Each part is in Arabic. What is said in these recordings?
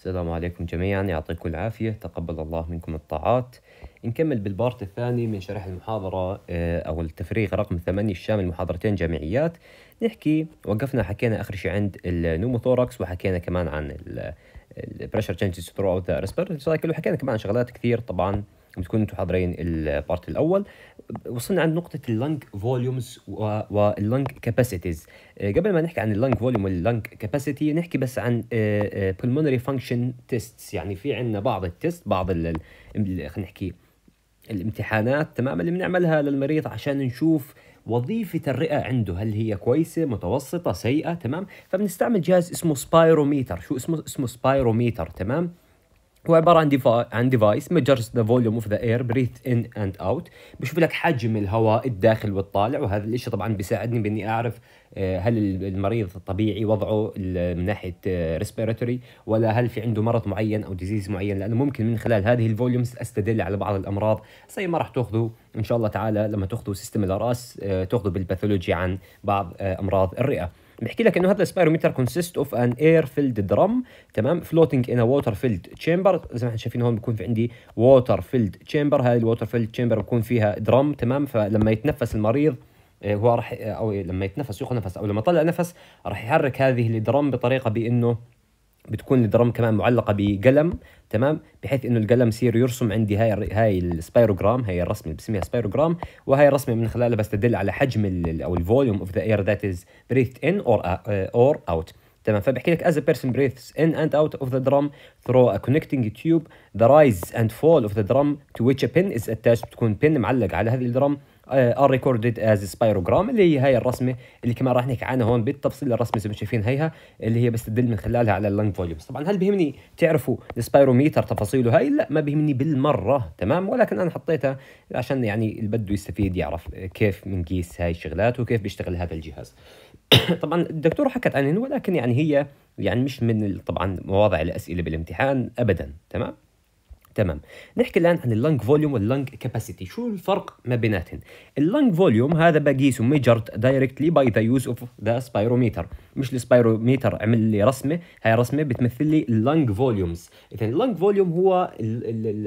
السلام عليكم جميعا يعطيكم العافية تقبل الله منكم الطاعات نكمل بالبارت الثاني من شرح المحاضرة آه، أو التفريغ رقم ثمانية الشامل محاضرتين جامعيات نحكي وقفنا حكينا آخر شيء عند النوموثوركس وحكينا كمان عن البريشر تشينجز ثرو ذا سايكل وحكينا كمان شغلات كثير طبعا بتكون انتم حاضرين البارت الاول وصلنا عند نقطه اللنج فوليومز واللنج كاباسيتيز آه، قبل ما نحكي عن اللنج فوليوم واللنج كاباسيتي نحكي بس عن آه، آه، pulmonary فانكشن تيستس يعني في عندنا بعض التيست بعض خلينا نحكي الامتحانات تماما اللي بنعملها للمريض عشان نشوف وظيفه الرئه عنده هل هي كويسه متوسطه سيئه تمام فبنستعمل جهاز اسمه سبايروميتر شو اسمه اسمه سبايروميتر تمام هو عبارة عن ديفايس عن ديفايس ميجرز ذا فوليوم اوف ذا اير بريث ان اند اوت بشوف لك حجم الهواء الداخل والطالع وهذا الشيء طبعا بيساعدني باني اعرف آه، هل المريض طبيعي وضعه من ناحيه ريسبيراتوري آه، ولا هل في عنده مرض معين او ديزيز معين لانه ممكن من خلال هذه الفوليومز استدل على بعض الامراض زي ما راح تاخذوا ان شاء الله تعالى لما تاخذوا سيستم الار اس آه، تاخذوا بالباثولوجي عن بعض امراض الرئه بحكي لك انه هذا السبايروميتر كونسيست اوف ان اير فيلد درام تمام فلوتنج ان ووتر فيلد تشامبر زي ما احنا شايفين هون بيكون في عندي ووتر فيلد تشامبر هاي الووتر فيلد تشامبر بيكون فيها درام تمام فلما يتنفس المريض إيه، هو راح إيه، او إيه، لما يتنفس ياخذ نفس او لما يطلع نفس راح يحرك هذه الدرام بطريقه بانه بتكون الدرام كمان معلقه بقلم تمام بحيث انه القلم يصير يرسم عندي هاي هاي السبايروجرام هاي الرسمه اللي بسميها سبايروجرام وهي الرسمه من خلالها بستدل على حجم او الفوليوم اوف ذا اير ذات از بريث ان اور اور اوت تمام فبحكي لك as a person breathes in and out of the drum through a connecting tube the rise and fall of the drum to which a pin is attached بتكون pin معلق على هذه الدرام ار ريكوردد از سبايروجرام اللي هي هاي الرسمه اللي كمان راح نحكي عنها هون بالتفصيل الرسمه زي ما شايفين هيها اللي هي بستدل من خلالها على اللنج فوليومز طبعا هل بيهمني تعرفوا السبايروميتر تفاصيله هاي لا ما بيهمني بالمره تمام ولكن انا حطيتها عشان يعني اللي بده يستفيد يعرف كيف بنقيس هاي الشغلات وكيف بيشتغل هذا الجهاز طبعا الدكتور حكت عنهن ولكن يعني هي يعني مش من طبعا مواضع الاسئله بالامتحان ابدا تمام تمام نحكي الان عن اللنج فوليوم واللنج كاباسيتي شو الفرق ما بيناتهم اللنج فوليوم هذا بقيسه ميجرد دايركتلي باي ذا يوز اوف ذا سبايروميتر مش السبايروميتر عمل لي رسمه هاي رسمه بتمثل لي اللنج فوليومز اذا اللنج فوليوم هو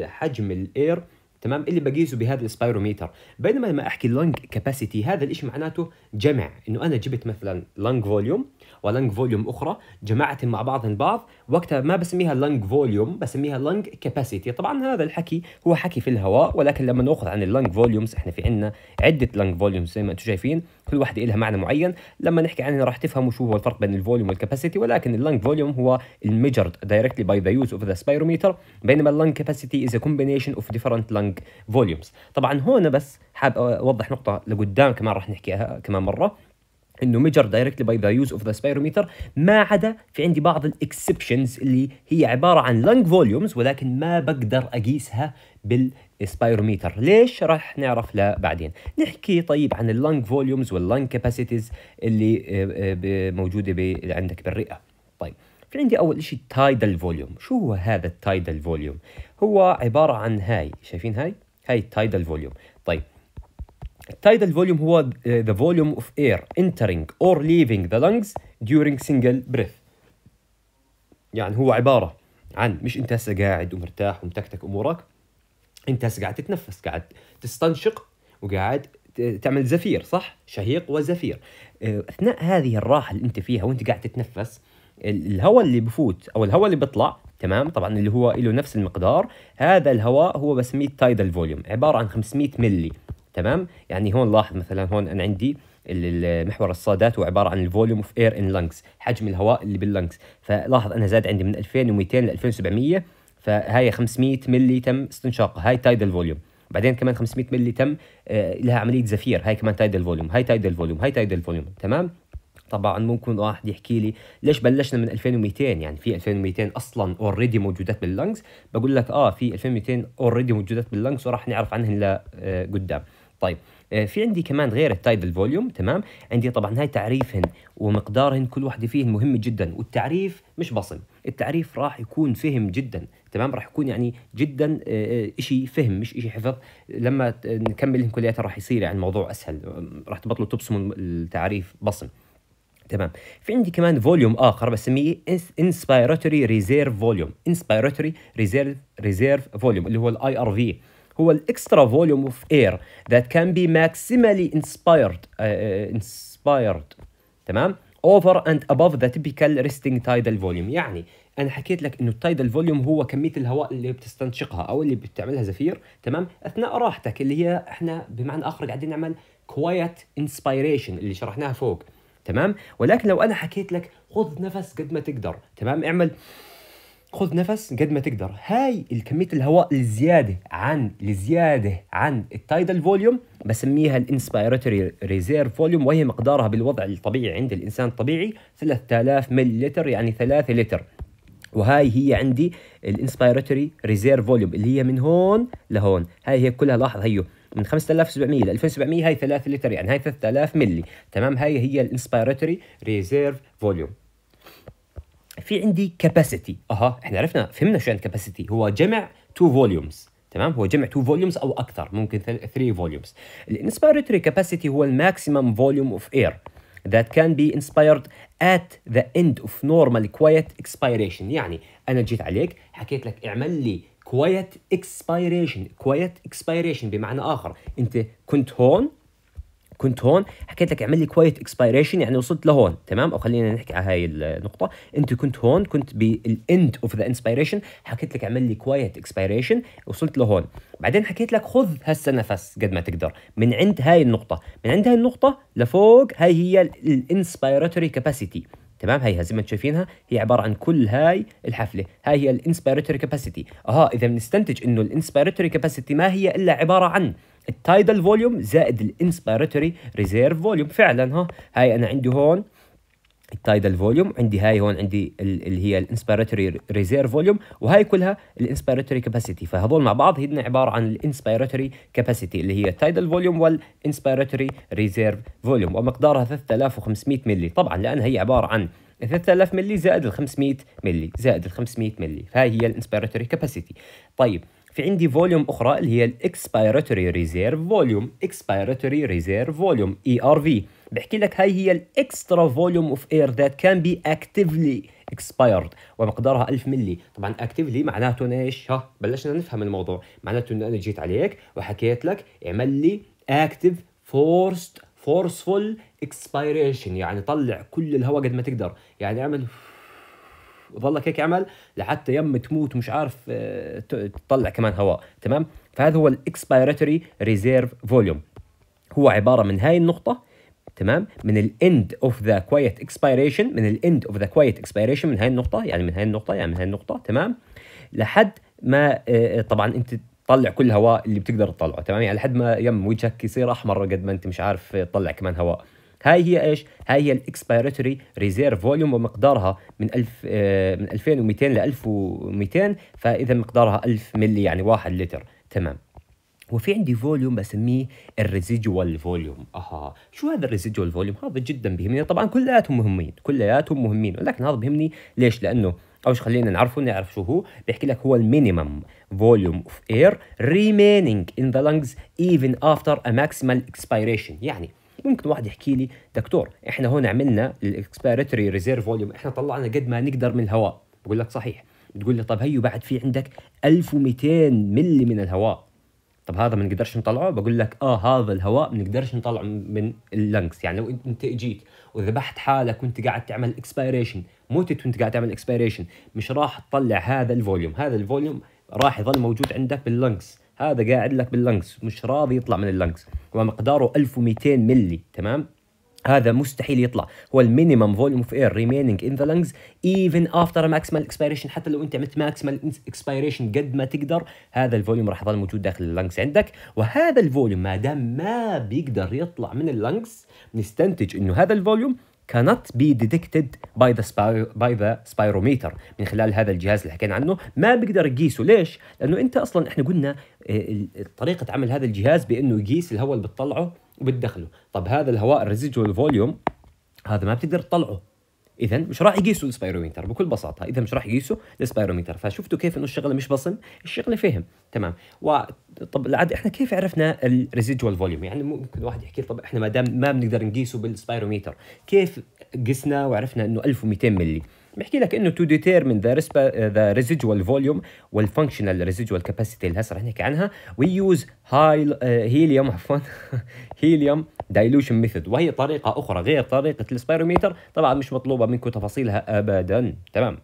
حجم الاير تمام اللي بقيسه بهذا السبايروميتر بينما لما احكي لونج كاباسيتي هذا الشيء معناته جمع انه انا جبت مثلا لونج فوليوم ولنج فوليوم أخرى جمعتهم مع بعضهم البعض وقتها ما بسميها لنج فوليوم بسميها لنج كاباسيتي طبعا هذا الحكي هو حكي في الهواء ولكن لما ناخذ عن اللنج فوليومز احنا في عندنا عدة لنج فوليومز زي ما انتم شايفين كل واحدة لها معنى معين لما نحكي عنها راح تفهموا شو هو الفرق بين الفوليوم والكاباسيتي ولكن اللنج فوليوم هو الميجرد دايركتلي باي ذا يوز اوف ذا سبايروميتر بينما اللنج كاباسيتي از كومبينيشن اوف ديفرنت لنج فوليومز طبعا هون بس حاب اوضح نقطة لقدام كمان راح نحكيها كمان مرة انه ميجر دايركتلي باي ذا يوز اوف ذا سبايروميتر ما عدا في عندي بعض الاكسبشنز اللي هي عباره عن لانج فوليومز ولكن ما بقدر اقيسها بالسبايروميتر ليش راح نعرف لا بعدين نحكي طيب عن اللانج فوليومز واللانج كاباسيتيز اللي آه، آه، موجوده عندك بالرئه طيب في عندي اول شيء التايدل فوليوم شو هو هذا التايدل فوليوم هو عباره عن هاي شايفين هاي هاي التايدل فوليوم التايدال فوليوم هو ذا فوليوم اوف اير انترينج اور ليفينج ذا لانجز ديورينج سنجل بريث يعني هو عبارة عن مش انت هسه قاعد ومرتاح ومتكتك امورك انت هسه قاعد تتنفس قاعد تستنشق وقاعد تعمل زفير صح شهيق وزفير آه، اثناء هذه الراحه اللي انت فيها وانت قاعد تتنفس الهواء اللي بفوت او الهواء اللي بيطلع تمام طبعا اللي هو له نفس المقدار هذا الهواء هو بسميه التايدال فوليوم عباره عن 500 ملي تمام يعني هون لاحظ مثلا هون انا عندي محور الصادات هو عباره عن الفوليوم اوف اير ان لانكس حجم الهواء اللي باللانكس فلاحظ انا زاد عندي من 2200 ل 2700 فهاي 500 ملي تم استنشاقها هاي تايدل فوليوم بعدين كمان 500 ملي تم آه لها عمليه زفير هاي كمان تايدل فوليوم هاي تايدل فوليوم هاي تايدل فوليوم تمام طبعا ممكن واحد يحكي لي ليش بلشنا من 2200 يعني في 2200 اصلا اوريدي موجودات باللانكس بقول لك اه في 2200 اوريدي موجودات باللانكس وراح نعرف عنهن لقدام آه، طيب آه، في عندي كمان غير التايدل فوليوم تمام عندي طبعا هاي تعريفهن ومقدارهن كل واحده فيهن مهمة جدا والتعريف مش بصم التعريف راح يكون فهم جدا تمام راح يكون يعني جدا آه، آه، شيء فهم مش شيء حفظ لما نكملهن كلياتها راح يصير يعني الموضوع اسهل راح تبطلوا تبصموا التعريف بصم تمام في عندي كمان فوليوم اخر بسميه انسبيراتوري ريزيرف فوليوم انسبيراتوري ريزيرف ريزيرف فوليوم اللي هو الاي ار في هو الاكسترا فوليوم اوف اير ذات كان بي ماكسيمالي انسبايرد انسبايرد تمام اوفر اند اباف ذا تيبيكال ريستنج تايدال فوليوم يعني انا حكيت لك انه التايدال فوليوم هو كميه الهواء اللي بتستنشقها او اللي بتعملها زفير تمام اثناء راحتك اللي هي احنا بمعنى اخر قاعدين نعمل كوايت انسبيريشن اللي شرحناها فوق تمام ولكن لو انا حكيت لك خذ نفس قد ما تقدر تمام اعمل خذ نفس قد ما تقدر هاي الكميه الهواء الزياده عن الزياده عن التايدل فوليوم بسميها الانسبيراتوري ريزيرف فوليوم وهي مقدارها بالوضع الطبيعي عند الانسان الطبيعي 3000 مللتر يعني 3 لتر وهاي هي عندي الانسبيراتوري ريزيرف فوليوم اللي هي من هون لهون هاي هي كلها لاحظ هيو من 5700 ل 2700 هاي 3 لتر يعني هاي 3000 ملي تمام هاي هي الانسبيراتوري ريزيرف فوليوم في عندي كاباسيتي اها احنا عرفنا فهمنا شو يعني كاباسيتي هو جمع تو فوليومز تمام هو جمع تو فوليومز او اكثر ممكن 3 فوليومز الانسبيراتوري كاباسيتي هو الماكسيمم فوليوم اوف اير that can be inspired at the end of normal quiet expiration يعني انا جيت عليك حكيت لك اعمل لي quiet expiration quiet expiration بمعنى اخر انت كنت هون كنت هون حكيت لك اعمل لي كويت اكسبيريشن يعني وصلت لهون تمام او خلينا نحكي على هاي النقطه انت كنت هون كنت بالاند اوف ذا انسبيريشن حكيت لك اعمل لي كويت اكسبيريشن وصلت لهون بعدين حكيت لك خذ هسه نفس قد ما تقدر من عند هاي النقطه من عند هاي النقطه لفوق هاي هي الانسبيراتوري كاباسيتي تمام هيها زي ما انتم شايفينها هي عباره عن كل هاي الحفله هاي هي الانسبيراتوري كاباسيتي اها اذا بنستنتج انه الانسبيراتوري كاباسيتي ما هي الا عباره عن التايدل فوليوم زائد الانسبيراتوري ريزيرف فوليوم فعلا ها هاي انا عندي هون التايدل فوليوم عندي هاي هون عندي اللي هي الانسبيراتوري ريزيرف فوليوم وهاي كلها الانسبيراتوري كاباسيتي فهذول مع بعض هن عباره عن الانسبيراتوري كاباسيتي اللي هي التايدل فوليوم والانسبيراتوري ريزيرف فوليوم ومقدارها 3500 ملي طبعا لان هي عباره عن 3000 ملي زائد ال 500 ملي زائد ال 500 ملي فهاي هي الانسبيراتوري كاباسيتي طيب في عندي فوليوم اخرى اللي هي الاكسبيراتوري ريزيرف فوليوم اكسبيراتوري ريزيرف فوليوم اي ار في بحكي لك هاي هي الاكسترا فوليوم اوف اير ذات كان بي اكتفلي اكسبايرد ومقدارها 1000 ملي طبعا اكتفلي معناته ايش ها بلشنا نفهم الموضوع معناته انه انا جيت عليك وحكيت لك اعمل لي اكتف فورست فورسفول اكسبيريشن يعني طلع كل الهواء قد ما تقدر يعني اعمل وظل هيك عمل لحتى يم تموت ومش عارف آه، تطلع كمان هواء تمام فهذا هو الاكسبيراتوري ريزيرف فوليوم هو عباره من هاي النقطه تمام من الاند اوف ذا كويت اكسبيريشن من الاند اوف ذا كويت اكسبيريشن من هاي النقطه يعني من هاي النقطه يعني من هاي النقطه تمام لحد ما آه، آه، طبعا انت تطلع كل الهواء اللي بتقدر تطلعه تمام يعني لحد ما يم وجهك يصير احمر قد ما انت مش عارف تطلع كمان هواء هاي هي ايش هاي هي الاكسبيرتوري ريزيرف فوليوم ومقدارها من 1000 آه، من 2200 ل 1200 فاذا مقدارها 1000 ملي يعني 1 لتر تمام وفي عندي فوليوم بسميه الريزيجوال فوليوم اها شو هذا الريزيجوال فوليوم هذا جدا بيهمني طبعا كلياتهم مهمين كلياتهم مهمين ولكن هذا بيهمني ليش لانه اول شيء خلينا نعرفه نعرف شو هو بيحكي لك هو المينيمم فوليوم اوف اير ريمينينج ان ذا لانجز ايفن افتر ا ماكسيمال اكسبيريشن يعني ممكن واحد يحكي لي دكتور احنا هون عملنا الاكسبيرتوري ريزيرف فوليوم احنا طلعنا قد ما نقدر من الهواء بقول لك صحيح بتقول لي طب هيو بعد في عندك 1200 ملي من الهواء طب هذا ما نقدرش نطلعه بقول لك اه هذا الهواء ما نقدرش نطلعه من اللنكس يعني لو انت اجيت وذبحت حالك وانت قاعد تعمل اكسبيريشن متت وانت قاعد تعمل اكسبيريشن مش راح تطلع هذا الفوليوم هذا الفوليوم راح يظل موجود عندك باللنكس هذا قاعد لك باللنكس مش راضي يطلع من اللنكس ومقداره 1200 ملي تمام هذا مستحيل يطلع هو المينيمم فوليوم اوف اير ريمينينج ان ذا لنجز ايفن افتر ماكسيمال اكسبيريشن حتى لو انت عملت ماكسيمال اكسبيريشن قد ما تقدر هذا الفوليوم راح يضل موجود داخل اللنجز عندك وهذا الفوليوم ما دام ما بيقدر يطلع من اللنجز نستنتج انه هذا الفوليوم cannot be detected by the, spy, by the spirometer من خلال هذا الجهاز اللي حكينا عنه ما بقدر يقيسه ليش؟ لأنه أنت أصلا إحنا قلنا آه، طريقة عمل هذا الجهاز بأنه يقيس الهواء اللي بتطلعه وبتدخله طب هذا الهواء الريزيدوال فوليوم هذا ما بتقدر تطلعه اذا مش راح يقيسوا السبايروميتر بكل بساطه اذا مش راح يقيسوا السبايروميتر فشفتوا كيف انه الشغله مش بصم الشغله فهم تمام وطب العاد احنا كيف عرفنا الريزيدوال فوليوم يعني ممكن واحد يحكي طب احنا ما دام ما بنقدر نقيسه بالسبايروميتر كيف قسنا وعرفنا انه 1200 ملي بحكي لك انه تو ديتيرمن ذا ذا ريزيدوال فوليوم والفانكشنال ريزيدوال كاباسيتي اللي هسه رح نحكي عنها وي يوز هاي هيليوم عفوا هيليوم دايلوشن ميثود وهي طريقه اخرى غير طريقه السبيروميتر طبعا مش مطلوبه منكم تفاصيلها ابدا تمام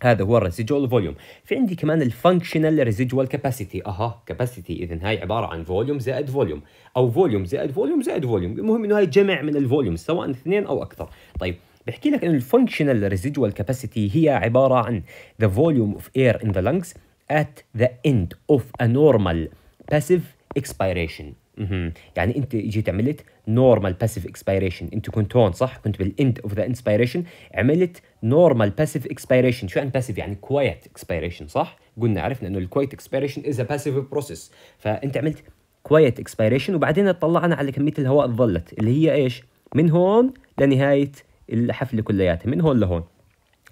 هذا هو الريزيجوال فوليوم في عندي كمان الفانكشنال ريزيجوال كاباسيتي اها كاباسيتي اذا هاي عباره عن فوليوم زائد فوليوم او فوليوم زائد فوليوم زائد فوليوم المهم انه هاي جمع من الفوليوم سواء اثنين او اكثر طيب بحكي لك انه الفانكشنال ريزيجوال كاباسيتي هي عباره عن ذا فوليوم اوف اير ان ذا لانجز ات ذا اند اوف ا نورمال باسيف اكسبيريشن اها يعني انت جيت عملت نورمال باسيف اكسبيريشن انت كنت هون صح كنت بالاند اوف ذا انسبيريشن عملت نورمال باسيف اكسبيريشن شو يعني باسيف يعني كويت اكسبيريشن صح قلنا عرفنا انه الكويت اكسبيريشن از باسيف بروسيس فانت عملت كويت اكسبيريشن وبعدين اطلعنا على كميه الهواء اللي ظلت اللي هي ايش من هون لنهايه الحفله كلياتها من هون لهون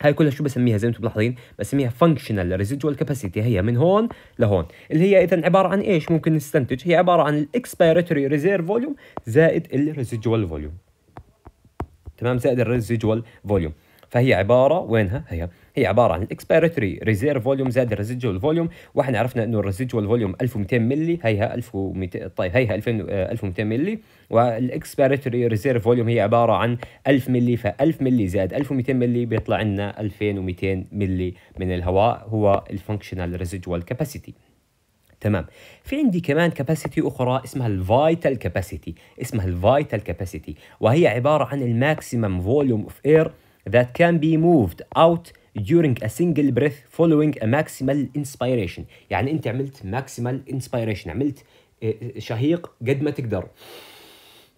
هاي كلها شو بسميها زي ما انتم ملاحظين بسميها فانكشنال ريزيدوال كاباسيتي هي من هون لهون اللي هي اذا عباره عن ايش ممكن نستنتج هي عباره عن الاكسبيرتوري ريزيرف فوليوم زائد الريزيدوال فوليوم تمام زائد الريزيدوال فوليوم فهي عباره وينها هي هي عباره عن الاكسبيراتوري ريزيرف فوليوم زائد الريزيدوال فوليوم واحنا عرفنا انه الريزيدوال فوليوم 1200 مللي هيها 1200 طيب هيها 2000 1200 آه، مللي والاكسبيراتوري ريزيرف فوليوم هي عباره عن 1000 مللي ف 1000 مللي زائد 1200 مللي بيطلع لنا 2200 مللي من الهواء هو الفانكشنال ريزيدوال كاباسيتي تمام في عندي كمان كاباسيتي اخرى اسمها الفايتال كاباسيتي اسمها الفايتال كاباسيتي وهي عباره عن الماكسيمم فوليوم اوف اير ذات كان بي موفد اوت during a single breath following a maximal inspiration يعني انت عملت maximal inspiration عملت آه، آه، شهيق قد ما تقدر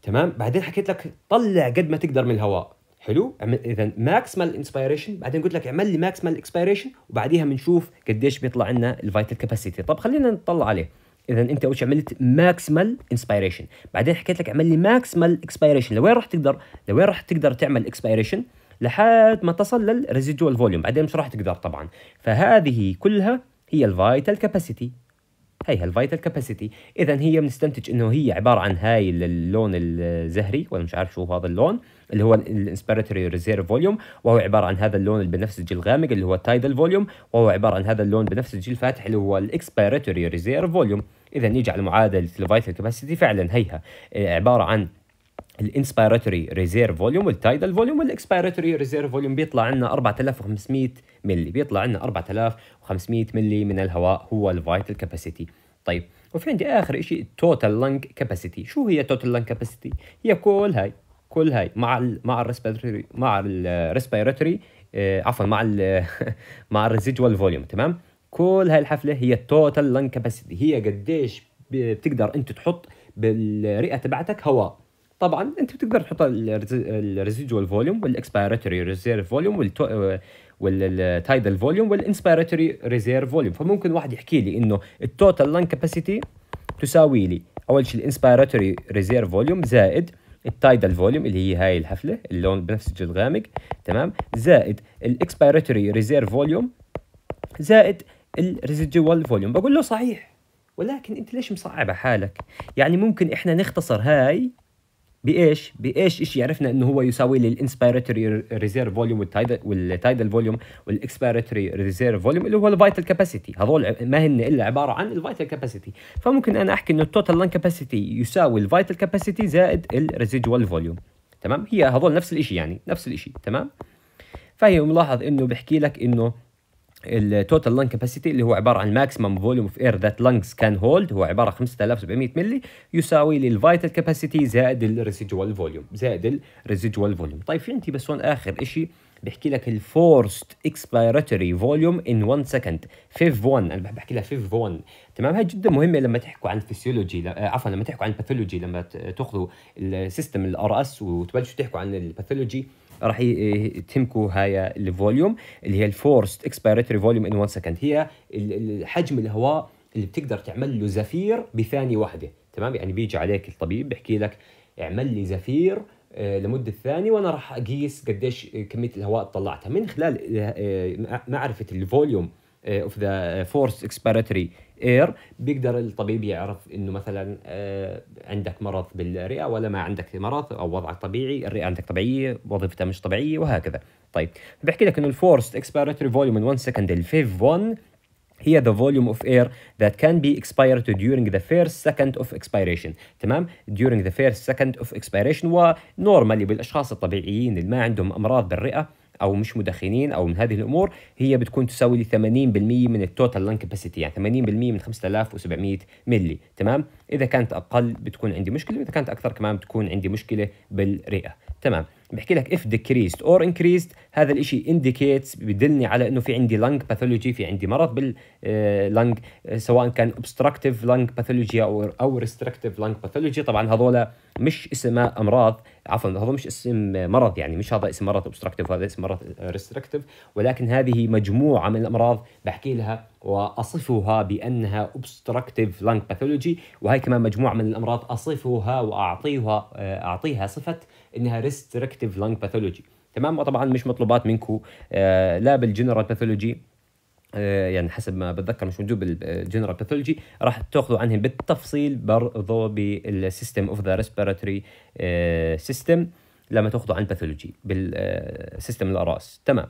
تمام بعدين حكيت لك طلع قد ما تقدر من الهواء حلو اذا ماكسيمال انسبيريشن بعدين قلت لك اعمل لي ماكسيمال اكسبيريشن وبعديها بنشوف قديش بيطلع لنا الفايتال كاباسيتي طب خلينا نطلع عليه اذا انت اول شيء عملت ماكسيمال انسبيريشن بعدين حكيت لك اعمل لي ماكسيمال اكسبيريشن لوين راح تقدر لوين راح تقدر تعمل اكسبيريشن لحد ما تصل للريزيدوال فوليوم بعدين مش راح تقدر طبعا فهذه كلها هي الفايتال كاباسيتي هي الفيتال كاباسيتي اذا هي بنستنتج انه هي عباره عن هاي اللون الزهري ولا مش عارف شو هذا اللون اللي هو الانسبيراتوري ريزيرف فوليوم وهو عباره عن هذا اللون البنفسجي الغامق اللي هو التايدل فوليوم وهو عباره عن هذا اللون البنفسجي الفاتح اللي هو الاكسبيراتوري ريزيرف فوليوم اذا نيجي على معادله الفيتال كاباسيتي فعلا هيها آه، عباره عن الانسبيراتوري ريزيرف فوليوم والتايدال فوليوم والاكسبيراتوري ريزيرف فوليوم بيطلع عندنا 4500 ملي بيطلع عندنا 4500 ملي من الهواء هو الفايتال كاباسيتي طيب وفي عندي اخر شيء التوتال لانج كاباسيتي شو هي التوتال لانج كاباسيتي هي كل هاي كل هاي مع الـ مع الريسبيراتوري مع الريسبيراتوري آه عفوا مع الـ مع الريزيدوال فوليوم تمام كل هاي الحفله هي التوتال لانج كاباسيتي هي قديش بتقدر انت تحط بالرئه تبعتك هواء طبعا انت بتقدر تحط الريزيدوال فوليوم والاكسبيراتوري ريزيرف فوليوم والتايدل فوليوم والانسبيراتوري ريزيرف فوليوم فممكن واحد يحكي لي انه التوتال لان كاباسيتي تساوي لي اول شيء الانسبيراتوري ريزيرف فوليوم زائد التايدل فوليوم اللي هي هاي الحفله اللون بنفسجي الغامق تمام زائد الاكسبيراتوري ريزيرف فوليوم زائد الريزيدوال فوليوم بقول له صحيح ولكن انت ليش مصعبه حالك يعني ممكن احنا نختصر هاي بايش بايش شيء عرفنا انه هو يساوي لي الانسبيراتوري ريزيرف فوليوم والتايدل فوليوم والاكسبيراتوري ريزيرف فوليوم اللي هو الفايتال كاباسيتي هذول ما هن الا عباره عن الفايتال كاباسيتي فممكن انا احكي انه التوتال لان كاباسيتي يساوي الفايتال كاباسيتي زائد الريزيدوال فوليوم تمام هي هذول نفس الشيء يعني نفس الشيء تمام فهي ملاحظ انه بحكي لك انه التوتال لانج كاباسيتي اللي هو عباره عن ماكسيمم فوليوم اوف اير ذات لانجز كان هولد هو عباره 5700 ملي يساوي لي الفيتال كاباسيتي زائد الريزيدوال فوليوم زائد الريزيدوال فوليوم طيب في عندي بس هون اخر شيء بحكي لك الفورست اكسبيراتوري فوليوم ان 1 سكند فيف 1 انا بحب احكي لها فيف 1 تمام هاي جدا مهمه لما تحكوا عن فيسيولوجي آه، عفوا لما تحكوا عن باثولوجي لما تاخذوا السيستم الار اس وتبلشوا تحكوا عن الباثولوجي راح يتمكو إيه، هاي الفوليوم اللي هي الفورست اكسبيريتوري فوليوم ان 1 سكند هي حجم الهواء اللي بتقدر تعمل له زفير بثانيه واحده تمام يعني بيجي عليك الطبيب بحكي لك اعمل لي زفير آه، لمده ثانيه وانا راح اقيس قديش كميه الهواء طلعتها من خلال آه، آه، معرفه الفوليوم اوف ذا فورس اكسبيريتوري اير بيقدر الطبيب يعرف انه مثلا آه، عندك مرض بالرئه ولا ما عندك مرض او وضعك طبيعي الرئه عندك طبيعيه وظيفتها مش طبيعيه وهكذا طيب بحكي لك انه الفورست expiratory volume in one second الفيف 1 هي the volume of air that can be expired during the first second of expiration تمام during the first second of expiration ونورمالي بالاشخاص الطبيعيين اللي ما عندهم امراض بالرئه او مش مدخنين او من هذه الامور هي بتكون تساوي لي 80% من التوتال لان كاباسيتي يعني 80% من 5700 ملي تمام اذا كانت اقل بتكون عندي مشكله واذا كانت اكثر كمان بتكون عندي مشكله بالرئه تمام بحكي لك اف decreased اور increased هذا الشيء indicates بدلني على انه في عندي lung pathology في عندي مرض باللنج آه، آه، سواء كان obstructive lung pathology او او restrictive lung pathology طبعا هذول مش اسماء امراض عفوا هذا مش اسم مرض يعني مش هذا اسم مرض obstructive هذا اسم مرض آه، restrictive ولكن هذه مجموعه من الامراض بحكي لها واصفها بانها obstructive lung pathology وهي كمان مجموعه من الامراض اصفها واعطيها اعطيها صفه انها ريستريكتيف لانج باثولوجي تمام وطبعا مش مطلوبات منكم آه، لا بالجنرال آه، باثولوجي يعني حسب ما بتذكر مش موجود بالجنرال باثولوجي راح تاخذوا عنهم بالتفصيل برضو بالسيستم اوف ذا ريسبيراتوري سيستم لما تاخذوا عن باثولوجي بالسيستم آه، الاراس تمام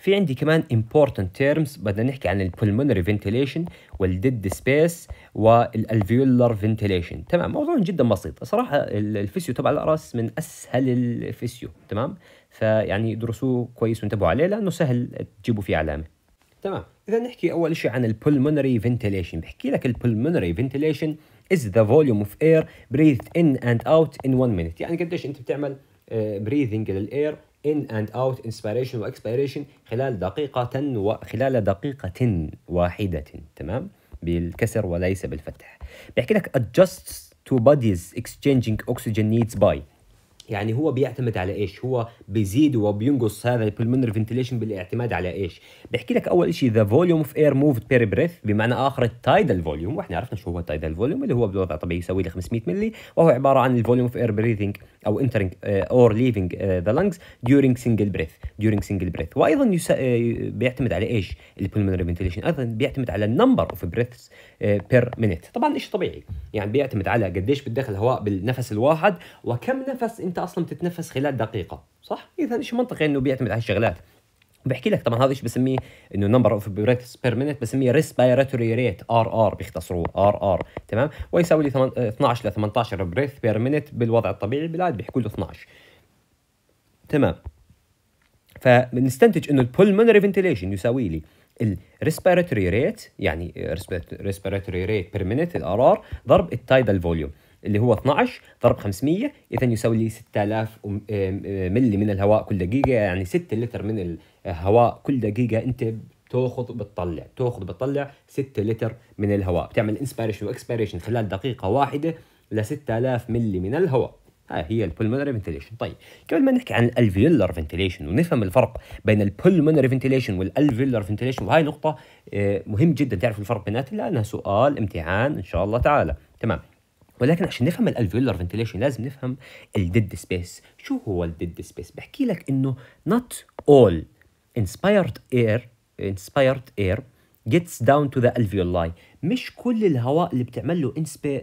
في عندي كمان important terms بدنا نحكي عن pulmonary ventilation والديد سبيس والالفيولر ventilation تمام موضوع جدا بسيط صراحه الفيسيو تبع الاراس من اسهل الفيسيو تمام فيعني درسوه كويس وانتبهوا عليه لانه سهل تجيبوا فيه علامه تمام اذا نحكي اول شيء عن pulmonary ventilation بحكي لك pulmonary ventilation is the volume of air breathed in and out in one minute يعني قديش انت بتعمل بريذنج آه، للاير in and out inspiration واكسبيريشن خلال دقيقة وخلال دقيقة واحدة تمام بالكسر وليس بالفتح بيحكي لك adjusts to bodies exchanging oxygen needs by يعني هو بيعتمد على ايش هو بيزيد وبينقص هذا البلمونري فنتيليشن بالاعتماد على ايش بحكي لك اول شيء ذا فوليوم اوف اير موفد بير بريث بمعنى اخر التايدال فوليوم واحنا عرفنا شو هو التايدال فوليوم اللي هو بالوضع الطبيعي يساوي لي 500 ملي وهو عباره عن الفوليوم اوف اير بريثنج او انترنج اور ليفنج ذا لانجز ديورينج سنجل بريث ديورينج سنجل بريث وايضا يس... Uh, بيعتمد على ايش البلمونري فنتيليشن ايضا بيعتمد على النمبر اوف بريثس بير مينيت طبعا شيء طبيعي يعني بيعتمد على قديش بتدخل هواء بالنفس الواحد وكم نفس انت اصلا بتتنفس خلال دقيقه صح اذا شيء منطقي انه بيعتمد على هالشغلات بحكي لك طبعا هذا ايش بسميه انه نمبر اوف بريث بير مينت بسميه ريسبيراتوري ريت ار ار بيختصروه ار ار تمام ويساوي لي 12 ل 18 بريث بير مينت بالوضع الطبيعي بالعاده بيحكوا له 12 تمام فبنستنتج انه البولمونري فنتيليشن يساوي لي الريسبيراتوري ريت يعني ريسبيراتوري ريت بير مينت الار ار ضرب التايدال فوليوم اللي هو 12 ضرب 500 اذا يساوي لي 6000 ملي من الهواء كل دقيقه يعني 6 لتر من الهواء كل دقيقه انت تاخذ وبتطلع تاخذ وبتطلع 6 لتر من الهواء بتعمل انسبيريشن واكسبيريشن خلال دقيقه واحده ل 6000 ملي من الهواء هاي هي البولمونري فنتيليشن طيب قبل ما نحكي عن الالفيولار فنتيليشن ونفهم الفرق بين البولمونري فنتيليشن والالفيولار فنتيليشن وهي نقطه آه، مهم جدا تعرف الفرق بيناتهم لانها سؤال امتحان ان شاء الله تعالى تمام ولكن عشان نفهم الالفيولار فنتيليشن لازم نفهم الديد سبيس شو هو الديد سبيس بحكي لك انه not all inspired air inspired air gets down to the alveoli مش كل الهواء اللي بتعمل له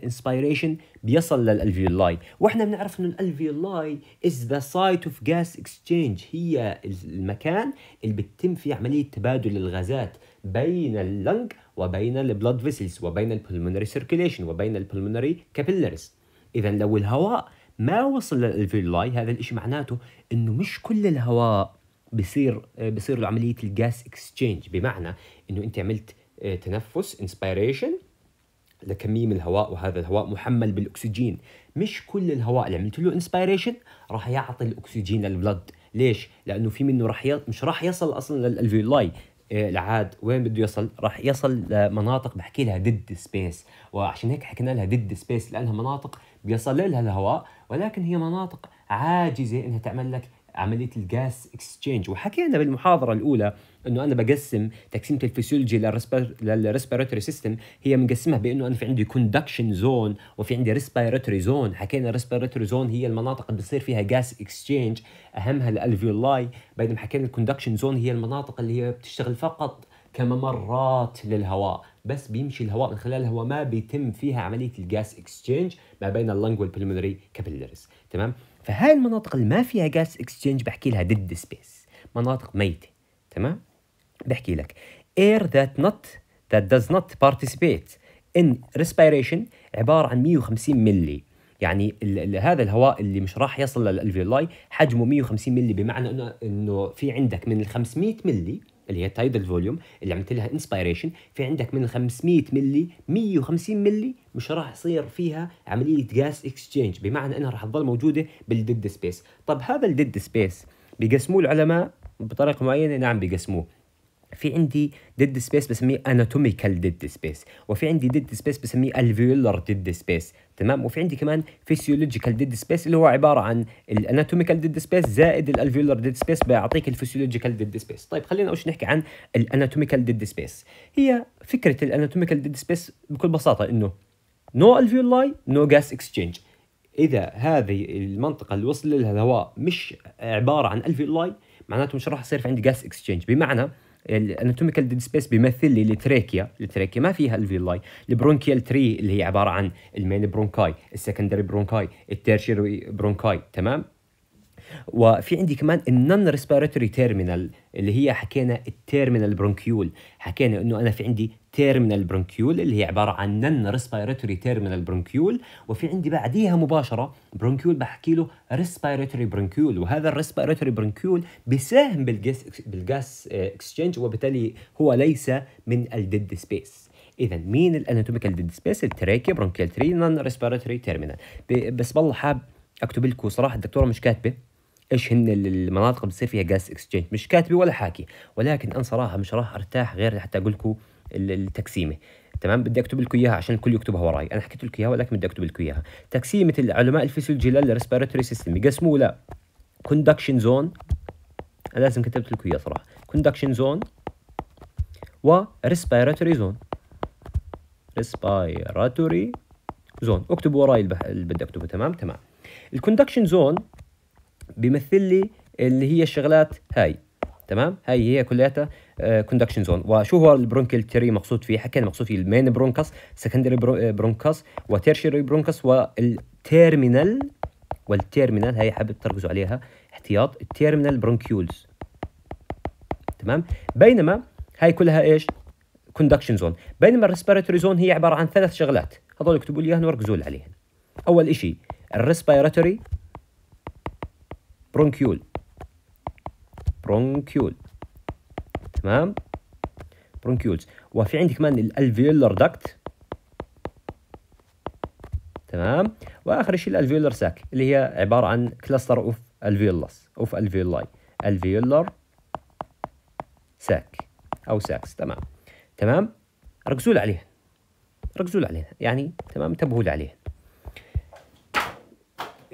inspiration بيصل للالفيولاي واحنا بنعرف انه الالفيولاي is the site of gas exchange هي المكان اللي بتتم فيه عمليه تبادل الغازات بين اللنج وبين البلود فيسلز وبين البلمونري سيركيليشن وبين البلمونري كابيلرز اذا لو الهواء ما وصل للالفيولاي هذا الشيء معناته انه مش كل الهواء بصير آه، بصير له عمليه الجاس اكسشينج بمعنى انه انت عملت آه، تنفس انسبيريشن لكميه من الهواء وهذا الهواء محمل بالاكسجين مش كل الهواء اللي عملت له انسبيريشن راح يعطي الاكسجين للبلد ليش لانه في منه راح ي... مش راح يصل اصلا للالفيولاي إيه، العاد وين بده يصل راح يصل لمناطق بحكي لها ديد سبيس وعشان هيك حكينا لها ديد سبيس لانها مناطق بيصل لها الهواء ولكن هي مناطق عاجزه انها تعمل لك عمليه الجاس اكسشينج وحكينا بالمحاضره الاولى انه انا بقسم تقسيمه الفسيولوجي للريسبيراتوري سيستم هي مقسمها بانه انا في عندي كوندكشن زون وفي عندي ريسبيراتوري زون حكينا الريسبيراتوري زون هي المناطق اللي بصير فيها جاس اكسشينج اهمها الالفيولاي بينما حكينا الكوندكشن زون هي المناطق اللي هي بتشتغل فقط كممرات للهواء بس بيمشي الهواء من خلالها وما بيتم فيها عمليه الجاس اكسشينج ما بين اللنج والبلمونري كابيلرز تمام فهاي المناطق اللي ما فيها جاس اكسشينج بحكي لها ديد سبيس مناطق ميته تمام بحكي لك air that not that does not participate in respiration عبارة عن 150 ملي يعني هذا الهواء اللي مش راح يصل للالفيولاي حجمه 150 ملي بمعنى انه انه في عندك من ال 500 ملي اللي هي التايدل فوليوم اللي عملت لها انسبيريشن في عندك من ال 500 ملي 150 ملي مش راح يصير فيها عمليه جاس اكسشينج بمعنى انها راح تظل موجوده بالديد سبيس طب هذا الديد سبيس بيقسموه العلماء بطريقه معينه نعم بيقسموه في عندي ديد سبيس بسميه اناتوميكال ديد سبيس وفي عندي ديد سبيس بسميه الفيولر ديد سبيس تمام وفي عندي كمان فيسيولوجيكال ديد سبيس اللي هو عباره عن الاناتوميكال ديد سبيس زائد الالفيولر ديد سبيس بيعطيك الفيسيولوجيكال ديد سبيس طيب خلينا اول نحكي عن الاناتوميكال ديد سبيس هي فكره الاناتوميكال ديد سبيس بكل بساطه انه نو الفيولاي نو جاس اكسشينج اذا هذه المنطقه اللي وصل لها الهواء مش عباره عن الفيولاي معناته مش راح يصير في عندي جاس اكسشينج بمعنى الاناتوميكال ديد سبيس بيمثل لي التراكيا التراكيا ما فيها الفيلاي البرونكيال تري اللي هي عباره عن المين برونكاي السكندري برونكاي التيرشيري برونكاي تمام وفي عندي كمان النون ريسبيراتوري تيرمينال اللي هي حكينا التيرمينال برونكيول حكينا انه انا في عندي تيرمينال برونكيول اللي هي عباره عن نن ريسبيراتوري تيرمينال برونكيول وفي عندي بعديها مباشره برونكيول بحكي له ريسبيراتوري برونكيول وهذا الريسبيراتوري برونكيول بيساهم بالجاس بالجاس اكسشينج وبالتالي هو ليس من الديد سبيس اذا مين الاناتوميكال ديد سبيس التريكي برونكيال تري نن ريسبيراتوري تيرمينال بس والله حاب اكتب لكم صراحه الدكتوره مش كاتبه ايش هن المناطق اللي بتصير فيها جاس اكسشينج مش كاتبه ولا حاكي ولكن انا صراحه مش راح ارتاح غير حتى اقول لكم التقسيمه تمام بدي اكتب لكم اياها عشان الكل يكتبها وراي انا حكيت لكم اياها ولكن بدي اكتب لكم اياها تقسيمه العلماء الفسيولوجي للريسبيراتوري سيستم يقسموه لا كوندكشن زون انا لازم كتبت لكم اياها صراحه كوندكشن زون وريسبيراتوري زون ريسبيراتوري زون اكتبوا وراي اللي بدي اكتبه تمام تمام الكوندكشن زون بيمثل لي اللي هي الشغلات هاي تمام هاي هي كلياتها كوندكشن آه، زون وشو هو البرونكيال تيري مقصود فيه حكينا مقصود فيه المين برونكس سكندري برونكس وتيرشري برونكس والتيرمينال والتيرمينال هاي حابب تركزوا عليها احتياط التيرمينال برونكيولز تمام بينما هاي كلها ايش كوندكشن زون بينما الريسبيراتوري زون هي عباره عن ثلاث شغلات هذول اكتبوا لي اياهم وركزوا لي عليهم اول شيء الريسبيراتوري برونكيول برونكيول تمام برونكيولز وفي عندي كمان الالفيولر داكت تمام واخر شيء الالفيولر ساك اللي هي عباره عن كلاستر اوف الفيولس اوف الفيولاي الفيولر ساك او ساكس تمام تمام ركزوا عليه ركزوا عليه يعني تمام انتبهوا عليه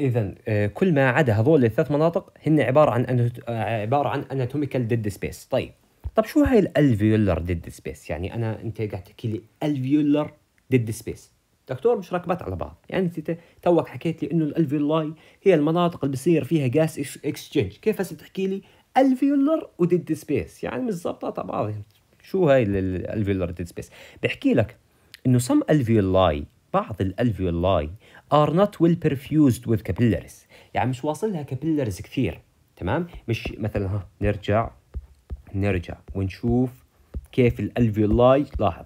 اذا آه، كل ما عدا هذول الثلاث مناطق هن عباره عن أنه... آه، عباره عن اناتوميكال ديد سبيس طيب طب شو هاي الالفيولر ديد سبيس يعني انا انت قاعد تحكي لي الفيولر ديد سبيس دكتور مش ركبت على بعض يعني انت توك حكيت لي انه الالفيولاي هي المناطق اللي بصير فيها جاس اكسشينج كيف هسه تحكي لي الفيولر وديد سبيس يعني مش ظابطات على بعض شو هاي الالفيولر ديد سبيس بحكي لك انه سم الفيولاي بعض الالفيولاي ار نوت ويل perfused with capillaries يعني مش واصلها capillaries كثير تمام مش مثلا ها نرجع نرجع ونشوف كيف الالفيولاي لاحظ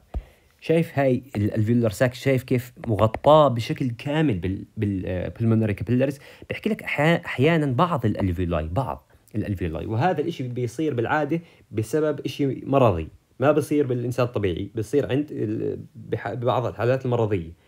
شايف هاي الالفيولار ساك شايف كيف مغطاه بشكل كامل بال بالبلمونري كابيلاريز آه، بحكي لك احيانا بعض الالفيولاي بعض الالفيولاي وهذا الشيء بيصير بالعاده بسبب شيء مرضي ما بصير بالانسان الطبيعي بصير عند ببعض الحالات المرضيه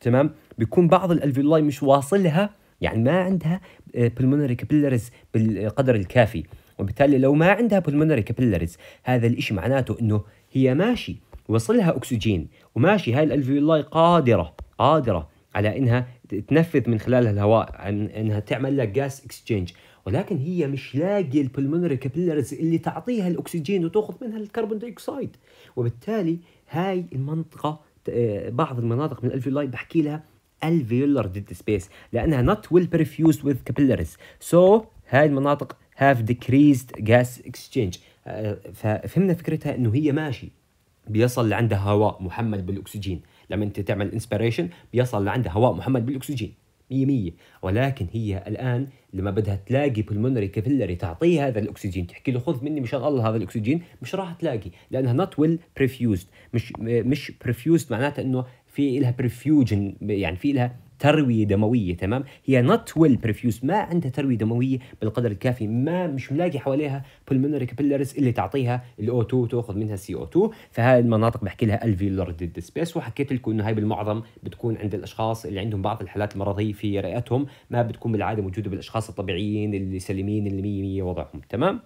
تمام بيكون بعض الالفيولاي مش واصلها يعني ما عندها بلمونري آه، كابيلاريز بالقدر الكافي وبالتالي لو ما عندها بلمونري كابيلاريز هذا الإشي معناته انه هي ماشي وصلها اكسجين وماشي هاي الالفيولاي قادره قادره على انها تنفذ من خلالها الهواء عن انها تعمل لك جاس اكسشينج ولكن هي مش لاقي البلمونري كابيلاريز اللي تعطيها الاكسجين وتاخذ منها الكربون دايوكسيد وبالتالي هاي المنطقه آه، بعض المناطق من الالفيولاي بحكي لها الفيولار ديد سبيس لانها نوت ويل بيرفيوز وذ كابيلاريز سو هاي المناطق هاف ديكريزد جاس exchange آه، ففهمنا فكرتها انه هي ماشي بيصل لعندها هواء محمل بالاكسجين لما انت تعمل انسبيريشن بيصل لعندها هواء محمل بالاكسجين 100% ولكن هي الان لما بدها تلاقي بلمونري كافيلاري تعطيه هذا الاكسجين تحكي له خذ مني مشان الله هذا الاكسجين مش راح تلاقي لانها نوت ويل بريفيوزد مش مش بريفيوزد معناتها انه في لها بريفيوجن يعني في لها ترويه دمويه تمام هي نوت ويل بريفيوز ما عندها ترويه دمويه بالقدر الكافي ما مش ملاقي حواليها pulmonary capillaries اللي تعطيها الاو 2 تاخذ منها سي او 2 فهاي المناطق بحكي لها الفيلر ديد سبيس وحكيت لكم انه هاي بالمعظم بتكون عند الاشخاص اللي عندهم بعض الحالات المرضيه في رئتهم ما بتكون بالعاده موجوده بالاشخاص الطبيعيين اللي سليمين اللي 100 100 وضعهم تمام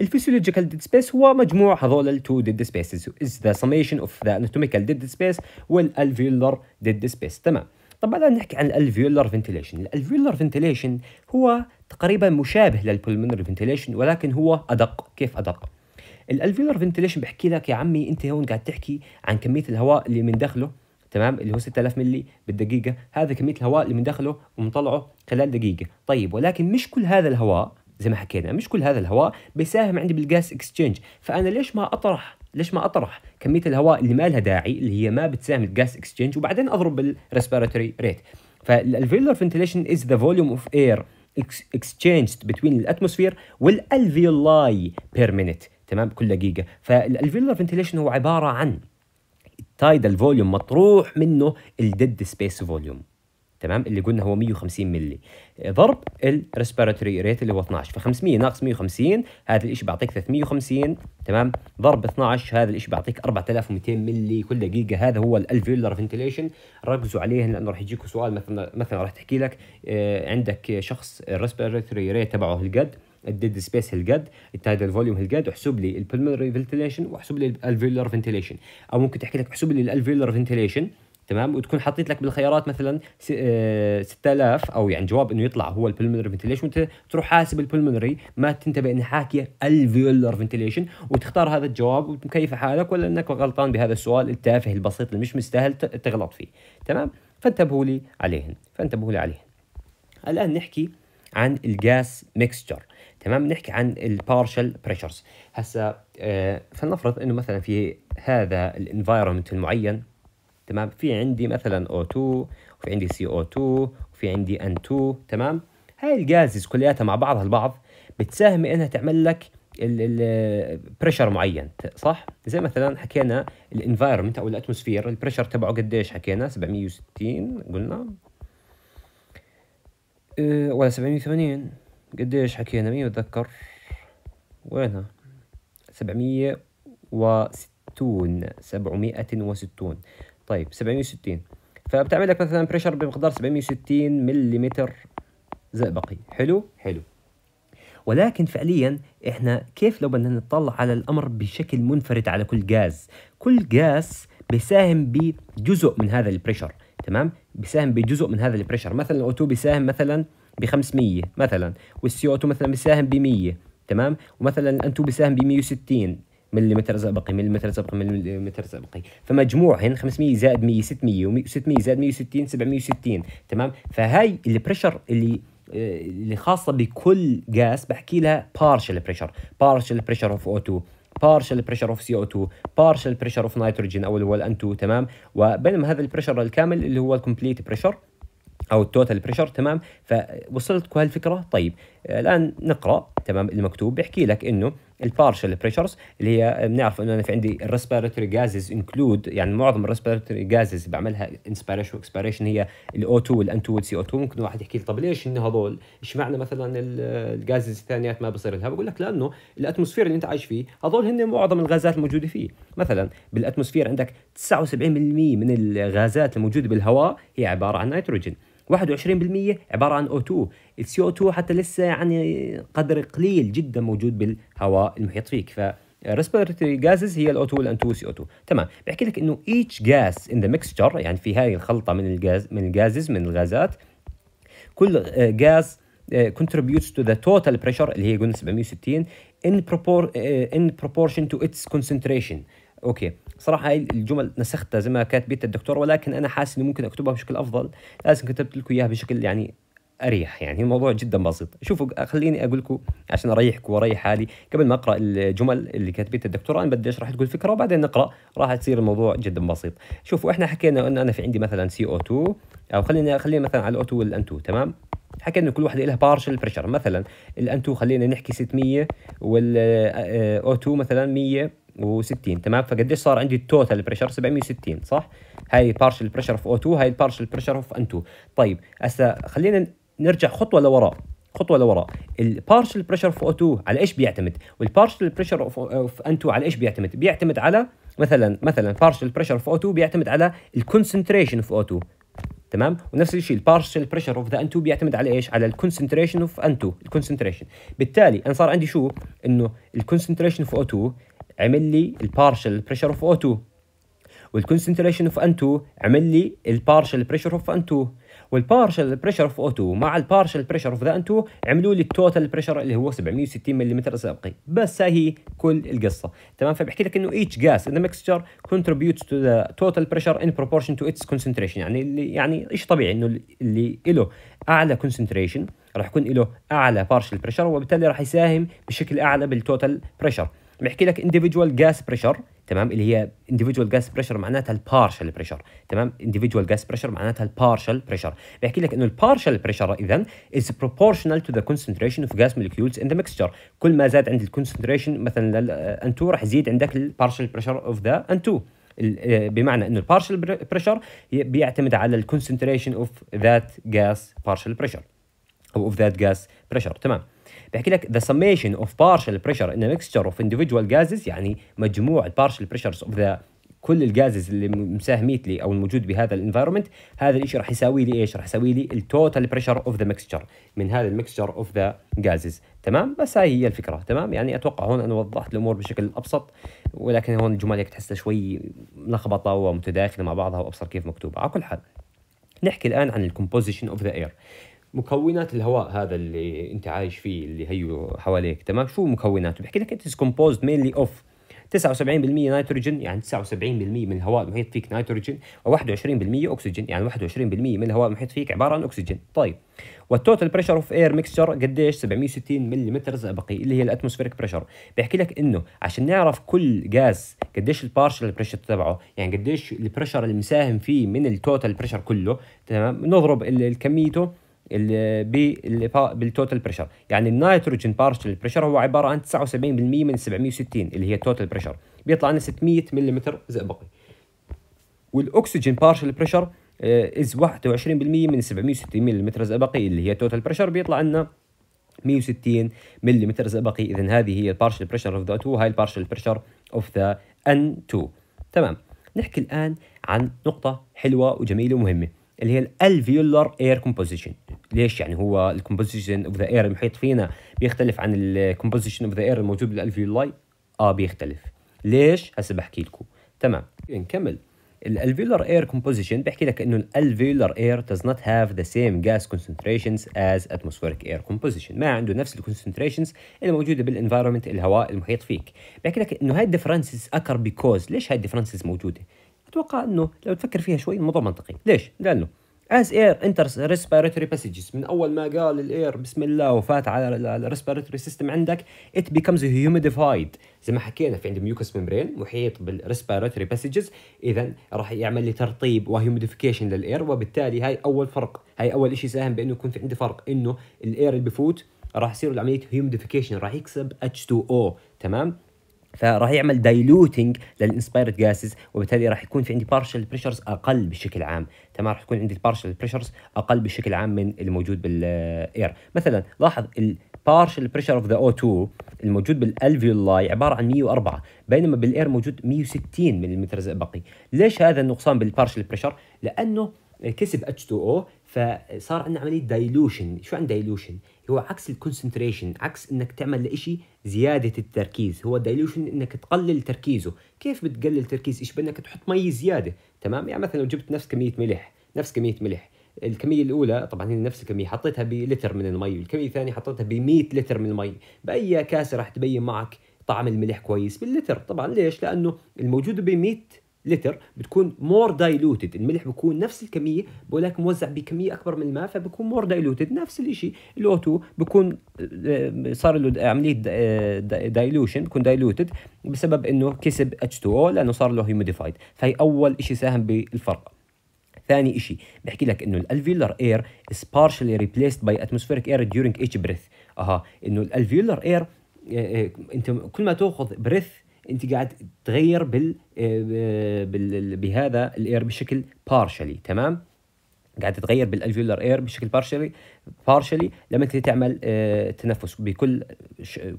الفسيولوجيكال ديد سبيس هو مجموع هذول التو ديد سبيسز از ذا سميشن اوف ذا اناتوميكال ديد سبيس والالفيولر ديد سبيس تمام طب بدأ نحكي عن الالفيولر فنتيليشن الالفيولر فنتيليشن هو تقريبا مشابه للبولمونري فنتيليشن ولكن هو ادق كيف ادق الالفيولر فنتيليشن بحكي لك يا عمي انت هون قاعد تحكي عن كميه الهواء اللي من داخله تمام اللي هو 6000 ملي بالدقيقه هذا كميه الهواء اللي من داخله ومطلعه خلال دقيقه طيب ولكن مش كل هذا الهواء زي ما حكينا مش كل هذا الهواء بيساهم عندي بالجاس اكسشينج فانا ليش ما اطرح ليش ما اطرح كميه الهواء اللي ما لها داعي اللي هي ما بتساهم الجاس اكسشينج وبعدين اضرب بالريسبيراتوري ريت فالالفيولار فنتيليشن از ذا فوليوم اوف اير اكسشينجد بتوين الاتموسفير والالفيولاي بير مينيت تمام كل دقيقه فالالفيولار فنتيليشن هو عباره عن التايدال فوليوم مطروح منه الديد سبيس فوليوم تمام اللي قلنا هو 150 ملي ضرب الريسبيراتوري ريت اللي هو 12 ف 500 ناقص 150 هذا الشيء بيعطيك 350 تمام ضرب 12 هذا الشيء بيعطيك 4200 ملي كل دقيقه هذا هو الالفيولر فنتيليشن ركزوا عليه لانه راح يجيكم سؤال مثلا مثلا راح تحكي لك آه، عندك شخص الريسبيراتوري ريت تبعه هالقد الديد سبيس هالقد التايدل فوليوم هالقد احسب لي البلمونري فنتيليشن واحسب لي الالفيولر فنتيليشن او ممكن تحكي لك احسب لي الالفيولر فنتيليشن تمام وتكون حطيت لك بالخيارات مثلا 6000 آه، او يعني جواب انه يطلع هو البلمنري فنتيليشن وانت تروح حاسب البلمنري ما تنتبه انه حاكيه الفيولر فنتيليشن وتختار هذا الجواب وتكيف حالك ولا انك غلطان بهذا السؤال التافه البسيط اللي مش مستاهل تغلط فيه تمام فانتبهوا لي عليهن فانتبهوا لي عليهن الان نحكي عن الجاس ميكستشر تمام نحكي عن البارشل بريشرز هسه فلنفرض انه مثلا في هذا الانفايرمنت المعين تمام في عندي مثلا O2 وفي عندي CO2 وفي عندي N2 تمام هاي الجازز كلياتها مع بعضها البعض بتساهم انها تعمل لك البريشر معين صح زي مثلا حكينا الانفايرمنت او الاتموسفير البريشر تبعه قديش حكينا 760 قلنا آه، ولا 780 قديش حكينا مين بتذكر وينها 760 760 طيب 760 فبتعمل لك مثلا بريشر بمقدار 760 ملم زئبقي حلو حلو ولكن فعليا احنا كيف لو بدنا نطلع على الامر بشكل منفرد على كل غاز كل غاز بيساهم بجزء من هذا البريشر تمام بيساهم بجزء من هذا البريشر مثلا الاوتو بيساهم مثلا ب 500 مثلا والسي او 2 مثلا بيساهم ب 100 تمام ومثلا الان 2 بيساهم ب 160 مليمتر زئبقي مليمتر زئبقي مليمتر زئبقي فمجموعهن 500 زائد 100 600 و600 زائد 160 760 تمام فهاي البريشر اللي آه، اللي خاصه بكل غاز بحكي لها بارشل بريشر بارشل بريشر اوف او 2 بارشل بريشر اوف سي او 2 بارشل بريشر اوف نيتروجين او اللي هو الان 2 تمام وبينما هذا البريشر الكامل اللي هو الكومبليت بريشر او التوتال بريشر تمام فوصلتكم هالفكره طيب آه، الان نقرا تمام المكتوب بيحكي لك انه البارشل بريشرز اللي هي بنعرف انه انا في عندي الريسبيرتوري جازز انكلود يعني معظم الريسبيرتوري جازز بعملها انسبيريشن واكسبيريشن هي الاو 2 والان 2 والسي او 2 ممكن واحد يحكي لي طب ليش انه هذول ايش معنى مثلا الجازز الثانيات ما بصير لها بقول لك لانه الاتموسفير اللي انت عايش فيه هذول هن معظم الغازات الموجوده فيه مثلا بالاتموسفير عندك 79% من الغازات الموجوده بالهواء هي عباره عن نيتروجين 21% عبارة عن O2 السي او 2 حتى لسه يعني قدر قليل جدا موجود بالهواء المحيط فيك ف respiratory gases هي الاو 2 والان 2 سي او 2 تمام بحكي لك انه each gas in the mixture يعني في هاي الخلطه من الغاز من الغازز من الغازات كل غاز آه، آه، contributes to the total pressure اللي هي قلنا 760 in, propor آه، in proportion to its concentration اوكي okay. صراحه هاي الجمل نسختها زي ما كاتبتها الدكتور ولكن انا حاسس اني ممكن اكتبها بشكل افضل لازم كتبت لكم اياها بشكل يعني اريح يعني الموضوع جدا بسيط شوفوا خليني اقول لكم عشان اريحكم واريح حالي قبل ما اقرا الجمل اللي كاتبتها الدكتوره انا بدي اشرح لكم الفكره وبعدين نقرا راح تصير الموضوع جدا بسيط شوفوا احنا حكينا انه انا في عندي مثلا سي او 2 او خلينا خلينا مثلا على الاو 2 والان 2 تمام حكينا كل واحده لها بارشل بريشر مثلا الان 2 خلينا نحكي 600 والأوتو آه، آه، مثلا 100 760 تمام فقديش صار عندي التوتال بريشر 760 صح هاي بارشل بريشر اوف O2 هاي البارشل بريشر اوف N2 طيب هسه خلينا نرجع خطوه لورا خطوه لورا البارشل بريشر اوف O2 على ايش بيعتمد والبارشل بريشر اوف N2 على ايش بيعتمد بيعتمد على مثلا مثلا بارشل بريشر اوف O2 بيعتمد على الكونسنتريشن اوف O2 تمام ونفس الشيء البارشل بريشر اوف ذا ان 2 بيعتمد على ايش على الكونسنتريشن اوف ان 2 الكونسنتريشن بالتالي انا صار عندي شو انه الكونسنتريشن اوف او 2 عمل لي البارشل بريشر اوف O2 والكونسنتريشن اوف N2 عمل لي البارشل بريشر اوف N2 والبارشل بريشر اوف O2 مع البارشل بريشر اوف ذا N2 عملوا لي التوتال بريشر اللي هو 760 ملم سابقي بس هي كل القصه تمام فبحكي لك انه each gas in the mixture contributes to the total pressure in proportion to its concentration يعني اللي يعني ايش طبيعي انه اللي له اعلى concentration راح يكون له اعلى بارشل بريشر وبالتالي راح يساهم بشكل اعلى بالتوتال بريشر بحكي لك انديفيدوال جاس بريشر تمام اللي هي انديفيدوال جاس بريشر معناتها البارشل بريشر تمام انديفيدوال جاس بريشر معناتها البارشل بريشر بحكي لك انه البارشل بريشر اذا از بروبورشنال تو ذا concentration اوف جاس موليكيولز ان ذا ميكستشر كل ما زاد عند الكونسنتريشن مثلا للان تو راح يزيد عندك البارشل بريشر اوف ذا ان تو بمعنى انه البارشل بريشر بيعتمد على الكونسنتريشن اوف ذات جاس بارشل بريشر او اوف ذات جاس بريشر تمام بحكي لك the summation of partial pressure in a mixture of individual gases يعني مجموع partial pressures of the كل الجازز اللي مساهميت لي او الموجود بهذا الانفايرمنت هذا الشيء راح يساوي لي ايش؟ راح يساوي لي التوتال بريشر اوف ذا ميكستشر من هذا الميكستشر اوف ذا جازز تمام بس هاي هي الفكره تمام يعني اتوقع هون انا وضحت الامور بشكل ابسط ولكن هون الجمل هيك تحسها شوي ملخبطه ومتداخله مع بعضها وابصر كيف مكتوبه على كل حال نحكي الان عن الكومبوزيشن اوف ذا اير مكونات الهواء هذا اللي انت عايش فيه اللي هيو حواليك تمام شو مكوناته بحكي لك اتس كومبوزد مينلي اوف 79% نيتروجين يعني 79% من الهواء المحيط فيك نيتروجين و21% اكسجين يعني 21% من الهواء المحيط فيك عباره عن اكسجين طيب والتوتال بريشر اوف اير ميكستشر قديش 760 ملم بقي اللي هي الاتموسفيريك بريشر بيحكي لك انه عشان نعرف كل غاز قديش البارشل بريشر تبعه يعني قديش البريشر المساهم فيه من التوتال بريشر كله تمام نضرب الكميته بالتوتال بريشر يعني النيتروجين بارشل بريشر هو عباره عن 79% من 760 اللي هي التوتال بريشر بيطلع لنا 600 ملم زئبقي والاكسجين بارشل بريشر از 21% من 760 ملم زئبقي اللي هي التوتال بريشر بيطلع لنا 160 ملم زئبقي اذا هذه هي البارشل بريشر اوف ذا 2 هاي البارشل بريشر اوف ذا ان 2 تمام نحكي الان عن نقطه حلوه وجميله ومهمه اللي هي الالفيولار اير كومبوزيشن ليش يعني هو الكومبوزيشن اوف ذا اير المحيط فينا بيختلف عن الكومبوزيشن اوف ذا اير الموجود بالالفيولاي اه بيختلف ليش هسه بحكي لكم تمام نكمل الالفيولار اير كومبوزيشن بحكي لك انه الالفيولار اير does not have the same gas concentrations as atmospheric air composition ما عنده نفس الكونسنتريشنز الموجوده بالانفايرمنت الهواء المحيط فيك بحكي لك انه هاي الديفرنسز اكر بيكوز ليش هاي الديفرنسز موجوده اتوقع انه لو تفكر فيها شوي الموضوع منطقي ليش لانه از اير انتر ريسبيراتوري باسجز من اول ما قال الاير بسم الله وفات على الريسبيرتوري سيستم عندك ات بيكمز humidified زي ما حكينا في عندي ميوكس ميمبرين محيط بالريسبيراتوري باسجز اذا راح يعمل لي ترطيب وهيوميديفيكيشن للاير وبالتالي هاي اول فرق هاي اول شيء ساهم بانه يكون في عندي فرق انه الاير اللي بفوت راح يصير عمليه هيوميديفيكيشن راح يكسب H2O تمام فراح يعمل دايلوتنج للانسبيرد جاسز وبالتالي راح يكون في عندي بارشل بريشرز اقل بشكل عام تمام راح يكون عندي البارشل بريشرز اقل بشكل عام من الموجود بالاير مثلا لاحظ البارشل بريشر اوف ذا او 2 الموجود بالالفيولاي عباره عن 104 بينما بالاير موجود 160 ملم زئبقي ليش هذا النقصان بالبارشل بريشر لانه كسب H2O فصار عندنا عمليه دايلوشن شو عن دايلوشن هو عكس الكونسنتريشن عكس انك تعمل لإشي زياده التركيز هو الدايلوشن انك تقلل تركيزه كيف بتقلل تركيز ايش بدك تحط مي زياده تمام يعني مثلا لو جبت نفس كميه ملح نفس كميه ملح الكمية الأولى طبعا هي نفس الكمية حطيتها بلتر من المي والكمية الثانية حطيتها ب 100 لتر من المي بأي كاسة راح تبين معك طعم الملح كويس باللتر طبعا ليش؟ لأنه الموجود ب 100 لتر بتكون مور دايلوتد الملح بيكون نفس الكميه ولكن موزع بكميه اكبر من الماء فبكون مور دايلوتد نفس الشيء الاو 2 بكون آه، صار له عمليه دايلوشن آه، بكون دايلوتد بسبب انه كسب اتش 2 او لانه صار له هيوميديفايد فهي اول شيء ساهم بالفرق ثاني شيء بحكي لك انه الالفيولر اير از بارشلي ريبليسد باي اتموسفيريك اير ديورينج اتش بريث اها انه الالفيولر اير آه، انت كل ما تاخذ بريث انت قاعد تغير بال, آه، آه، بهذا الاير بشكل بارشلي تمام قاعد تتغير بالالفيولر اير بشكل بارشلي بارشلي لما انت تعمل آه، تنفس بكل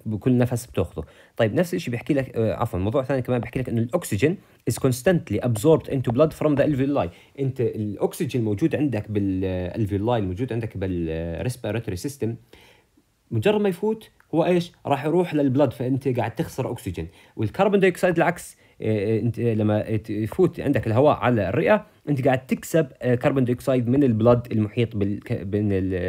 بكل نفس بتاخذه طيب نفس الشيء بيحكي لك عفوا موضوع ثاني كمان بيحكي لك انه الاكسجين از كونستنتلي ابزوربد انتو بلاد فروم ذا الفيولاي انت الاكسجين الموجود عندك بالالفيولاي الموجود عندك بالريسبيراتوري سيستم مجرد ما يفوت هو ايش راح يروح للبلد فانت قاعد تخسر اكسجين والكربون دايوكسيد العكس إيه، إيه، انت لما يفوت عندك الهواء على الرئه انت قاعد تكسب كربون آه، دايوكسيد من البلد المحيط بال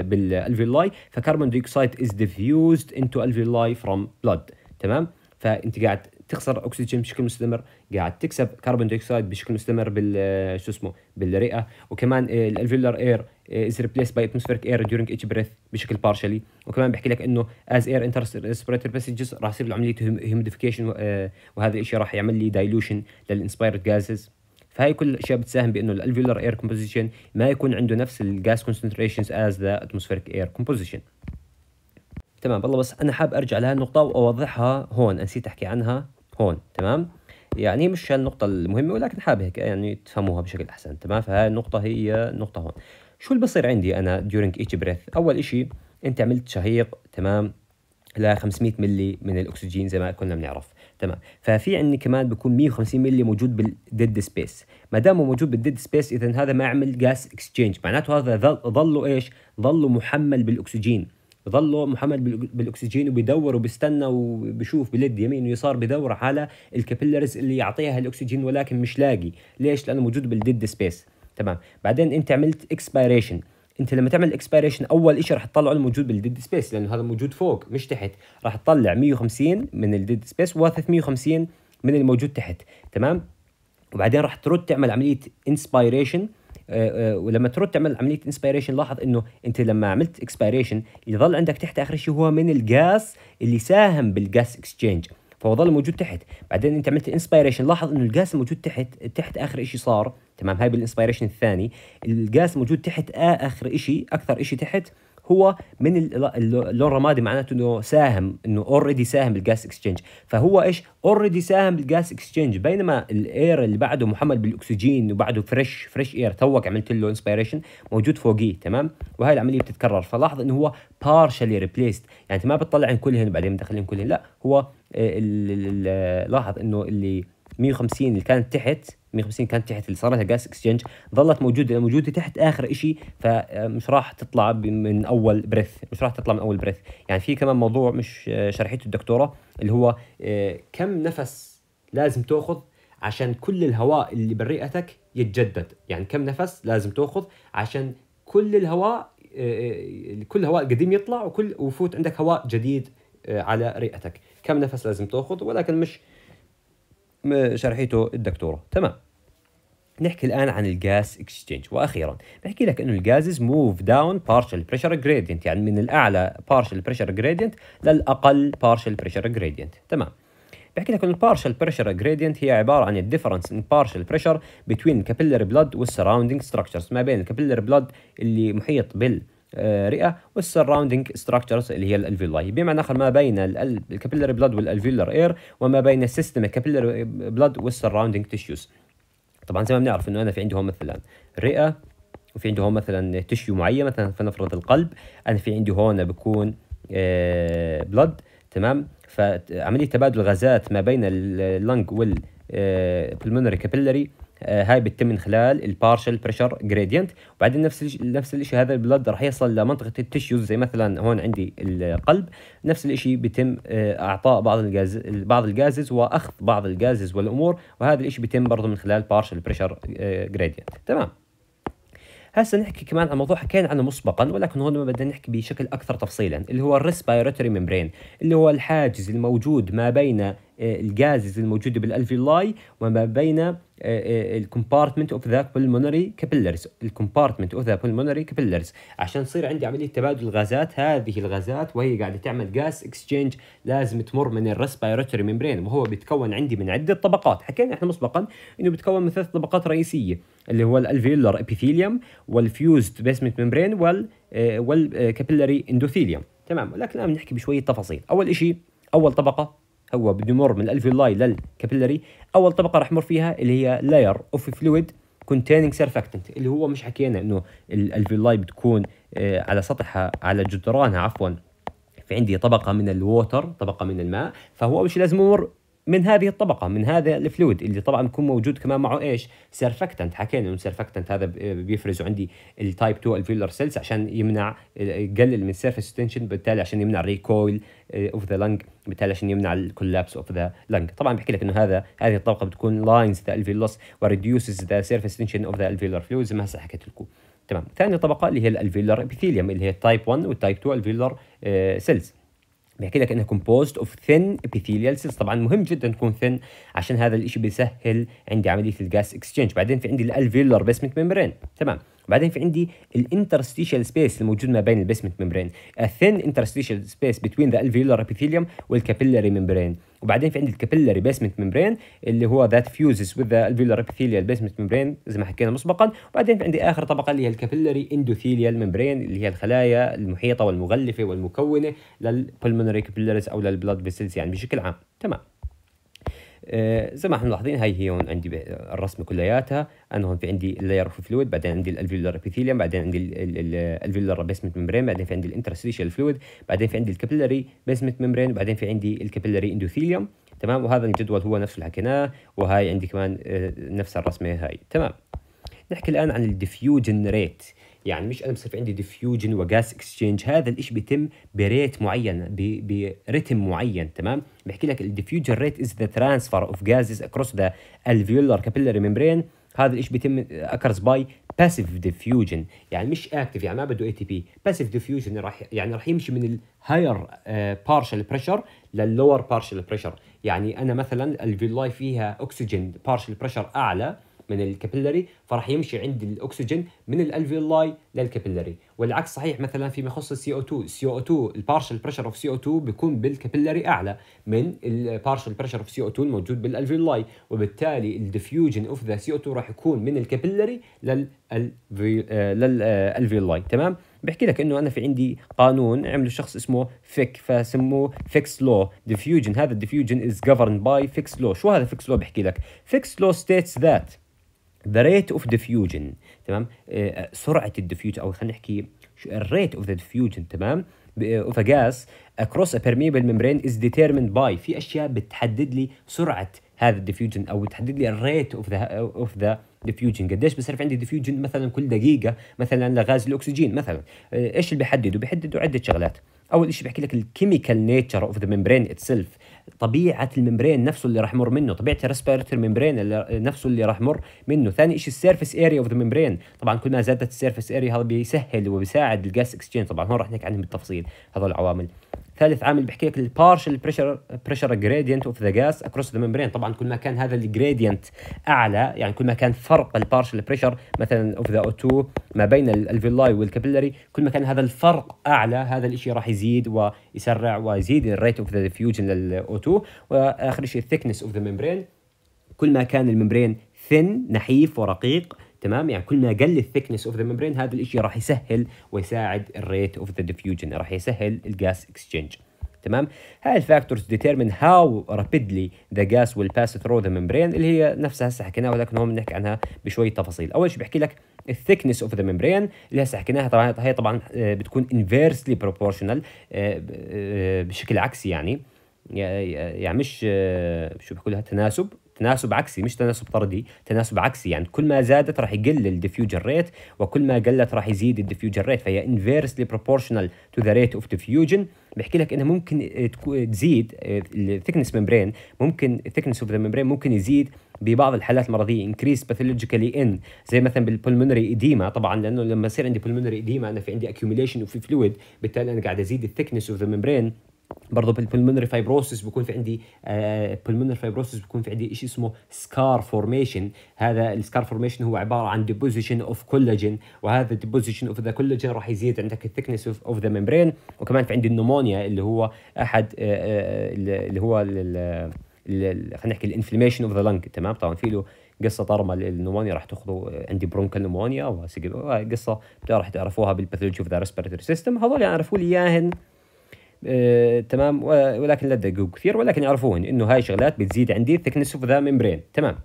بالالفيولاي فكربون دايوكسيد از ديفيوزد انتو الفيولاي فروم بلد تمام فانت قاعد تخسر اكسجين بشكل مستمر قاعد تكسب كربون دايوكسيد بشكل مستمر بال آه، شو اسمه بالرئه وكمان الالفيلر اير از ريبليس باي اتموسفيريك اير ديورينج اتش بريث بشكل بارشلي وكمان بحكي لك انه از اير انتر سبريتر باسجز راح يصير عمليه هيوميديفيكيشن آه، وهذا الشيء راح يعمل لي دايلوشن للانسبيرد جازز فهي كل الاشياء بتساهم بانه الالفيلر اير كومبوزيشن ما يكون عنده نفس الجاس كونسنتريشنز از ذا اتموسفيريك اير كومبوزيشن تمام والله بس انا حاب ارجع لهالنقطه واوضحها هون نسيت احكي عنها هون تمام يعني مش النقطة المهمة ولكن حابب هيك يعني تفهموها بشكل أحسن تمام فهاي النقطة هي النقطة هون شو اللي بصير عندي أنا during each breath أول إشي أنت عملت شهيق تمام ل 500 ملي من الاكسجين زي ما كنا بنعرف تمام ففي عندي كمان بيكون 150 ملي موجود بالديد سبيس ما دام موجود بالديد سبيس اذا هذا ما عمل جاس اكسشينج معناته هذا ظل ظله ايش ظله محمل بالاكسجين ظل محمد بالاكسجين وبيدور وبيستنى وبيشوف بلد يمين ويسار بدور على الكابيلرز اللي يعطيها الاكسجين ولكن مش لاقي ليش لانه موجود بالديد سبيس تمام بعدين انت عملت اكسبيريشن انت لما تعمل اكسبيريشن اول شيء راح تطلعه الموجود بالديد سبيس لانه هذا موجود فوق مش تحت راح تطلع 150 من الديد سبيس و350 من الموجود تحت تمام وبعدين راح ترد تعمل عمليه انسبيريشن آه، آه، ولما ترد تعمل عمليه انسبيريشن لاحظ انه انت لما عملت اكسبيريشن يظل عندك تحت اخر شيء هو من الغاز اللي ساهم بالغاز اكسشينج فهو ظل موجود تحت بعدين انت عملت انسبيريشن لاحظ انه الغاز موجود تحت تحت اخر شيء صار تمام هاي بالانسبيريشن الثاني الغاز موجود تحت اخر شيء اكثر شيء تحت هو من اللون الرمادي معناته انه ساهم انه اوريدي ساهم بالجاس اكسشينج فهو ايش اوريدي ساهم بالجاس اكسشينج بينما الاير اللي بعده محمل بالاكسجين وبعده فريش فريش اير توك عملت له انسبيريشن موجود فوقيه تمام وهي العمليه بتتكرر فلاحظ انه هو بارشلي ريبليست يعني انت ما بتطلعين كلهن بعدين مدخلين كلهن لا هو لاحظ انه اللي 150 اللي كانت تحت 150 كانت تحت اللي صارت جاس اكسشينج ظلت موجوده موجوده تحت اخر شيء فمش آه، راح تطلع من اول بريث مش راح تطلع من اول بريث يعني في كمان موضوع مش آه، شرحته الدكتوره اللي هو آه، كم نفس لازم تاخذ عشان كل الهواء اللي برئتك يتجدد يعني كم نفس لازم تاخذ عشان كل الهواء كل هواء قديم يطلع وكل ويفوت عندك هواء جديد على رئتك كم نفس لازم تاخذ ولكن مش شرحيته الدكتوره تمام نحكي الان عن الجاس اكسشينج واخيرا بحكي لك انه الجازز موف داون بارشل بريشر جريدينت يعني من الاعلى بارشل بريشر جريدينت للاقل بارشل بريشر جريدينت تمام بحكي لك انه البارشل بريشر جريدينت هي عباره عن الديفرنس ان بارشل بريشر بين الكابيلر بلاد والسراوندينج ستراكشرز ما بين الكابيلر بلاد اللي محيط بال آه، رئه والسراوندينج ستراكشرز اللي هي الالفيولاي بمعنى اخر ما بين الكابيلاري بلاد والالفيولار اير وما بين السيستم الكابيلاري بلاد والسراوندينج تيشوز طبعا زي ما بنعرف انه انا في عندي هون مثلا رئه وفي عندي هون مثلا تشيو معين مثلا فنفرض القلب انا في عندي هون بكون بلاد آه، تمام فعمليه تبادل غازات ما بين اللنج والبلمونري كابيلاري آه، هاي بتتم من خلال البارشل بريشر جريدينت وبعدين نفس نفس الشيء هذا البلد راح يصل لمنطقه التشيوز زي مثلا هون عندي القلب نفس الشيء بيتم آه، اعطاء بعض الجاز بعض الجازز واخذ بعض الجازز والامور وهذا الشيء بيتم برضه من خلال بارشل بريشر جريدينت تمام هسه نحكي كمان عن موضوع حكينا عنه مسبقا ولكن هون بدنا نحكي بشكل اكثر تفصيلا اللي هو الريسبيراتوري ممبرين اللي هو الحاجز الموجود ما بين الجازز الموجودة بالالفيولاي وما بين الكومبارتمنت اوف ذا pulmonary كابيلرز الكومبارتمنت اوف ذا pulmonary كابيلرز عشان تصير عندي عملية تبادل الغازات هذه الغازات وهي قاعدة تعمل جاس اكسشينج لازم تمر من الريسبيراتوري ممبرين وهو بيتكون عندي من عدة طبقات حكينا احنا مسبقا انه بيتكون من ثلاث طبقات رئيسية اللي هو الالفيولار ابيثيليوم والفيوزد بيسمنت ممبرين وال والكابيلري اندوثيليوم آه، آه، تمام ولكن الان بنحكي بشوية تفاصيل اول شيء اول طبقة هو بده يمر من الالفيولاي للكابيلاري اول طبقه راح يمر فيها اللي هي لاير اوف فلويد كونتيننج سيرفكتنت اللي هو مش حكينا انه الالفيولاي بتكون آه، على سطحها على جدرانها عفوا في عندي طبقه من الووتر طبقه من الماء فهو اول شيء لازم يمر من هذه الطبقه من هذا الفلويد اللي طبعا بيكون موجود كمان معه ايش سيرفكتنت حكينا انه سيرفكتنت هذا آه، بيفرزه عندي التايب 2 الفيلر سيلز عشان يمنع آه، يقلل من السيرفس تنشن بالتالي عشان يمنع ريكويل اوف ذا لنج بالتالي عشان يمنع الكولابس اوف ذا لنج طبعا بحكي لك انه هذا هذه الطبقه بتكون لاينز ذا الفيلوس وريديوسز ذا سيرفيس تنشن اوف ذا الفيلر فلويد زي ما هسه حكيت لكم تمام ثاني طبقه اللي هي الالفيلر ابيثيليوم اللي هي تايب 1 والتايب 2 الفيلر سيلز بيحكي لك انها كومبوزد اوف ثين ابيثيليال سيلز طبعا مهم جدا تكون ثين عشان هذا الشيء بيسهل عندي عمليه الجاس اكستشينج بعدين في عندي الالفيلر بيسمنت ميمبرين تمام بعدين في عندي الانترستيشال سبيس الموجود ما بين البيسمنت ميمبرين a انترستيشال سبيس بتوين ذا الفيلر ابيثيليوم والكابيلري والكابيلاري وبعدين في عندي الكابيلاري بيسمنت ممبرين اللي هو ذات فيوزز وذ الفيلر ابيثيليال بيسمنت ممبرين زي ما حكينا مسبقا وبعدين في عندي اخر طبقه اللي هي الكابيلاري اندوثيليال ممبرين اللي هي الخلايا المحيطه والمغلفه والمكونه للبلمونري كابيلاريز او للبلاد فيسلز يعني بشكل عام تمام آه، زي ما احنا ملاحظين هاي هي هون عندي الرسمه كلياتها انا هون في عندي اللاير اوف فلويد بعدين عندي الالفيولار ابيثيليوم بعدين عندي الالفيولار بيسمنت ممبرين بعدين في عندي الانترستيشال فلويد بعدين في عندي الكابيلاري بيسمنت ممبرين بعدين في عندي الكابيلاري اندوثيليوم تمام وهذا الجدول هو نفسه اللي حكيناه وهاي عندي كمان آه، نفس الرسمه هاي تمام نحكي الان عن الديفيوجن ريت يعني مش انا بصير في عندي ديفيوجن وجاس اكسشينج هذا الشيء بيتم بريت معين برتم معين تمام بحكي لك الديفيوجن ريت از ذا ترانسفير اوف غازز اكروس ذا الفيولار كابيلاري ميمبرين هذا الشيء بيتم اكرز باي باسيف ديفيوجن يعني مش اكتف يعني ما بده اي تي بي باسيف ديفيوجن راح يعني راح يمشي من الهاير بارشل بريشر لللور بارشل بريشر يعني انا مثلا الفيولاي فيها اكسجين بارشل بريشر اعلى من الكابيلاري فراح يمشي عند الاكسجين من الالفيولاي للكابيلاري والعكس صحيح مثلا فيما يخص السي او 2 السي او 2 البارشل بريشر اوف سي او 2 بيكون بالكابيلاري اعلى من البارشل بريشر اوف سي او 2 الموجود بالالفيولاي وبالتالي الديفيوجن اوف ذا سي او 2 راح يكون من الكابيلاري للالفيولاي آه، آه، تمام بحكي لك انه انا في عندي قانون عمله شخص اسمه فيك فسموه فيكس لو ديفيوجن هذا الديفيوجن از governed باي فيكس لو شو هذا فيكس لو بحكي لك فيكس لو ستيتس ذات ذا ريت اوف ديفيوجن تمام آه، سرعه الديفيوجن او خلينا نحكي الريت اوف ذا ديفيوجن تمام اوف آه، جاس across a permeable membrane is determined by في اشياء بتحدد لي سرعه هذا الديفيوجن او بتحدد لي الريت اوف ذا اوف ذا ديفيوجن قديش بصير عندي ديفيوجن مثلا كل دقيقه مثلا لغاز الاكسجين مثلا آه، ايش اللي بيحدده بيحدده عده شغلات اول شيء بحكي لك الكيميكال نيتشر اوف ذا ميمبرين اتسيلف طبيعه الممبرين نفسه اللي راح مر منه طبيعه الريسبيرتوري ميمبرين نفسه اللي راح مر منه ثاني شيء السيرفس اريا اوف ذا ميمبرين طبعا كل ما زادت السيرفس اريا هذا بيسهل وبيساعد الجاس اكسشينج طبعا هون راح نحكي عنهم بالتفصيل هذول العوامل ثالث عامل بحكي لك البارشل بريشر بريشر جريدينت اوف ذا جاس اكروس ذا ممبرين طبعا كل ما كان هذا الجريدينت اعلى يعني كل ما كان فرق البارشل بريشر مثلا اوف ذا O2 ما بين الفيلاي والكابيلاري كل ما كان هذا الفرق اعلى هذا الشيء راح يزيد ويسرع ويزيد الريت اوف ذا ديفيوجن للاو 2 واخر شيء الثيكنس اوف ذا ممبرين كل ما كان الممبرين ثن نحيف ورقيق تمام يعني كل ما قل الثيكنس اوف ذا ممبرين هذا الشيء راح يسهل ويساعد الريت اوف ذا ديفيوجن راح يسهل الغاز اكسشينج تمام هاي الفاكتورز ديتيرمن هاو رابيدلي ذا غاز ويل باس ثرو ذا ممبرين اللي هي نفسها هسه حكيناها ولكن هون بنحكي عنها بشويه تفاصيل اول شيء بحكي لك الثيكنس اوف ذا ممبرين اللي هسه حكيناها طبعا هي طبعا آه، بتكون انفيرسلي آه، بروبورشنال آه، بشكل عكسي يعني يعني مش شو بيقولوا تناسب تناسب عكسي مش تناسب طردي تناسب عكسي يعني كل ما زادت راح يقل الديفيوجن ريت وكل ما قلت راح يزيد الديفيوجن ريت فهي انفيرسلي بروبورشنال تو ذا ريت اوف ديفيوجن بحكي لك انها ممكن تزيد آه، الثيكنس ممبرين ممكن الثيكنس اوف ذا ممبرين ممكن يزيد ببعض الحالات المرضيه انكريس باثولوجيكالي ان زي مثلا بالبلمونري ايديما طبعا لانه لما يصير عندي بلمونري ايديما انا في عندي اكيوميليشن وفي فلويد بالتالي انا قاعد ازيد الثيكنس اوف ذا ممبرين برضه بالبلمونري فايبروسس بيكون في عندي بلمونري آه، فايبروسس بيكون في عندي شيء اسمه سكار فورميشن هذا السكار فورميشن هو عباره عن ديبوزيشن اوف كولاجين وهذا الديبوزيشن اوف ذا كولاجين راح يزيد عندك الثكنس اوف ذا ممبرين وكمان في عندي النمونيا اللي هو احد آه، آه، اللي هو خلينا نحكي الانفلاميشن اوف ذا لنج تمام طبعا في له قصه طرمه النمونيا راح تاخذوا عندي برونكال نمونيا وقصه راح تعرفوها بالباثولوجي اوف ذا ريسبيرتوري سيستم هذول يعرفوا لي اياهن آه تمام ولكن لا تدققوا كثير ولكن يعرفون انه هاي شغلات بتزيد عندي الثكنس اوف ذا ممبرين تمام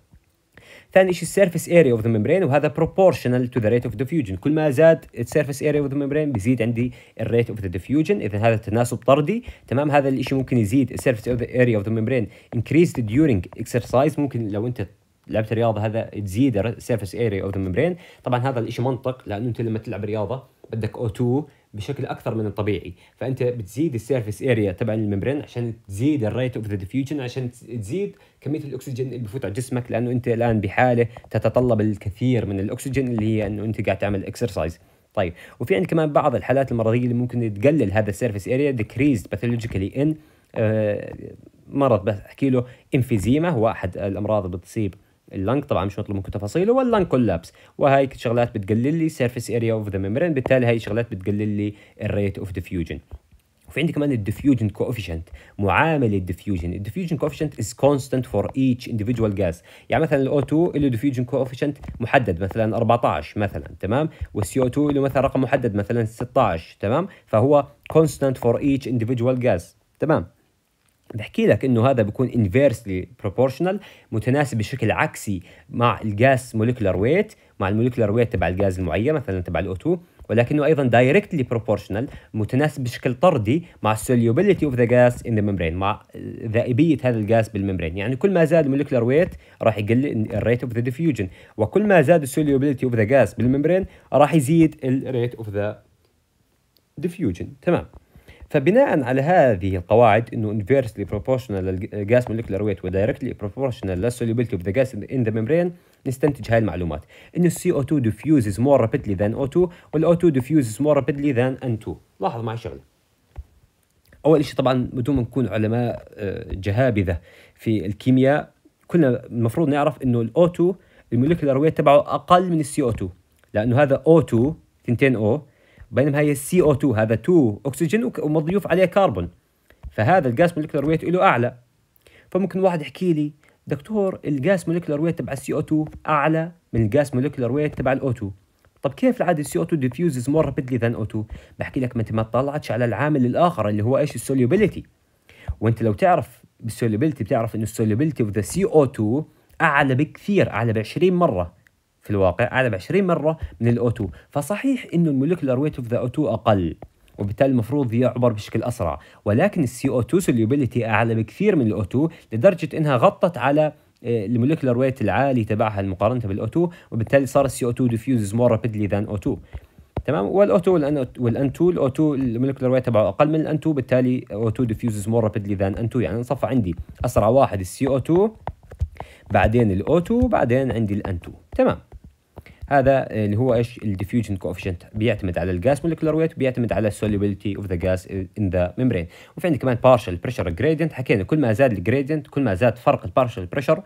ثاني شيء السيرفس اريا اوف ذا ممبرين وهذا بروبورشنال تو ذا ريت اوف ديفيوجن كل ما زاد السيرفس اريا اوف ذا ممبرين بيزيد عندي الريت اوف ذا ديفيوجن اذا هذا تناسب طردي تمام هذا الشيء ممكن يزيد السيرفس اريا اوف ذا ممبرين انكريزد ديورينج اكسرسايز ممكن لو انت لعبت رياضه هذا تزيد السيرفس اريا اوف ذا ممبرين طبعا هذا الشيء منطق لانه انت لما تلعب رياضه بدك او 2 بشكل اكثر من الطبيعي فانت بتزيد السيرفيس اريا تبع الممبرين عشان تزيد الريت اوف ذا ديفيوجن عشان تزيد كميه الاكسجين اللي بفوت على جسمك لانه انت الان بحاله تتطلب الكثير من الاكسجين اللي هي انه انت قاعد تعمل اكسرسايز طيب وفي عندك كمان بعض الحالات المرضيه اللي ممكن تقلل هذا السيرفيس اريا ديكريزد باثولوجيكالي ان مرض بحكي له انفيزيما هو احد الامراض اللي بتصيب اللنك طبعا مش مطلوب منكم تفاصيله واللنك كولابس وهي شغلات بتقلل لي سيرفيس اريا اوف ذا ميمبرين بالتالي هي شغلات بتقلل لي الريت اوف ديفيوجن وفي عندي كمان الديفيوجن كوفيشنت معامل الديفيوجن الديفيوجن كوفيشنت از كونستنت فور ايتش انديفيدوال جاز يعني مثلا الاو 2 له ديفيوجن كوفيشنت محدد مثلا 14 مثلا تمام والسي او 2 له مثلا رقم محدد مثلا 16 تمام فهو كونستنت فور ايتش انديفيدوال جاز تمام بحكي لك انه هذا بيكون انفيرسلي proportional متناسب بشكل عكسي مع الجاس موليكولار ويت مع الموليكولار ويت تبع الغاز المعين مثلا تبع الاو2 ولكنه ايضا دايركتلي proportional متناسب بشكل طردي مع solubility اوف ذا gas ان ذا membrane مع ذائبيه هذا الغاز بالممبرين يعني كل ما زاد الموليكولار ويت راح يقل الريت اوف ذا ديفيوجن وكل ما زاد solubility اوف ذا gas بالممبرين راح يزيد الريت اوف ذا ديفيوجن تمام فبناء على هذه القواعد انه inversely proportional للgas molecular weight ودايركتلي proportional للsolubility of the gas in the membrane نستنتج هاي المعلومات انه CO2 diffuses more rapidly than O2 وال O2 diffuses more rapidly than N2 لاحظ معي شغله اول شيء طبعا بدون ما نكون علماء آه، جهابذه في الكيمياء كلنا المفروض نعرف انه الاو 2 الموليكولار ويت تبعه اقل من السي او 2 لانه هذا او 2 2 او بينما هي السي او 2 هذا 2 اكسجين ومضيوف عليه كربون فهذا الغاز مولكيولر ويت له اعلى فممكن واحد يحكي لي دكتور الغاز مولكيولر ويت تبع السي او 2 اعلى من الغاز مولكيولر ويت تبع الاو 2 طب كيف العاده السي او 2 ديفيوزز مور رابيدلي ذان او 2 بحكي لك ما انت ما طلعتش على العامل الاخر اللي هو ايش السوليوبيليتي وانت لو تعرف بالسوليوبيليتي بتعرف انه السوليوبيليتي اوف ذا سي او 2 اعلى بكثير اعلى ب 20 مره في الواقع أعلى ب 20 مرة من الاو 2 فصحيح أنه المولكيولر ويت اوف ذا او 2 أقل وبالتالي المفروض يعبر بشكل أسرع ولكن السي او 2 سوليوبيليتي أعلى بكثير من الاو 2 لدرجة أنها غطت على آه، المولكيولر ويت العالي تبعها المقارنة بالاو 2 وبالتالي صار السي او 2 ديفيوزز مور رابيدلي ذان او 2 تمام 2 الاو 2 المولكيولر ويت تبعه اقل من 2 بالتالي 2 ديفيوزز مور رابيدلي ذان 2 يعني انصف عندي اسرع واحد السي او 2 بعدين 2 بعدين عندي 2 تمام هذا آه، اللي هو ايش الديفيوجن كوفيشنت بيعتمد على الغاز مولكيولر ويت وبيعتمد على السوليبيليتي اوف ذا جاز ان ذا ميمبرين وفي عندي كمان بارشل بريشر جريدينت حكينا كل ما زاد الجريدينت كل ما زاد فرق البارشل بريشر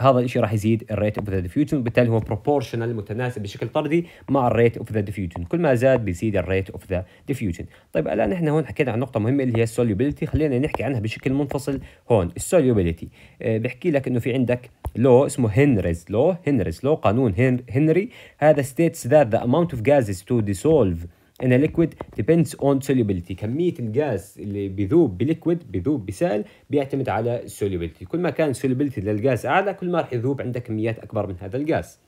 هذا الشيء راح يزيد الريت اوف ذا ديفيوجن وبالتالي هو بروبورشنال متناسب بشكل طردي مع الريت اوف ذا ديفيوجن كل ما زاد بيزيد الريت اوف ذا ديفيوجن طيب الان احنا هون حكينا عن نقطه مهمه اللي هي السوليبيليتي خلينا نحكي عنها بشكل منفصل هون السوليبيليتي آه، بحكي لك انه في عندك لو اسمه هنريز لو هنريز لو قانون هنري هذا states that the amount of gases to dissolve in a liquid depends on solubility كمية الغاز اللي بيذوب بليكويد بيذوب بسائل بيعتمد على solubility كل ما كان solubility للغاز أعلى كل ما رح يذوب عندك كميات أكبر من هذا الغاز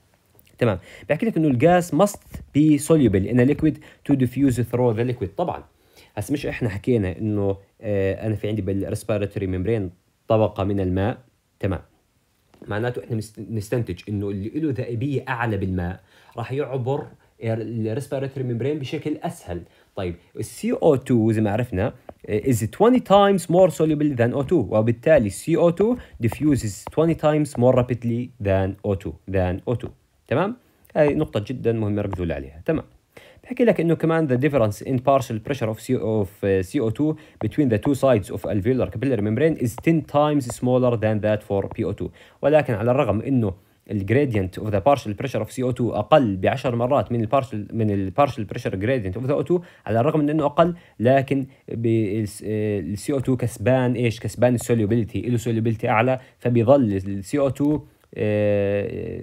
تمام بحكي لك انه الغاز must be soluble in a liquid to diffuse through the liquid طبعا هسه مش احنا حكينا انه آه انا في عندي بالريسبيراتوري ميمبرين طبقه من الماء تمام معناته احنا نستنتج انه اللي له ذائبيه اعلى بالماء راح يعبر الريسبيرتوري ميمبرين بشكل اسهل طيب السي او 2 زي ما عرفنا uh, is 20 times more soluble than O2 وبالتالي CO2 diffuses 20 times more rapidly than O2 than O2 تمام هاي نقطة جدا مهمة ركزوا عليها تمام حكي لك انه كمان ذا ديفرنس ان بارشل بريشر اوف سي او 2 بتوين ذا تو سايدز اوف alveolar كابيلر membrane از 10 تايمز سمولر ذان ذات فور بي او 2 ولكن على الرغم انه الجريدينت اوف ذا بارشل بريشر اوف سي او 2 اقل ب 10 مرات من البارشل من البارشل بريشر جريدينت اوف ذا او 2 على الرغم من انه اقل لكن السي او 2 كسبان ايش كسبان السوليوبيلتي له سوليوبيلتي اعلى فبيظل السي او 2 آه، آه،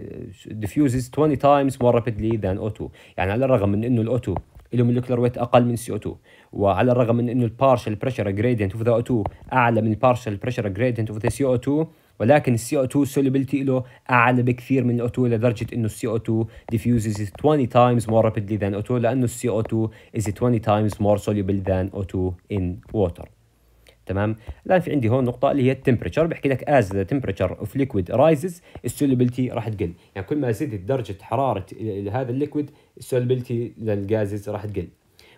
diffuses 20 times more rapidly than O2 يعني على الرغم من انه الاوتو 2 له مولكيولر ويت اقل من CO2 وعلى الرغم من انه البارشل بريشر جريدينت اوف ذا O2 اعلى من البارشل بريشر جريدينت اوف ذا CO2 ولكن السي او 2 solubility له اعلى بكثير من الاو 2 لدرجه انه السي او 2 ديفيوزز 20 تايمز مور رابيدلي ذان او 2 لانه السي او 2 از 20 تايمز مور سوليبل ذان او 2 ان ووتر تمام الان في عندي هون نقطه اللي هي التمبرتشر بحكي لك از ذا تمبرتشر اوف ليكويد رايزز السولبيلتي راح تقل يعني كل ما زادت درجه حراره هذا الليكويد السولبيلتي للغازز راح تقل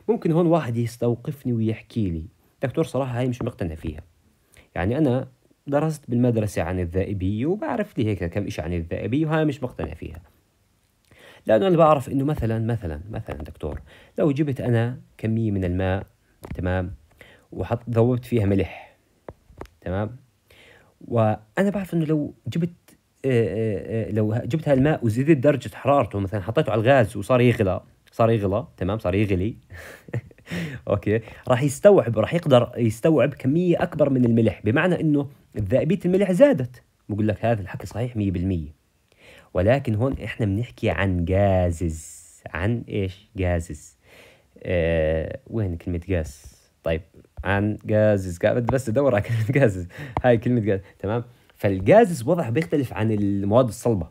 ممكن هون واحد يستوقفني ويحكي لي دكتور صراحه هاي مش مقتنع فيها يعني انا درست بالمدرسة عن الذائبية وبعرف لي هيك كم إشي عن الذائبية وهاي مش مقتنع فيها لأنه أنا بعرف إنه مثلا مثلا مثلا دكتور لو جبت أنا كمية من الماء تمام وحط ذوبت فيها ملح تمام وانا بعرف انه لو جبت آه، آه، آه، لو جبت هالماء وزدت درجه حرارته مثلا حطيته على الغاز وصار يغلى صار يغلى تمام صار يغلي اوكي راح يستوعب راح يقدر يستوعب كميه اكبر من الملح بمعنى انه ذائبيه الملح زادت بقول لك هذا الحكي صحيح 100% ولكن هون احنا بنحكي عن جازز عن ايش جازز آه وين كلمه جاز طيب عن جازز بس ادور على كلمه جازز هاي كلمه جازز تمام فالجازز وضعها بيختلف عن المواد الصلبه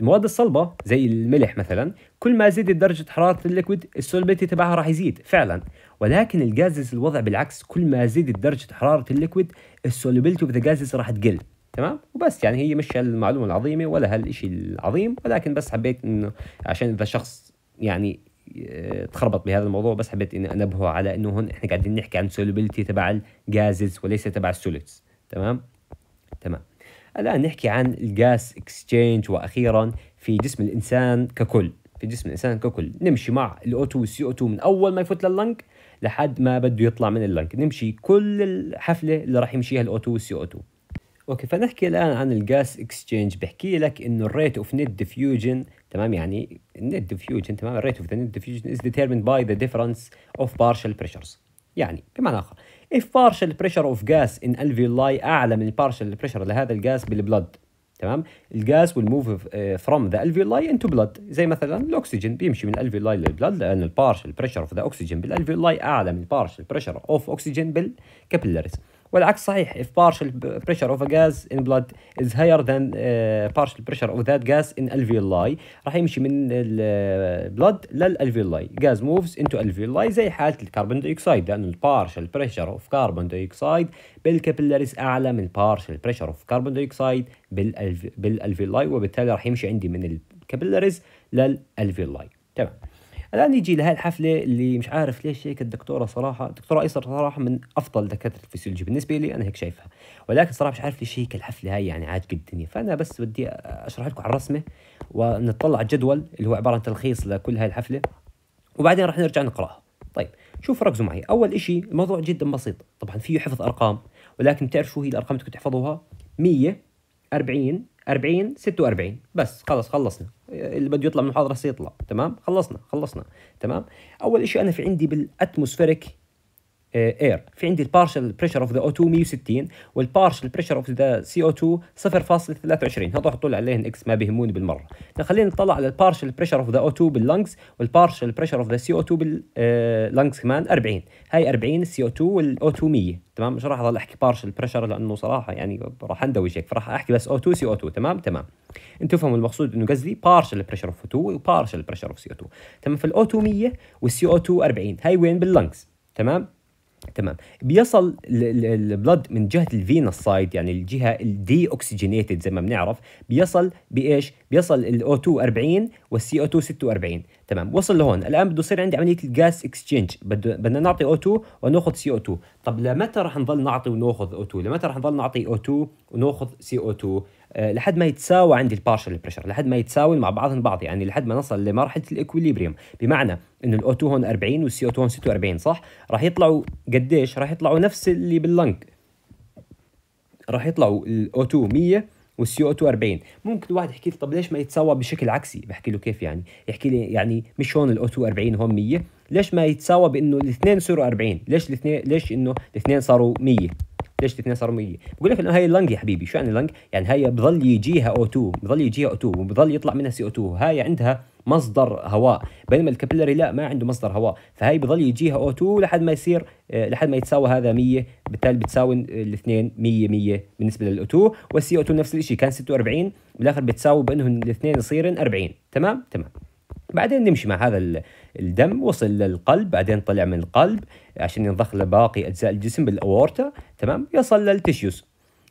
المواد الصلبه زي الملح مثلا كل ما زادت درجه حراره الليكويد السولبيتي تبعها راح يزيد فعلا ولكن الجازز الوضع بالعكس كل ما زادت درجه حراره الليكويد السولبيتي اوف ذا جازز راح تقل تمام وبس يعني هي مش المعلومه العظيمه ولا هالشيء العظيم ولكن بس حبيت انه عشان اذا شخص يعني تخربط بهذا الموضوع بس حبيت اني انبهه على انه هون احنا قاعدين نحكي عن سولوبيلتي تبع الجازز وليس تبع السوليدز تمام تمام الان نحكي عن الجاس اكسشينج واخيرا في جسم الانسان ككل في جسم الانسان ككل نمشي مع الاو 2 والسي او 2 من اول ما يفوت لللنك لحد ما بده يطلع من اللنك نمشي كل الحفله اللي راح يمشيها الاو 2 والسي او 2 اوكي فنحكي الان عن الجاس اكسشينج بحكي لك انه الريت اوف نت ديفيوجن تمام يعني النت ديفيوجن تمام الريت اوف ذا نت ديفيوجن از ديتيرمند باي ذا ديفرنس اوف بارشل بريشرز يعني بمعنى اخر اف بارشل بريشر اوف gas ان الفيولاي اعلى من بارشل بريشر لهذا الجاز بالبلد تمام الجاز ويل موف فروم ذا الفيولاي انتو بلد زي مثلا الاكسجين بيمشي من الفيولاي للبلد لان البارشل بريشر اوف ذا اوكسجين بالالفيولاي اعلى من بارشل بريشر اوف اوكسجين بالكابيلاريز والعكس صحيح if partial pressure of a gas in blood is higher than uh, partial pressure of that gas in alveoli راح يمشي من ال لل للالفيولاي gas moves into alveoli زي حالة الكربون دايوكسيد لأن partial pressure of carbon dioxide بالكابيلاريز أعلى من partial pressure of carbon dioxide بالالفيولاي وبالتالي راح يمشي عندي من الكابيلاريز للالفيولاي تمام الان يجي لهي الحفله اللي مش عارف ليش هيك الدكتوره صراحه الدكتوره ايسر صراحه من افضل دكاتره الفسيولوجي بالنسبه لي انا هيك شايفها ولكن صراحه مش عارف ليش هيك الحفله هاي يعني عاجبه الدنيا فانا بس بدي اشرح لكم على الرسمه ونطلع على الجدول اللي هو عباره عن تلخيص لكل هاي الحفله وبعدين رح نرجع نقراها طيب شوف ركزوا معي اول شيء الموضوع جدا بسيط طبعا فيه حفظ ارقام ولكن بتعرف شو هي الارقام اللي كنت تحفظوها 100 40 40 46 بس خلص خلصنا اللي بده يطلع من المحاضره سيطلع تمام خلصنا خلصنا تمام اول شيء انا في عندي بالاتموسفيريك اير في عندي البارشل بريشر اوف ذا او 2 160 والبارشل بريشر اوف ذا سي او 2 0.23 هذول حطوا لي عليهم اكس ما بيهموني بالمره فخلينا نطلع على البارشل بريشر اوف ذا او 2 باللنجز والبارشل بريشر اوف ذا سي او 2 باللنجز كمان 40 هاي 40 السي او 2 والاو 2 100 تمام مش راح اضل احكي بارشل بريشر لانه صراحه يعني راح اندوج هيك فراح احكي بس او 2 سي او 2 تمام تمام انتم فهموا المقصود انه قصدي بارشل بريشر اوف 2 وبارشل بريشر اوف سي او 2 تمام فالاو 2 100 والسي او 2 40 هاي وين باللنجز تمام تمام بيصل البلد من جهه الفينس سايد يعني الجهه الدي اوكسجينيتد زي ما بنعرف بيصل بايش؟ بيصل الاو 2 40 والسي او 2 46 تمام وصل لهون الان بده يصير عندي عمليه الجاس اكسشينج بدنا نعطي او 2 وناخذ سي او 2 طب لمتى رح نضل نعطي وناخذ او 2 لمتى رح نضل نعطي او 2 وناخذ سي او 2 آه، لحد ما يتساوى عندي البارشل بريشر لحد ما يتساوي مع بعضهم البعض يعني لحد ما نصل لمرحله الاكوليبريم بمعنى انه الاو2 هون 40 والسي او2 هون 46 صح راح يطلعوا قديش راح يطلعوا نفس اللي باللنك راح يطلعوا الاو2 100 والسي او 2 40 ممكن الواحد يحكي لي طب ليش ما يتساوى بشكل عكسي بحكي له كيف يعني يحكي لي يعني مش هون الاو 2 40 هون 100 ليش ما يتساوى بانه الاثنين صاروا 40 ليش الاثنين ليش انه الاثنين صاروا 100 ليش تتناسرميه بقول لك انه هاي اللنج يا حبيبي شو يعني اللنج؟ يعني هاي بضل يجيها O2 بضل يجيها O2 وبضل يطلع منها CO2 هاي عندها مصدر هواء بينما الكابيلاري لا ما عنده مصدر هواء فهي بضل يجيها او 2 لحد ما يصير آه، لحد ما يتساوى هذا 100 بالتالي بتساوي الاثنين 100 100 بالنسبه 2 والسي او 2 نفس الشيء كان 46 بالاخر بتساوي بانهم الاثنين يصيرن 40 تمام تمام بعدين نمشي مع هذا الدم وصل للقلب بعدين طلع من القلب عشان ينضخ لباقي اجزاء الجسم بالاورتا تمام يصل للتشيوز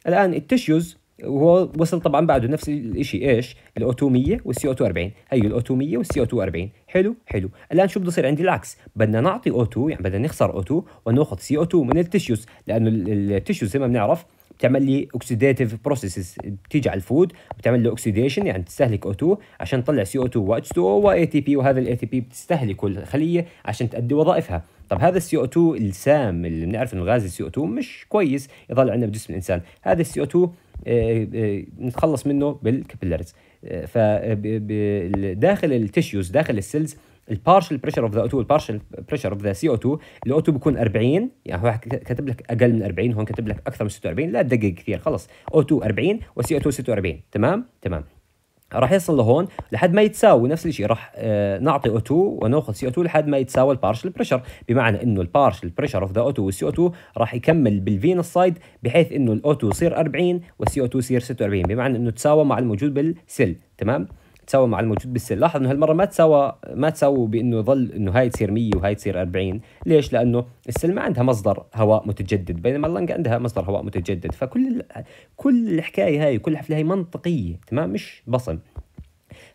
الان التشيوز هو وصل طبعا بعده نفس الشيء ايش الاوتوميه والسي او 40 هي الاوتوميه والسي او 40 حلو حلو الان شو بده يصير عندي العكس بدنا نعطي او 2 يعني بدنا نخسر او 2 وناخذ سي او 2 من التشيوز لانه التشيوز زي ما بنعرف بتعمل لي اوكسيديتيف بروسيسز بتيجي على الفود بتعمل له اوكسيديشن يعني بتستهلك او 2 عشان تطلع سي او 2 و h 2 واي تي بي وهذا الاي تي بي بتستهلكه الخليه عشان تؤدي وظائفها طب هذا السي او 2 السام اللي بنعرف انه غاز السي او 2 مش كويس يضل عندنا بجسم الانسان هذا السي او 2 نتخلص منه بالكابيلاريز فداخل التشيوز داخل السيلز البارشل بريشر اوف ذا او 2 البارشل بريشر اوف ذا سي او 2 الاو 2 بيكون 40 يعني هو كاتب لك اقل من 40 هون كاتب لك اكثر من 46 لا تدقق كثير خلص او 2 40 او 2 46 تمام تمام راح يصل لهون لحد ما يتساوي نفس الشيء راح آه، نعطي او 2 وناخذ سي او 2 لحد ما يتساوي البارشل بريشر بمعنى انه البارشل بريشر اوف ذا او 2 والسي او 2 راح يكمل بالفينس سايد بحيث انه الاو 2 يصير 40 والسي او 2 يصير 46 بمعنى انه تساوى مع الموجود بالسيل تمام تساوى مع الموجود بالسن لاحظ انه هالمره ما تساوى ما تساووا بانه يظل انه هاي تصير 100 وهاي تصير 40 ليش لانه السن ما عندها مصدر هواء متجدد بينما اللنج عندها مصدر هواء متجدد فكل كل الحكايه هاي كل الحفله هاي منطقيه تمام مش بصم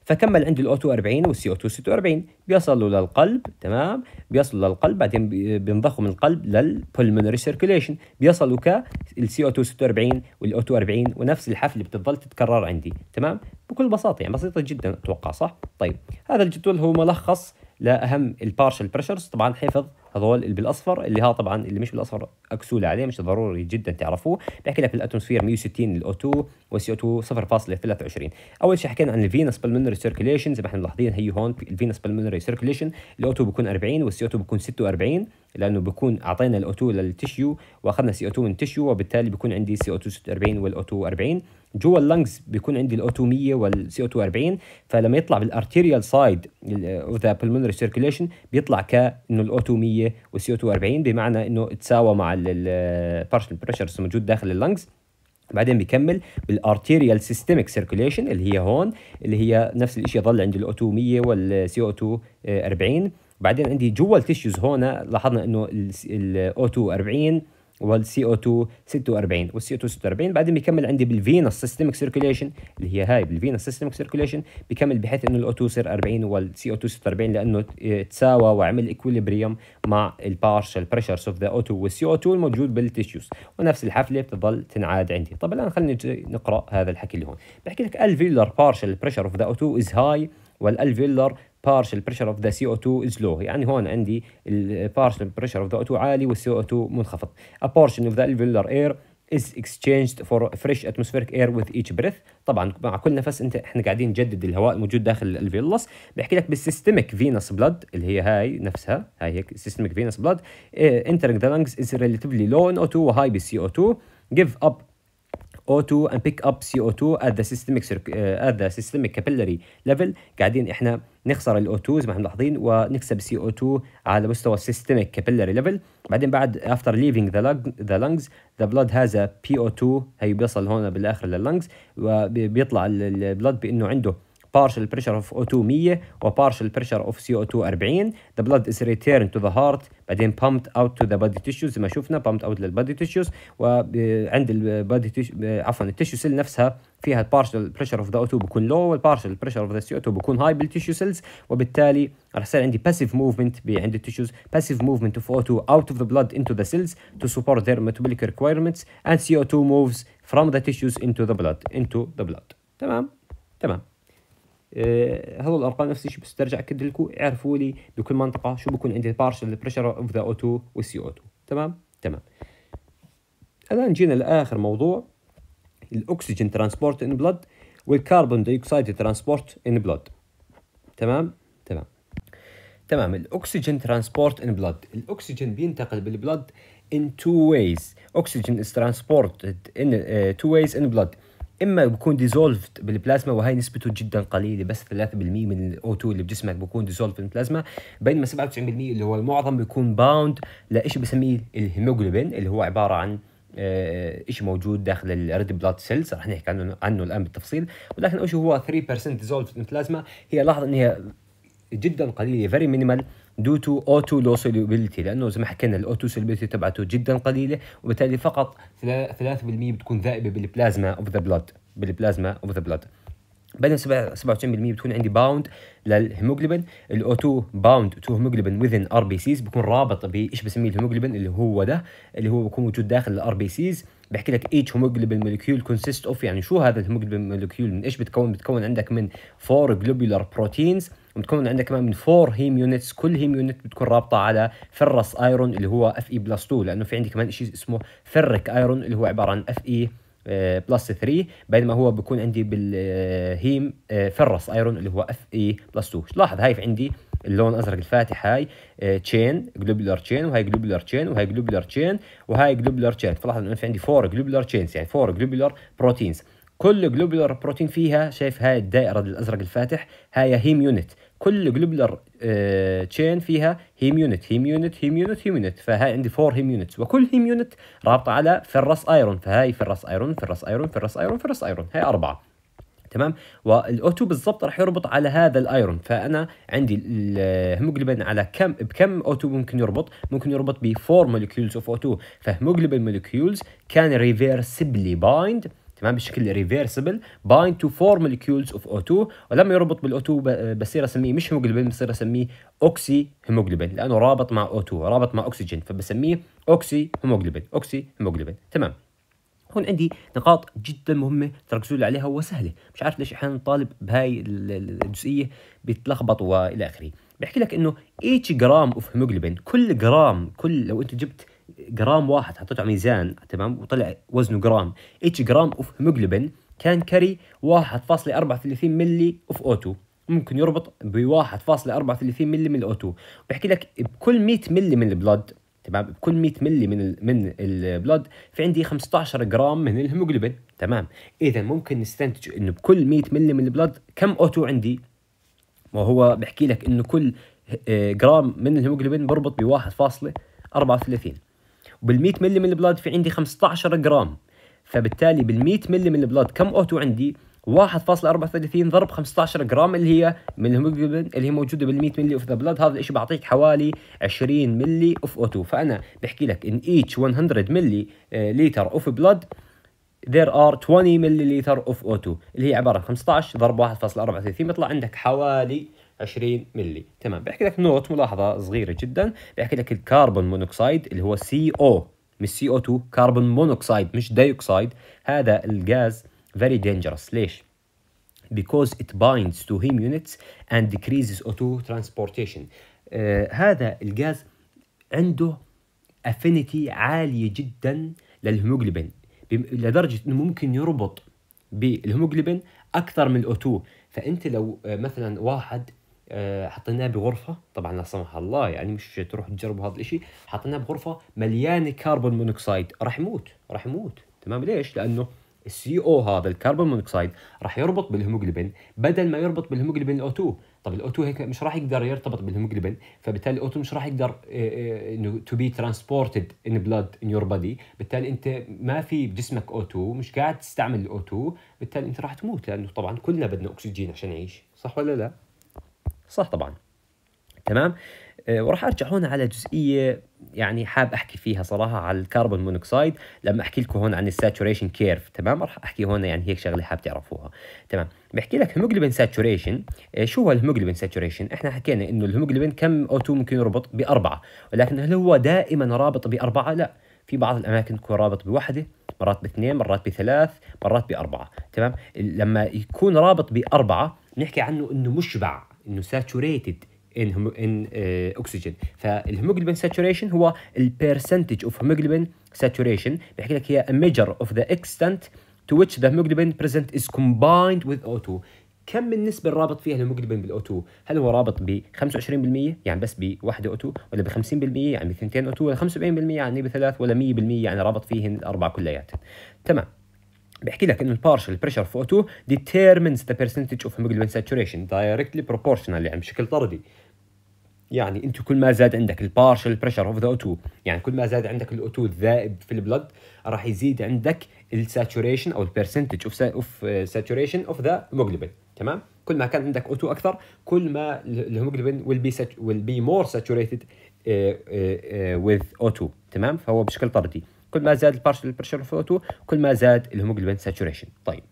فكمل عندي الاوتو 40 والسي او 2 46 بيصلوا للقلب تمام بيصلوا للقلب بعدين بينضخوا من القلب للبولمونري سيركيليشن بيصلوا كالسي او 2 46 والاو 2 40 ونفس الحفله بتضل تتكرر عندي تمام بكل بساطه يعني بسيطه جدا اتوقع صح طيب هذا الجدول هو ملخص لاهم البارشل بريشرز طبعا حفظ هذول اللي بالاصفر اللي ها طبعا اللي مش بالاصفر اكسول عليه مش ضروري جدا تعرفوه بحكي لك الاتموسفير 160 الاو 2 والسي او 2 0.23 اول شيء حكينا عن الفينس بالمنري سيركيليشن زي ما احنا ملاحظين هي هون الفينس بالمنري سيركيليشن الاو 2 بيكون 40 والسي او 2 بيكون 46 لانه بيكون اعطينا الاو 2 للتشيو واخذنا سي او 2 من التشيو وبالتالي بيكون عندي سي او 2 46 والاو 2 40 جوا اللنجز بيكون عندي الاوتو 100 والسي او 2 40 فلما يطلع بالارتيريال سايد اوف ذا بلمونري سيركيليشن بيطلع كانه الاوتو 100 والسي او 2 40 بمعنى انه تساوى مع البارشل بريشر الموجود داخل اللنجز بعدين بيكمل بالارتيريال سيستميك سيركيليشن اللي هي هون اللي هي نفس الشيء يضل عندي الاوتو 100 والسي او 2 40 بعدين عندي جوا التيشوز هون لاحظنا انه الاو 40 والسي او 2 46 والسي او 2 46 بعدين بيكمل عندي بالفينس سيستمك سيركيليشن اللي هي هاي بالفينس سيستمك سيركيليشن بيكمل بحيث انه الاو 2 يصير 40 والسي او 2 46 لانه تساوى وعمل اكوليبريم مع البارشل بريشرز اوف ذا او 2 والسي او 2 الموجود بالتيشوز ونفس الحفله بتضل تنعاد عندي طب الان خلينا نقرا هذا الحكي اللي هون بحكي لك الفيلر بارشل بريشر اوف ذا او 2 از هاي والالفيلر partial pressure of the CO2 is low يعني هون عندي ال partial pressure of the O2 عالي وال CO2 منخفض a portion of the alveolar air is exchanged for fresh atmospheric air with each breath طبعا مع كل نفس انت احنا قاعدين نجدد الهواء الموجود داخل الفيلوس بحكي لك بالسيستميك فينوس بلاد اللي هي هاي نفسها هاي هيك سيستميك فينوس بلاد entering the lungs is relatively low in O2 وهاي او 2 give up O2 and pick up CO2 at the systemic at the systemic capillary level قاعدين احنا نخسر o 2 زي ما احنا ملاحظين ونكسب co 2 على مستوى systemic capillary level بعدين بعد after leaving the lung the lungs the blood has a PO2 هي بيصل هون بالاخر لللنجز وبيطلع البلد بانه عنده partial pressure of O2 100 و partial pressure of CO2 40 the blood is returned to the heart بعدين pumped out to the body tissues زي ما شفنا pumped out للبادي tissues وعند البادي عفوا التيشيو سيل نفسها فيها partial pressure of the O2 بكون low وال partial pressure of the CO2 high بال tissue سيلز وبالتالي راح يصير عندي passive movement عند التيشيوز passive movement of O2 out of the blood into the cells to support their metabolic requirements and CO2 moves from the tissues into the blood into the blood تمام تمام آه، هذو الارقام نفس الشيء بسترجع ترجع اكد لكم اعرفوا لي بكل منطقه شو بكون عندي البارشل بريشر اوف ذا اوتو والسي اوتو تمام تمام الان جينا لاخر موضوع الاكسجين ترانسبورت ان بلاد والكربون دايوكسيد ترانسبورت ان بلاد تمام تمام تمام الاكسجين ترانسبورت ان بلاد الاكسجين بينتقل بالبلد ان تو ways اكسجين از ترانسبورتد ان تو two ان بلاد اما بكون ديزولفد بالبلازما وهي نسبته جدا قليله بس 3% من الاو 2 اللي بجسمك بكون ديزولفد بالبلازما بينما 97% اللي هو المعظم بيكون باوند لشيء بسميه الهيموجلوبين اللي هو عباره عن آه، شيء موجود داخل الريد بلاد سيلز رح نحكي عنه عنه الان بالتفصيل ولكن شيء هو 3% ديزولفد بالبلازما هي لاحظ ان هي جدا قليله فيري مينيمال دو to اوتو low solubility لانه زي ما حكينا الاوتو solubility تبعته جدا قليله وبالتالي فقط 3% بتكون ذائبه بالبلازما اوف ذا بلاد بالبلازما اوف ذا بلاد بين 97% بتكون عندي باوند للهيموجلوبين الاوتو 2 باوند تو هيموجلوبين وذن ار بي سيز بكون رابط بايش بسميه الهيموجلوبين اللي هو ده اللي هو بكون موجود داخل الار بي سيز بحكي لك ايتش هيموجلوبين موليكيول كونسيست اوف يعني شو هذا الهيموجلوبين موليكيول من ايش بتكون بتكون عندك من فور جلوبولار بروتينز وبتكون عندك كمان من فور هيم يونتس كل هيم يونت بتكون رابطه على فرس ايرون اللي هو اف اي بلس 2 لانه في عندي كمان شيء اسمه فرك ايرون اللي هو عباره عن اف اي بلس 3 بينما هو بيكون عندي بالهيم فرس ايرون اللي هو اف اي بلس 2 لاحظ هاي عندي اللون الازرق الفاتح هاي تشين جلوبلر تشين وهاي جلوبلر تشين وهاي جلوبلر تشين وهاي جلوبلر تشين فلاحظ انه في عندي فور جلوبلر تشينز يعني فور جلوبلر بروتينز كل جلوبلر بروتين فيها شايف هاي الدائره الازرق الفاتح هاي هيم يونت كل جلوبلر تشين آه، فيها هيم يونت هيم يونت هيم يونت هيم يونت فهاي عندي فور هيم يونتس وكل هيم يونت رابطه على فرس ايرون فهاي فرس ايرون فرس ايرون فرس ايرون فرس ايرون هاي اربعه تمام والاوتو بالضبط راح يربط على هذا الايرون فانا عندي الهيموجلوبين آه، على كم بكم اوتو ممكن يربط ممكن يربط ب 4 مولكيولز اوف اوتو فهيموجلوبين مولكيولز كان ريفيرسيبلي بايند تمام بشكل ريفيرسيبل بايند تو 4 مولكيولز اوف او 2 ولما يربط بالاو 2 آه، بصير اسميه مش هيموجلوبين بصير اسميه اوكسي هيموجلوبين لانه رابط مع او 2 رابط مع اكسجين فبسميه اوكسي هيموجلوبين اوكسي هيموجلوبين تمام هون عندي نقاط جدا مهمة تركزوا لي عليها وسهلة مش عارف ليش أحيانا الطالب بهاي الجزئية بيتلخبط وإلى آخره بحكي لك إنه ايتش جرام اوف هيموجلوبين كل جرام كل لو أنت جبت جرام واحد حطيته على ميزان تمام وطلع وزنه جرام ايتش جرام اوف هيموجلوبين كان كاري 1.34 ملي اوف او 2 ممكن يربط ب 1.34 ملي من الاوتو بحكي لك بكل 100 ملي من البلد تمام بكل 100 ملي من الـ من البلود في عندي 15 جرام من الهيموجلوبين تمام اذا ممكن نستنتج انه بكل 100 ملي من البلود كم اوتو عندي وهو بحكي لك انه كل آه، جرام من الهيموجلوبين بربط ب 1.34 وبال 100 ملي من البلد في عندي 15 جرام فبالتالي بال 100 ملي من البلد كم اوتو عندي 1.34 ضرب 15 جرام اللي هي من الهيموجلوبين اللي هي موجوده بال 100 مللي اوف ذا بلاد هذا الشيء بعطيك حوالي 20 مللي اوف او 2 فانا بحكي لك ان ايتش 100 مللي لتر اوف بلاد ذير ار 20 لتر اوف او 2 اللي هي عباره عن 15 ضرب 1.34 بيطلع عندك حوالي 20 ملي تمام بحكي لك نوت ملاحظه صغيره جدا بحكي لك الكربون مونوكسيد اللي هو سي او مش سي او 2 كربون مونوكسيد مش دايوكسيد هذا الغاز very dangerous ليش؟ because it binds to heme units and decreases O2 transportation uh, هذا الغاز عنده افينيتي عالية جدا للهيموجلوبين لدرجة انه ممكن يربط بالهيموجلوبين اكثر من O2 فانت لو آه، مثلا واحد آه، حطيناه بغرفه طبعا لا سمح الله يعني مش تروح تجربوا هذا الشيء حطيناه بغرفه مليانه كربون مونوكسيد راح يموت راح يموت تمام ليش لانه السي او هذا الكربون مونوكسيد راح يربط بالهيموجلوبين بدل ما يربط بالهيموجلوبين الاو 2 طب الاو2 هيك مش راح يقدر يرتبط بالهيموجلوبين فبالتالي الاو2 مش راح يقدر آه، آه، انه تو بي ترانسبورتد ان بلاد ان يور بادي بالتالي انت ما في بجسمك او2 مش قاعد تستعمل الاو2 بالتالي انت راح تموت لانه طبعا كلنا بدنا اكسجين عشان نعيش صح ولا لا صح طبعا تمام آه، وراح ارجع هون على جزئيه يعني حاب احكي فيها صراحه على الكربون مونوكسيد لما احكي لكم هون عن الساتوريشن كيرف تمام راح احكي هون يعني هيك شغله حاب تعرفوها تمام بحكي لك هيموجلوبين ساتوريشن آه، شو هو الهيموجلوبين ساتوريشن احنا حكينا انه الهيموجلوبين كم او 2 ممكن يربط باربعه ولكن هل هو دائما رابط باربعه لا في بعض الاماكن يكون رابط بوحده مرات باثنين مرات بثلاث مرات باربعه تمام لما يكون رابط باربعه بنحكي عنه انه مشبع انه ساتوريتد ان ان اكسجين فالهيموجلوبين ساتوريشن هو البيرسنتج اوف هيموجلوبين ساتوريشن بيحكي لك هي a measure of the extent to which the hemoglobin present is combined with O2 كم النسبة الرابط فيها الهيموجلوبين 2 هل هو رابط ب 25% يعني بس بواحدة 2 ولا ب 50% يعني بثنتين او 2 ولا 75% يعني بثلاث ولا 100% يعني رابط فيهن الأربعة كليات تمام بحكي لك انه البارشل بريشر في او 2 determines the percentage of hemoglobin saturation directly proportional يعني بشكل طردي يعني انت كل ما زاد عندك البارشل بريشر اوف ذا او2 يعني كل ما زاد عندك الاو2 الذائب في البلد راح يزيد عندك الساتوريشن او البرسنتج اوف اوف ساتوريشن اوف ذا هيموجلوبين تمام كل ما كان عندك او2 اكثر كل ما الهيموجلوبين ويل بي ويل بي مور ساتوريتد وذ او2 تمام فهو بشكل طردي كل ما زاد البارشل بريشر اوف او2 كل ما زاد الهيموجلوبين ساتوريشن طيب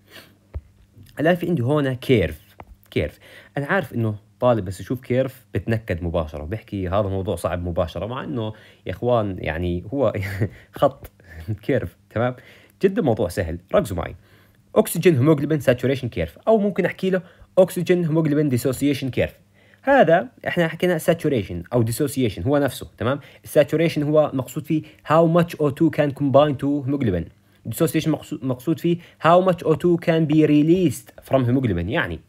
الان في عندي هنا كيرف كيرف انا عارف انه الطالب بس يشوف كيرف بتنكد مباشره بيحكي هذا موضوع صعب مباشره مع انه يا اخوان يعني هو خط كيرف تمام جدا موضوع سهل ركزوا معي اكسجين هيموجلوبين ساتوريشن كيرف او ممكن احكي له اكسجين هيموجلوبين ديسوسيشن كيرف هذا احنا حكينا ساتوريشن او ديسوسيشن هو نفسه تمام الساتوريشن هو مقصود فيه how much O2 can combine to hemoglobin dissociation مقصود فيه how much O2 can be released from hemoglobin يعني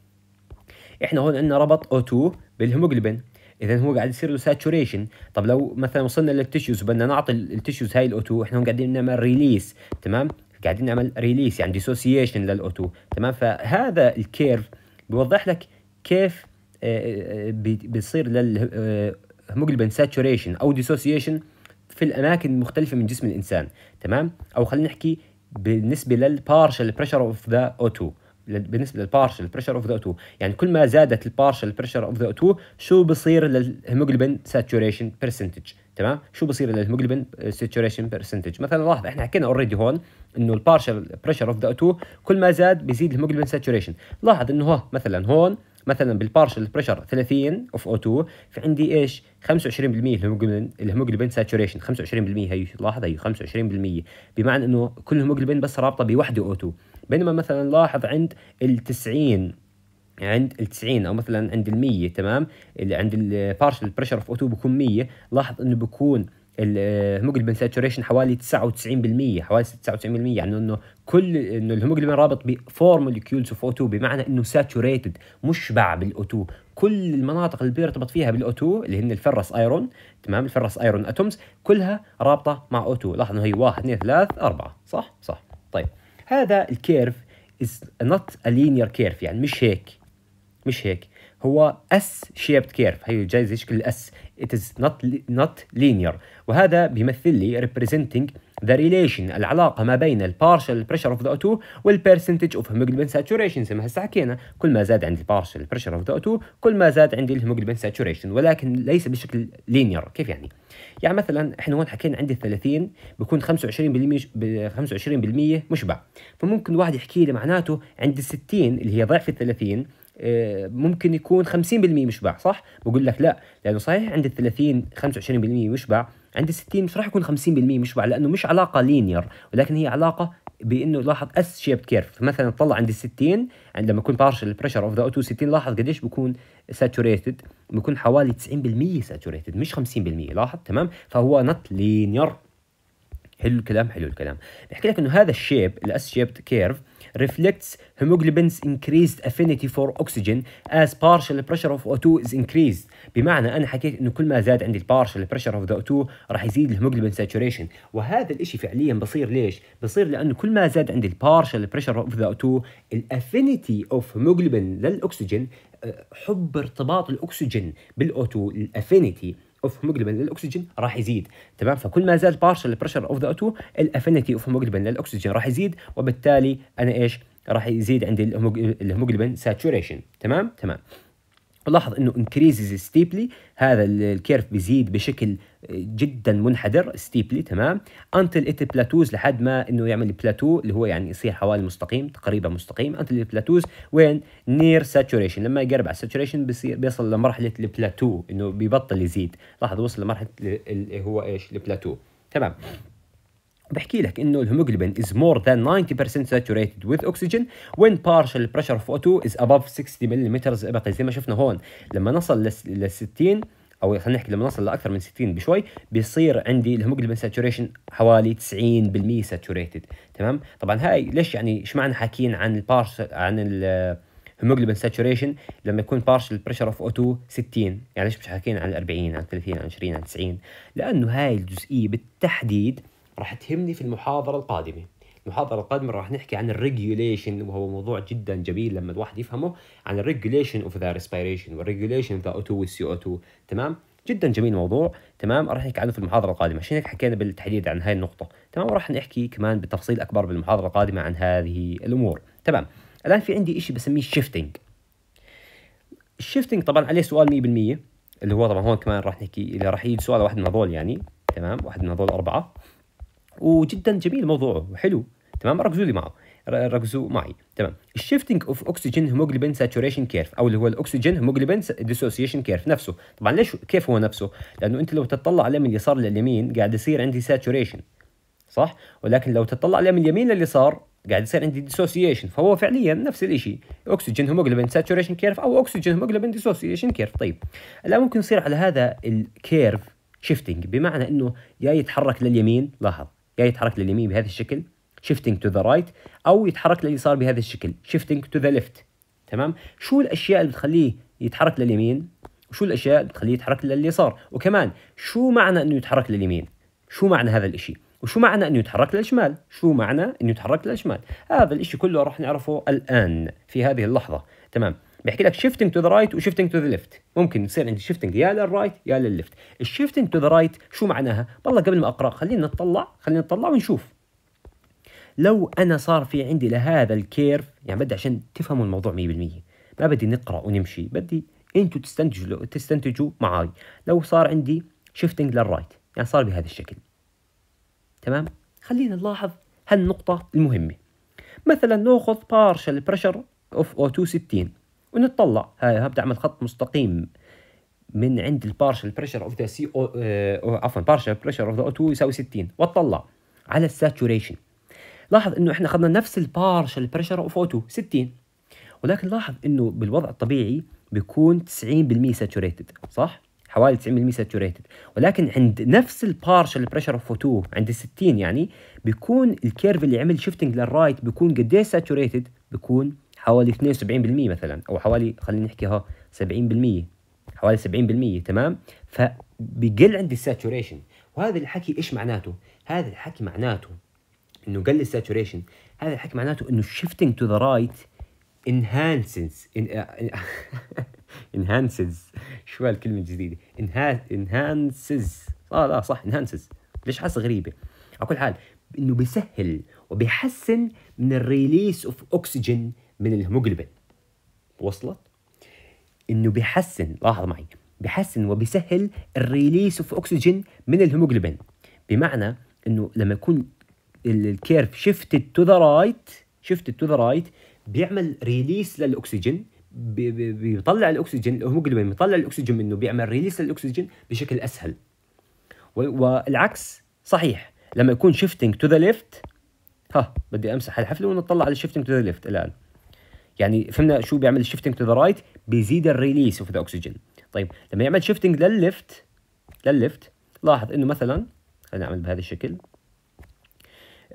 احنا هون عندنا ربط او 2 بالهيموجلوبين اذا هو قاعد يصير له ساتوريشن طب لو مثلا وصلنا للتشيوز وبدنا نعطي التيشوز هاي الاو2 احنا هون قاعدين نعمل ريليس تمام قاعدين نعمل ريليس يعني ديسوسيشن للاو2 تمام فهذا الكيرف بيوضح لك كيف آه، آه، آه، بيصير للهيموجلوبين ساتوريشن او ديسوسيشن في الاماكن المختلفه من جسم الانسان تمام او خلينا نحكي بالنسبه للبارشل بريشر اوف ذا او2 بالنسبه للبارشل بريشر اوف ذا او 2 يعني كل ما زادت البارشل بريشر اوف ذا او 2 شو بصير للهيموجلوبين ساتوريشن برسنتج تمام شو بصير للهيموجلوبين ساتوريشن برسنتج مثلا لاحظ احنا حكينا اوريدي هون انه البارشل بريشر اوف ذا او 2 كل ما زاد بيزيد الهيموجلوبين ساتوريشن لاحظ انه هو مثلا هون مثلا بالبارشل بريشر 30 اوف او 2 في عندي ايش 25% الهيموجلوبين الهيموجلوبين ساتوريشن 25% هي لاحظ هي 25% بمعنى انه كل هيموجلوبين بس رابطه بوحده او 2 بينما مثلا لاحظ عند التسعين عند ال 90 او مثلا عند ال 100 تمام اللي عند البارشل بريشر اوف اوتو بكون 100 لاحظ انه بكون الهيموجلوبين ساتوريشن حوالي 99% حوالي 99% يعني انه كل انه الهيموجلوبين رابط بفور موليكيولز اوف او 2 بمعنى انه ساتوريتد مشبع بالاو2 كل المناطق اللي بيرتبط فيها بالاو2 اللي هن الفرس ايرون تمام الفرس ايرون اتومز كلها رابطه مع او2 لاحظ انه هي 1 2 3 4 صح صح طيب هذا الكيرف is not a linear curve يعني مش هيك مش هيك هو S shaped curve هي جايز يشكل S it is not not linear وهذا بيمثل لي representing the relation العلاقه ما بين البارشل بريشر اوف ذا O2 والبرسنتج اوف هيموجلوبين ساتوريشن زي ما هسه حكينا كل ما زاد عندي البارشل بريشر اوف ذا O2 كل ما زاد عندي الهيموجلوبين ساتوريشن ولكن ليس بشكل لينير كيف يعني؟ يعني مثلا احنا هون حكينا عندي 30 بكون 25% 25% مشبع فممكن واحد يحكي لي معناته عندي 60 اللي هي ضعف ال 30 آه، ممكن يكون 50% مشبع صح؟ بقول لك لا لانه صحيح عند ال 30 25% مشبع عند ال60 مش راح يكون 50% مشبع لانه مش علاقه لينير ولكن هي علاقه بانه لاحظ اس شيبت كيرف فمثلا طلع عند ال60 عند لما يكون بارشل بريشر اوف ذا اوتو 60 لاحظ قديش بكون ساتوريتد بكون حوالي 90% ساتوريتد مش 50% لاحظ تمام فهو نوت لينير حلو الكلام حلو الكلام بحكي لك انه هذا الشيب الاس شيبت كيرف reflects hemoglobin's increased affinity for oxygen as partial pressure of O2 is increased بمعنى انا حكيت انه كل ما زاد عندي البارشل بريشر اوف ذا O2 راح يزيد الهيموجلوبين ساتوريشن وهذا الشيء فعليا بصير ليش؟ بصير لانه كل ما زاد عندي البارشل بريشر اوف ذا O2 الافينيتي اوف هيموجلوبين للاكسجين آه، حب ارتباط الاكسجين بالاوتو الافينيتي اوف هيموجلوبين للاكسجين راح يزيد تمام فكل ما زاد بارشل بريشر اوف ذا اتو الافينيتي اوف هيموجلوبين للاكسجين راح يزيد وبالتالي انا ايش راح يزيد عندي الهيموجلوبين ساتوريشن تمام تمام لاحظ انه انكريزز ستيبلي هذا الكيرف بيزيد بشكل جدا منحدر ستيبلي تمام انتل ات بلاتوز لحد ما انه يعمل بلاتو اللي هو يعني يصير حوالي مستقيم تقريبا مستقيم انتل بلاتوز وين نير ساتوريشن لما يقرب على الساتوريشن بيصير بيصل لمرحله البلاتو انه بيبطل يزيد لاحظ وصل لمرحله اللي هو ايش البلاتو تمام بحكي لك انه الهيموجلوبين is more than 90% saturated with oxygen when partial pressure of O2 is above 60 mm زي ما شفنا هون لما نصل لل 60 او خلينا نحكي لما نصل لاكثر من 60 بشوي بيصير عندي الهيموجلوبين ساتوريشن حوالي 90% ساتوريتد تمام طبعا هاي ليش يعني ايش معنى حاكيين عن البارشل عن الهيموجلوبين ساتوريشن لما يكون بارشل بريشر اوف او 2 60 يعني ليش مش حاكيين عن 40 عن 30 عن 20 عن 90 لانه هاي الجزئيه بالتحديد راح تهمني في المحاضره القادمه المحاضرة القادمة راح نحكي عن الريجوليشن وهو موضوع جدا جميل لما الواحد يفهمه عن الريجوليشن اوف ذا ريسبيريشن والريجوليشن اوف ذا او 2 والسي او 2 تمام؟ جدا جميل الموضوع تمام راح نحكي عنه في المحاضرة القادمة عشان هيك حكينا بالتحديد عن هاي النقطة تمام وراح نحكي كمان بتفصيل أكبر بالمحاضرة القادمة عن هذه الأمور تمام الآن في عندي شيء بسميه الشيفتنج الشيفتنج طبعا عليه سؤال 100% اللي هو طبعا هون كمان راح نحكي اللي راح يجي سؤال واحد من هذول يعني تمام واحد من هذول أربعة وجدا جميل موضوعه وحلو تمام ركزوا لي معه ركزوا معي تمام الشيفتنج اوف اوكسجين هيموجلوبين ساتوريشن كيرف او اللي هو الاكسجين هيموجلوبين ديسوسيشن كيرف نفسه طبعا ليش كيف هو نفسه لانه انت لو تطلع عليه من اليسار لليمين قاعد يصير عندي ساتوريشن صح ولكن لو تطلع عليه من اليمين لليسار قاعد يصير عندي ديسوسيشن فهو فعليا نفس الشيء اوكسجين هيموجلوبين ساتوريشن كيرف او اوكسجين هيموجلوبين ديسوسيشن كيرف طيب الان ممكن يصير على هذا الكيرف شيفتنج بمعنى انه يا يتحرك لليمين لاحظ يا يتحرك لليمين بهذا الشكل shifting to the right او يتحرك لليسار بهذا الشكل shifting to the left تمام شو الاشياء اللي بتخليه يتحرك لليمين وشو الاشياء اللي بتخليه يتحرك لليسار وكمان شو معنى انه يتحرك لليمين شو معنى هذا الاشي وشو معنى انه يتحرك للشمال شو معنى انه يتحرك للشمال هذا الاشي كله راح نعرفه الان في هذه اللحظه تمام بيحكي لك شيفتنج تو ذا رايت وشيفتنج تو ذا ليفت ممكن يصير عندي شيفتنج يا للرايت يا للليفت الشيفتنج تو ذا رايت شو معناها والله قبل ما اقرا خلينا نطلع خلينا نطلع ونشوف لو انا صار في عندي لهذا الكيرف يعني بدي عشان تفهموا الموضوع 100% ما بدي نقرا ونمشي بدي انتوا تستنتجوا تستنتجوا معاي لو صار عندي شيفتنج للرايت يعني صار بهذا الشكل تمام خلينا نلاحظ هالنقطة المهمة مثلا ناخذ بارشل بريشر اوف او 260 ونتطلع هاي بتعمل خط مستقيم من عند البارشل بريشر اوف ذا سي او عفوا بارشل بريشر اوف ذا او 2 يساوي 60 واتطلع على الساتوريشن لاحظ انه احنا اخذنا نفس البارشل بريشر اوف او 2 60 ولكن لاحظ انه بالوضع الطبيعي بيكون 90% ساتوريتد صح حوالي 90% ساتوريتد ولكن عند نفس البارشل بريشر اوف او 2 عند ال 60 يعني بيكون الكيرف اللي عمل شيفتنج للرايت بيكون قد ايه ساتوريتد بيكون حوالي 72% مثلا او حوالي خلينا نحكيها 70% حوالي 70% تمام فبقل عندي الساتوريشن وهذا الحكي ايش معناته هذا الحكي معناته انه قل الساتوريشن هذا الحكي معناته انه الشيفتنج تو ذا رايت انهانسز انهانسز شو هالكلمه الجديده انهانسز اه لا صح انهانسز ليش حاسه غريبه على كل حال انه بيسهل وبيحسن من الريليس اوف اوكسجين من الهيموجلوبين وصلت انه بيحسن لاحظ معي بيحسن وبيسهل الريليس اوف اوكسجين من الهيموجلوبين بمعنى انه لما يكون الكيرف شيفتد تو ذا رايت شيفتد تو ذا رايت بيعمل ريليس للاكسجين بيطلع الاكسجين الهيموجلوبين بيطلع الاكسجين منه بيعمل ريليس للاكسجين بشكل اسهل والعكس صحيح لما يكون شيفتنج تو ذا ليفت ها بدي امسح الحفله ونطلع على شيفتنج تو ذا ليفت الان يعني فهمنا شو بيعمل شيفتنج تو ذا رايت بيزيد الريليس اوف ذا اوكسجين طيب لما يعمل شيفتنج للليفت للليفت لاحظ انه مثلا خلينا نعمل بهذا الشكل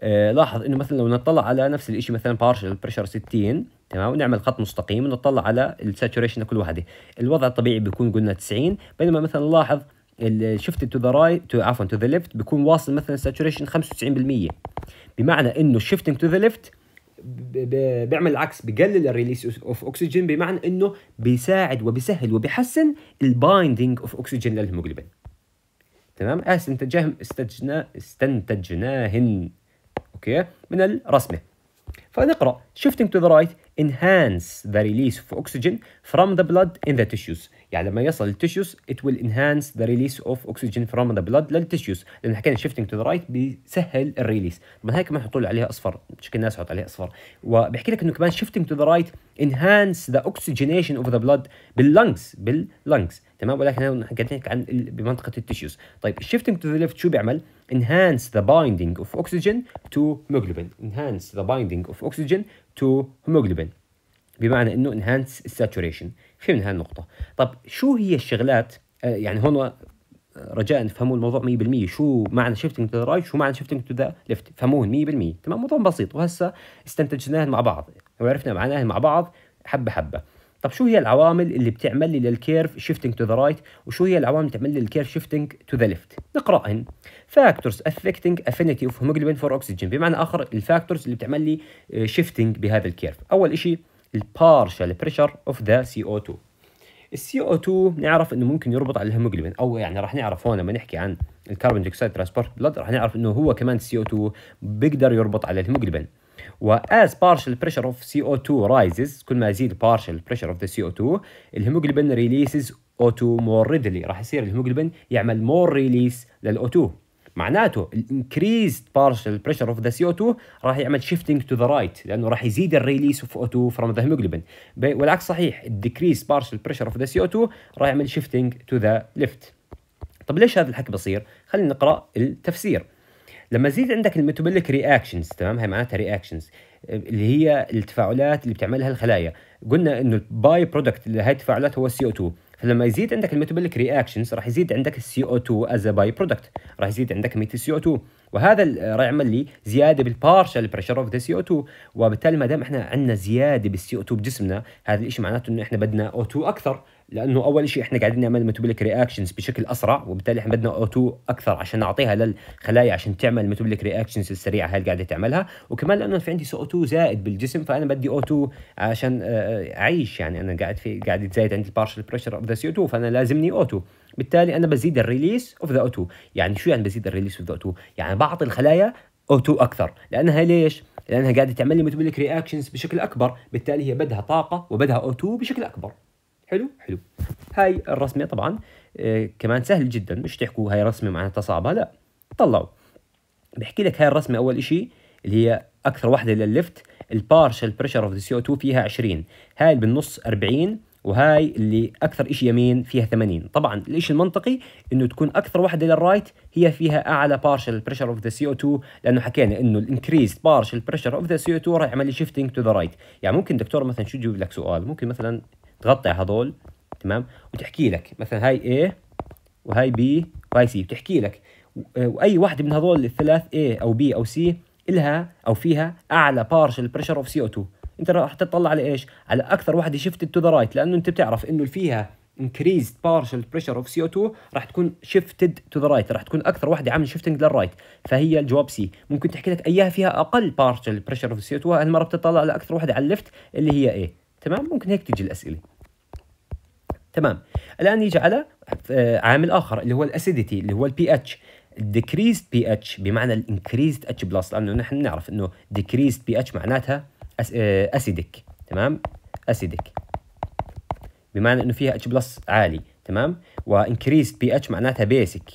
آه، لاحظ انه مثلا لو نطلع على نفس الشيء مثلا بارشل بريشر 60 تمام ونعمل خط مستقيم ونطلع على الساتوريشن لكل وحده الوضع الطبيعي بيكون قلنا 90 بينما مثلا لاحظ الشفت تو ذا رايت عفوا تو ذا ليفت بيكون واصل مثلا ساتوريشن 95% بمعنى انه الشفتنج تو ذا ليفت بيعمل العكس بقلل الريليس اوف اكسجين بمعنى انه بيساعد وبيسهل وبيحسن البايندينج اوف اكسجين للهيموجلوبين تمام استنتجناه استنتجنا استنتجناهن اوكي من الرسمه فنقرا shifting to the right enhance the release of oxygen from the blood in the tissues يعني لما يصل للتشيوس it will enhance the release of oxygen from the blood للتشيوس لان حكينا shifting to the right بيسهل الريليس طبعا هاي كمان حطوا عليها اصفر بشكل الناس حط عليها اصفر وبحكي لك انه كمان shifting to the right enhance the oxygenation of the blood باللنجز باللنجز تمام ولكن قاعدين نحكي عن بمنطقه التشيوس طيب shifting to the left شو بيعمل enhance the binding of oxygen to hemoglobin enhance the binding of oxygen to hemoglobin بمعنى انه انهانس الساتوريشن فهمنا هالنقطه طب شو هي الشغلات آه، يعني هون آه، رجاء فهموا الموضوع 100% شو معنى شيفتنج تو ذا رايت شو معنى شيفتنج تو ذا ليفت فهموه 100% تمام موضوع بسيط وهسه استنتجناه مع بعض وعرفنا معناه مع بعض حبه حبه طب شو هي العوامل اللي بتعمل لي للكيرف شيفتنج تو ذا رايت وشو هي العوامل اللي بتعمل لي للكيرف شيفتنج تو ذا ليفت نقراهن فاكتورز افكتنج افينيتي اوف هيموجلوبين فور اوكسجين بمعنى اخر الفاكتورز اللي بتعمل لي شيفتنج آه، بهذا الكيرف اول شيء البارشال partial pressure of the CO2 السي او 2 نعرف انه ممكن يربط على الهيموجلوبين او يعني راح نعرف هون لما نحكي عن الكربون ديوكسيد ترانسبورت بلاد راح نعرف انه هو كمان سي او 2 بيقدر يربط على الهيموجلوبين واز partial pressure of CO2 rises كل ما يزيد partial pressure of the CO2 الهيموجلوبين ريليسز O2 more readily راح يصير الهيموجلوبين يعمل more release للO2 معناته الانكريزد بارشل بريشر اوف ذا سي او 2 راح يعمل شيفتنج تو ذا رايت لانه راح يزيد الريليس اوف او 2 فروم ذا هيموجلوبين والعكس صحيح الديكريز بارشل بريشر اوف ذا سي او 2 راح يعمل شيفتنج تو ذا ليفت طب ليش هذا الحكي بصير؟ خلينا نقرا التفسير لما زيد عندك الميتابوليك رياكشنز تمام هي معناتها رياكشنز اللي هي التفاعلات اللي بتعملها الخلايا قلنا انه الباي برودكت لهي التفاعلات هو السي او 2 فلما يزيد عندك الميتابوليك رياكشنز راح يزيد عندك السي او 2 از باي برودكت راح يزيد عندك كميه السي او 2 وهذا راح يعمل لي زياده بالبارشل بريشر اوف ذا سي او 2 وبالتالي ما دام احنا عندنا زياده بالسي او 2 بجسمنا هذا الشيء معناته انه احنا بدنا او 2 اكثر لانه اول شيء احنا قاعدين نعمل ميتابوليك رياكشنز بشكل اسرع وبالتالي احنا بدنا او 2 اكثر عشان نعطيها للخلايا عشان تعمل ميتابوليك رياكشنز السريعه هاي اللي قاعده تعملها وكمان لانه في عندي CO2 زائد بالجسم فانا بدي او 2 عشان آه، آه، اعيش يعني انا قاعد في قاعد يتزايد عندي البارشل بريشر اوف ذا CO2 فانا لازمني او 2 بالتالي انا بزيد الريليس اوف ذا او 2 يعني شو يعني بزيد الريليس اوف ذا او 2 يعني بعطي الخلايا او 2 اكثر لانها ليش لانها قاعده تعمل لي ميتابوليك رياكشنز بشكل اكبر بالتالي هي بدها طاقه وبدها او 2 بشكل اكبر حلو حلو هاي الرسمه طبعا آه، كمان سهل جدا مش تحكوا هاي رسمه معناتها صعبه لا طلعوا بحكي لك هاي الرسمه اول شيء اللي هي اكثر وحده للليفت البارشل بريشر اوف ذا سي او 2 فيها 20 هاي بالنص 40 وهاي اللي اكثر شيء يمين فيها 80 طبعا الشيء المنطقي انه تكون اكثر وحده للرايت هي فيها اعلى بارشل بريشر اوف ذا سي او 2 لانه حكينا انه الانكريز بارشل بريشر اوف ذا سي او 2 راح يعمل لي شيفتنج تو ذا رايت يعني ممكن دكتور مثلا شو يجيب لك سؤال ممكن مثلا تغطي هذول تمام وتحكي لك مثلا هاي A وهاي B وهاي C بتحكي لك واي وحده من هذول الثلاث A او B او C الها او فيها اعلى بارشل بريشر اوف سي او 2 انت راح تطلع على ايش؟ على اكثر وحده شفت تو ذا رايت لانه انت بتعرف انه فيها increased partial pressure of CO2 راح تكون shifted to the right راح تكون اكثر واحده عامله shifting للرايت فهي الجواب سي ممكن تحكي لك اياها فيها اقل partial pressure of CO2 هالمره بتطلع على اكثر واحده على الليفت اللي هي A تمام ممكن هيك تيجي الاسئله تمام الان يجي على آه، عامل اخر اللي هو الاسيديتي اللي هو البي اتش decreased بي اتش بمعنى الانكريزد اتش بلس لانه نحن بنعرف انه decreased بي اتش معناتها اسيدك آه، تمام اسيدك بمعنى انه فيها اتش بلس عالي تمام وانكريزد بي اتش معناتها بيسك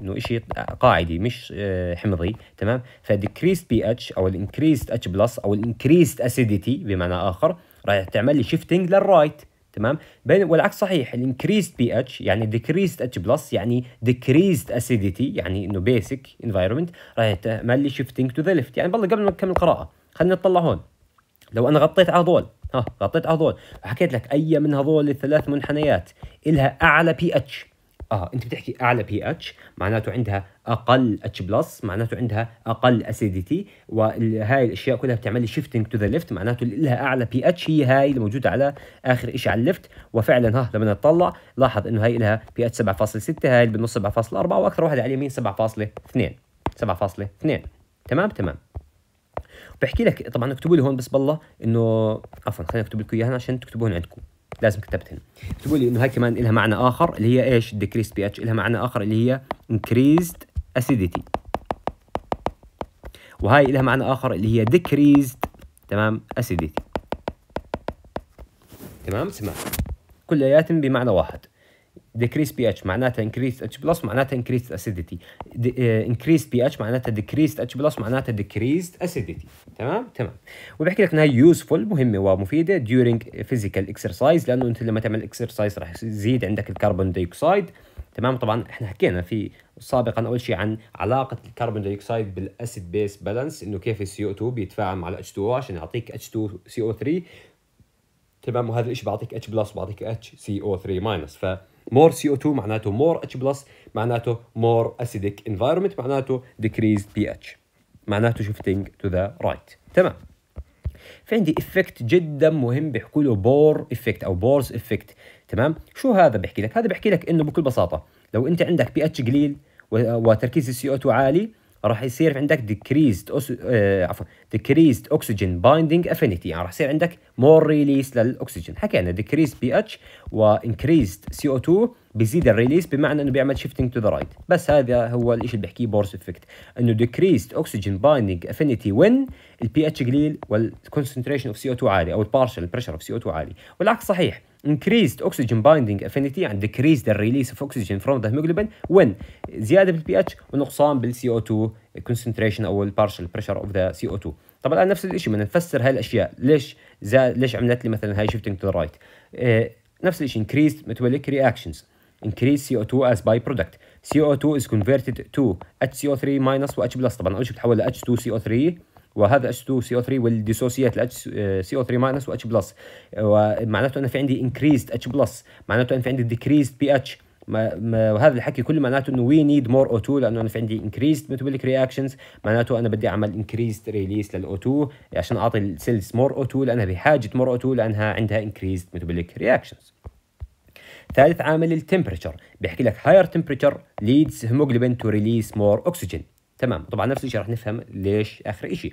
انه شيء قاعدي مش آه، حمضي تمام فديكريزد بي اتش او الانكريزد اتش بلس او الانكريزد اسيديتي بمعنى اخر راح تعمل لي شيفتنج للرايت تمام بين والعكس صحيح الانكريزد بي اتش يعني ديكريزد اتش بلس يعني ديكريزد اسيديتي يعني انه بيسك انفايرمنت راح تعمل لي شيفتنج تو ذا ليفت يعني بالله قبل ما نكمل القراءه خلينا نطلع هون لو انا غطيت على هذول ها غطيت على هذول وحكيت لك اي من هذول الثلاث منحنيات الها اعلى بي اتش اه انت بتحكي اعلى بي اتش معناته عندها اقل اتش بلس معناته عندها اقل اسيديتي وهاي الاشياء كلها بتعمل لي شيفتنج تو ذا ليفت معناته اللي لها اعلى بي اتش هي هاي اللي موجوده على اخر شيء على الليفت وفعلا ها لما نطلع لاحظ انه هاي لها بي اتش 7.6 هاي بالنص 7.4 واكثر واحده على اليمين 7.2 7.2 تمام تمام بحكي لك طبعا اكتبوا لي هون بس بالله انه عفوا خليني اكتب لكم اياها عشان تكتبوها عندكم لازم كتبتهن بتقول لي انه هاي كمان لها معنى اخر اللي هي ايش decreased بي اتش لها معنى اخر اللي هي increased acidity وهاي لها معنى اخر اللي هي decreased تمام acidity تمام سمعت كلياتهم بمعنى واحد بي pH معناتها increased H بلس معناتها increased acidity انكريس بي uh, increased pH معناتها decreased H بلس معناتها decreased acidity تمام تمام وبحكي لك انها يوسفول مهمه ومفيده during physical exercise لانه انت لما تعمل exercise راح يزيد عندك الكربون ديوكسيد تمام طبعا احنا حكينا في سابقا اول شيء عن علاقه الكربون ديوكسيد بالاسيد بيس بالانس انه كيف السي او 2 بيتفاعل مع الاتش 2 عشان يعطيك اتش 2 سي او 3 تمام وهذا الشيء بيعطيك اتش بلس بيعطيك اتش سي او 3 ماينس ف مور سي او 2 معناته مور اتش بلس معناته مور اسيدك انفايرمنت معناته ديكريز بي اتش معناته شيفتنج تو ذا رايت تمام في عندي افكت جدا مهم بيحكوا له بور افكت او بورز افكت تمام شو هذا بحكي لك هذا بحكي لك انه بكل بساطه لو انت عندك بي اتش قليل وتركيز السي او 2 عالي راح يصير عندك ديكريزد آه، عفوا decreased اوكسجين binding افينيتي يعني راح يصير عندك مور ريليس للاكسجين حكينا decreased pH و increased سي او 2 بيزيد الريليس بمعنى انه بيعمل شيفتنج تو ذا رايت بس هذا هو الشيء اللي بحكيه بورس افكت انه ديكريزد اوكسجين بايندينج افينيتي وين البي اتش قليل والكونسنتريشن اوف سي او 2 عالي او البارشل بريشر اوف سي او 2 عالي والعكس صحيح increased oxygen binding affinity and decreased the release of oxygen from the hemoglobin when زياده بالبي اتش ونقصان بالسي او 2 concentration او partial pressure of the CO2 طبعا الان نفس الشيء بدنا نفسر هاي الاشياء ليش زاد ليش عملت لي مثلا هاي شيفتنج تو ذا رايت نفس الشيء increased metabolic reactions increase CO2 as byproduct. CO2 is converted to HCO3 minus و H plus طبعا اول شيء بتحول ل H2CO3 وهذا اتش 2 او 3 will dissociate سي او 3 ماينس و H ومعناته أنا في عندي increased H بلس معناته أنا في عندي decreased pH ما ما وهذا الحكي كله معناته انه وي نيد مور O2 لانه انا في عندي increased metabolic reactions معناته انا بدي اعمل increased release لل O2 عشان اعطي السيلز مور O2 لانها بحاجه مور O2 لانها عندها increased metabolic reactions ثالث عامل التمبرتشر بيحكي لك higher temperature leads hemoglobin to release more oxygen تمام طبعا نفس الشيء رح نفهم ليش اخر شيء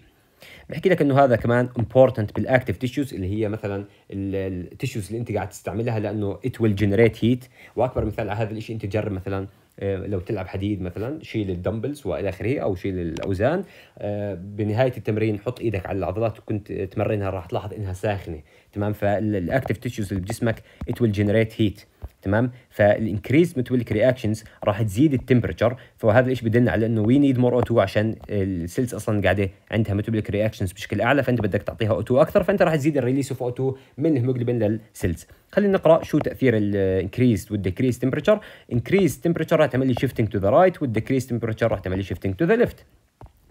بحكي لك انه هذا كمان امبورتنت بالاكتف تيشوز اللي هي مثلا التيشوز اللي انت قاعد تستعملها لانه ات ويل جنريت هيت واكبر مثال على هذا الشيء انت جرب مثلا آه، لو تلعب حديد مثلا شيل الدمبلز والى اخره او شيل الاوزان آه، بنهايه التمرين حط ايدك على العضلات كنت تمرنها راح تلاحظ انها ساخنه تمام فالاكتيف تيشوز اللي بجسمك ات ويل جنريت هيت تمام فالانكريز متوليك رياكشنز راح تزيد التمبرتشر فهذا الشيء بدلنا على انه وي نيد مور او 2 عشان السيلز اصلا قاعده عندها متوليك رياكشنز بشكل اعلى فانت بدك تعطيها او 2 اكثر فانت راح تزيد الريليس اوف او 2 من الهيموجلوبين للسيلز خلينا نقرا شو تاثير الانكريز والديكريز تمبرتشر انكريز تمبرتشر راح تعمل لي شيفتنج تو ذا رايت والديكريز تمبرتشر راح تعمل لي شيفتنج تو ذا ليفت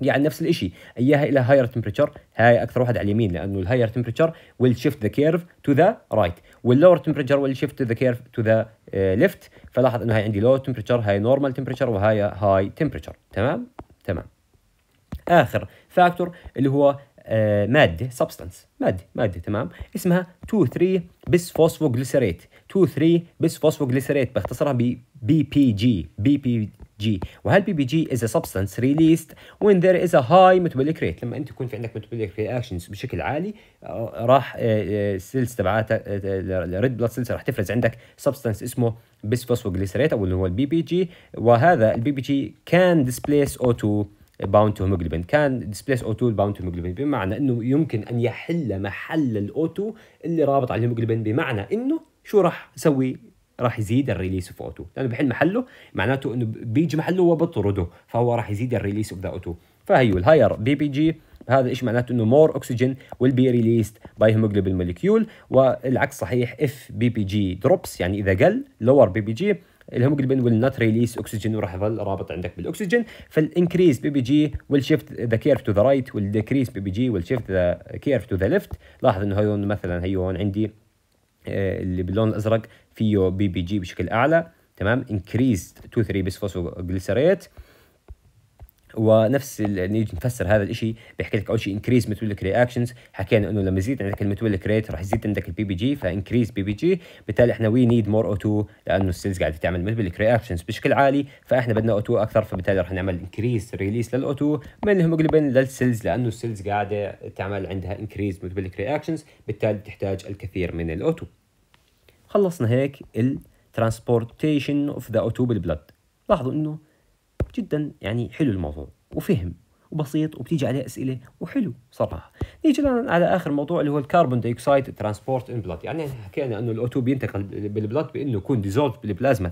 يعني نفس الشيء اياها الى هاير تمبرتشر هاي اكثر واحد على اليمين لانه الهاير تمبرتشر ويل شيفت ذا كيرف تو ذا رايت واللور تمبرتشر ويل شيفت ذا كيرف تو ذا ليفت فلاحظ انه هاي عندي لو تمبرتشر هاي نورمال تمبرتشر وهاي هاي تمبرتشر تمام تمام اخر فاكتور اللي هو آه، ماده سبستانس ماده ماده تمام اسمها 2 3 بس فوسفوجليسيريت 2 3 بس فوسفوجليسيريت باختصرها ب بي بي جي بي بي جي وهل بي بي جي از سبستانس ريليست وين ذير از هاي ميتابوليك ريت لما انت يكون في عندك ميتابوليك رياكشنز بشكل عالي آه، راح السيلز آه، آه، تبعاتك الريد بلاد سيلز راح تفرز عندك سبستانس اسمه بس فوسفوجليسيريت او اللي هو البي بي جي وهذا البي بي جي كان ديسبليس او 2 باوند تو هيموجلوبين كان ديسبليس او 2 باوند تو هيموجلوبين بمعنى انه يمكن ان يحل محل الاو 2 اللي رابط على الهيموجلوبين بمعنى انه شو راح يسوي راح يزيد الريليس اوف اوتو لانه بحل محله معناته انه بيجي محله وبطرده فهو راح يزيد الريليس اوف ذا اوتو فهيو الهاير بي بي جي هذا الشيء معناته انه مور اكسجين ويل بي ريليست باي هيموجلوبين موليكيول والعكس صحيح اف بي بي جي دروبس يعني اذا قل لور بي بي جي الهيموجلوبين ويل نوت ريليس اوكسجين وراح يظل رابط عندك بالاكسجين فالانكريز بي بي جي ويل شيفت ذا كيرف تو ذا رايت والديكريز بي بي جي ويل شيفت ذا كيرف تو ذا ليفت لاحظ انه هون مثلا هيون هون عندي آه، اللي باللون الازرق فيه بي بي جي بشكل اعلى تمام increased 2 3 بسفوسفوجليسريت ونفس نيجي نفسر هذا الشيء بيحكي لك اول شيء انكريز ميتوليك رياكشنز حكينا انه لما يزيد عندك الميتوليك ريت راح يزيد عندك البي بي جي فانكريز بي بي جي بالتالي احنا وي نيد مور او 2 لانه السيلز قاعده تعمل ميتوليك رياكشنز بشكل عالي فاحنا بدنا او 2 اكثر فبالتالي راح نعمل انكريز ريليس للاو 2 من الهيموجلوبين للسيلز لانه السيلز قاعده تعمل عندها انكريز ميتوليك رياكشنز بالتالي تحتاج الكثير من الاو 2 خلصنا هيك الترانسبورتيشن اوف ذا او 2 بالبلد لاحظوا انه جدا يعني حلو الموضوع وفهم وبسيط وبتيجي عليه اسئله وحلو صراحه نيجي على اخر موضوع اللي هو الكربون دايوكسيد ترانسبورت ان بلاد يعني حكينا انه الاوتو بينتقل بالبلاد بانه يكون ديزولف بالبلازما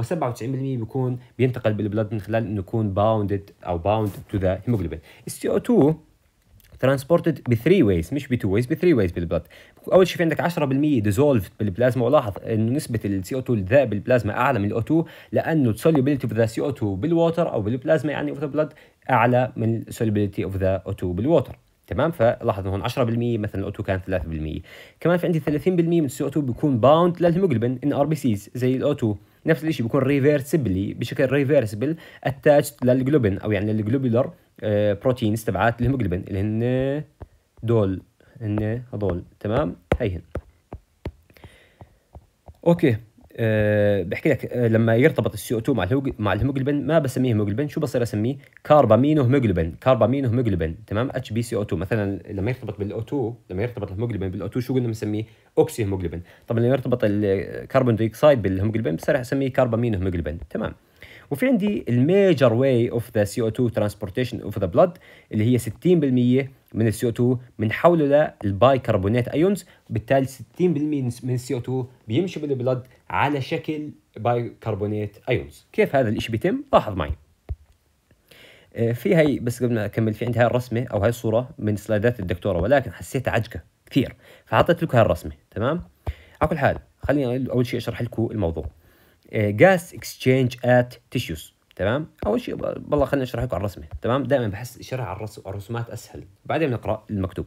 3% و97% بيكون بينتقل بالبلاد من خلال انه يكون باوندد او باوند تو ذا هيموجلوبين السي او 2 ترانسبورتد بثري ويز مش بتو ويز بثري ويز بالبلد اول شيء في عندك 10% ديزولفد بالبلازما ولاحظ انه نسبه السي او 2 الذائب بالبلازما اعلى من الاو 2 لانه السوليبيليتي اوف ذا سي او 2 بالووتر او بالبلازما يعني اوف ذا بلد اعلى من السوليبيليتي اوف ذا او 2 بالووتر تمام فلاحظ هون 10% مثلا الاوتو كان 3% كمان في عندي 30% من السي او 2 بيكون باوند للهيموجلوبين ان ار بي سيز زي الاوتو نفس الشيء بيكون ريفيرسبلي بشكل ريفيرسبل اتاتش للجلوبين او يعني للجلوبولر بروتينز آه، تبعات الهيموجلوبين اللي هن دول هن هذول تمام هيهن اوكي أه بحكي لك أه لما يرتبط السي او 2 مع مع الهيموجلوبين ما بسميه هيموجلوبين شو بصير اسميه كاربامينو هيموجلوبين كاربامينو هيموجلوبين تمام اتش بي سي او 2 مثلا لما يرتبط بالاو 2 لما يرتبط الهيموجلوبين بالاو 2 شو قلنا بنسميه اوكسي هيموجلوبين طبعا لما يرتبط الكربون دايوكسيد بالهيموجلوبين بصير اسميه كاربامينو هيموجلوبين تمام وفي عندي الميجر واي اوف ذا سي او 2 ترانسبورتيشن اوف ذا بلد اللي هي 60% من السي او 2 بنحوله للبايكربونات ايونز بالتالي 60% من السي او 2 بيمشي بالبلد على شكل بايكربونات ايونز كيف هذا الشيء بيتم لاحظ معي آه، في هي بس قبل ما اكمل في عندي هاي الرسمه او هاي الصوره من سلايدات الدكتوره ولكن حسيت عجقه كثير فحطيت لكم هاي الرسمه تمام على كل حال خليني اول شيء اشرح لكم الموضوع غاز اكسشينج ات تيشوز تمام اول شيء والله خليني اشرح لكم على الرسمه تمام دائما بحس الشرح على الرسومات اسهل بعدين نقرا المكتوب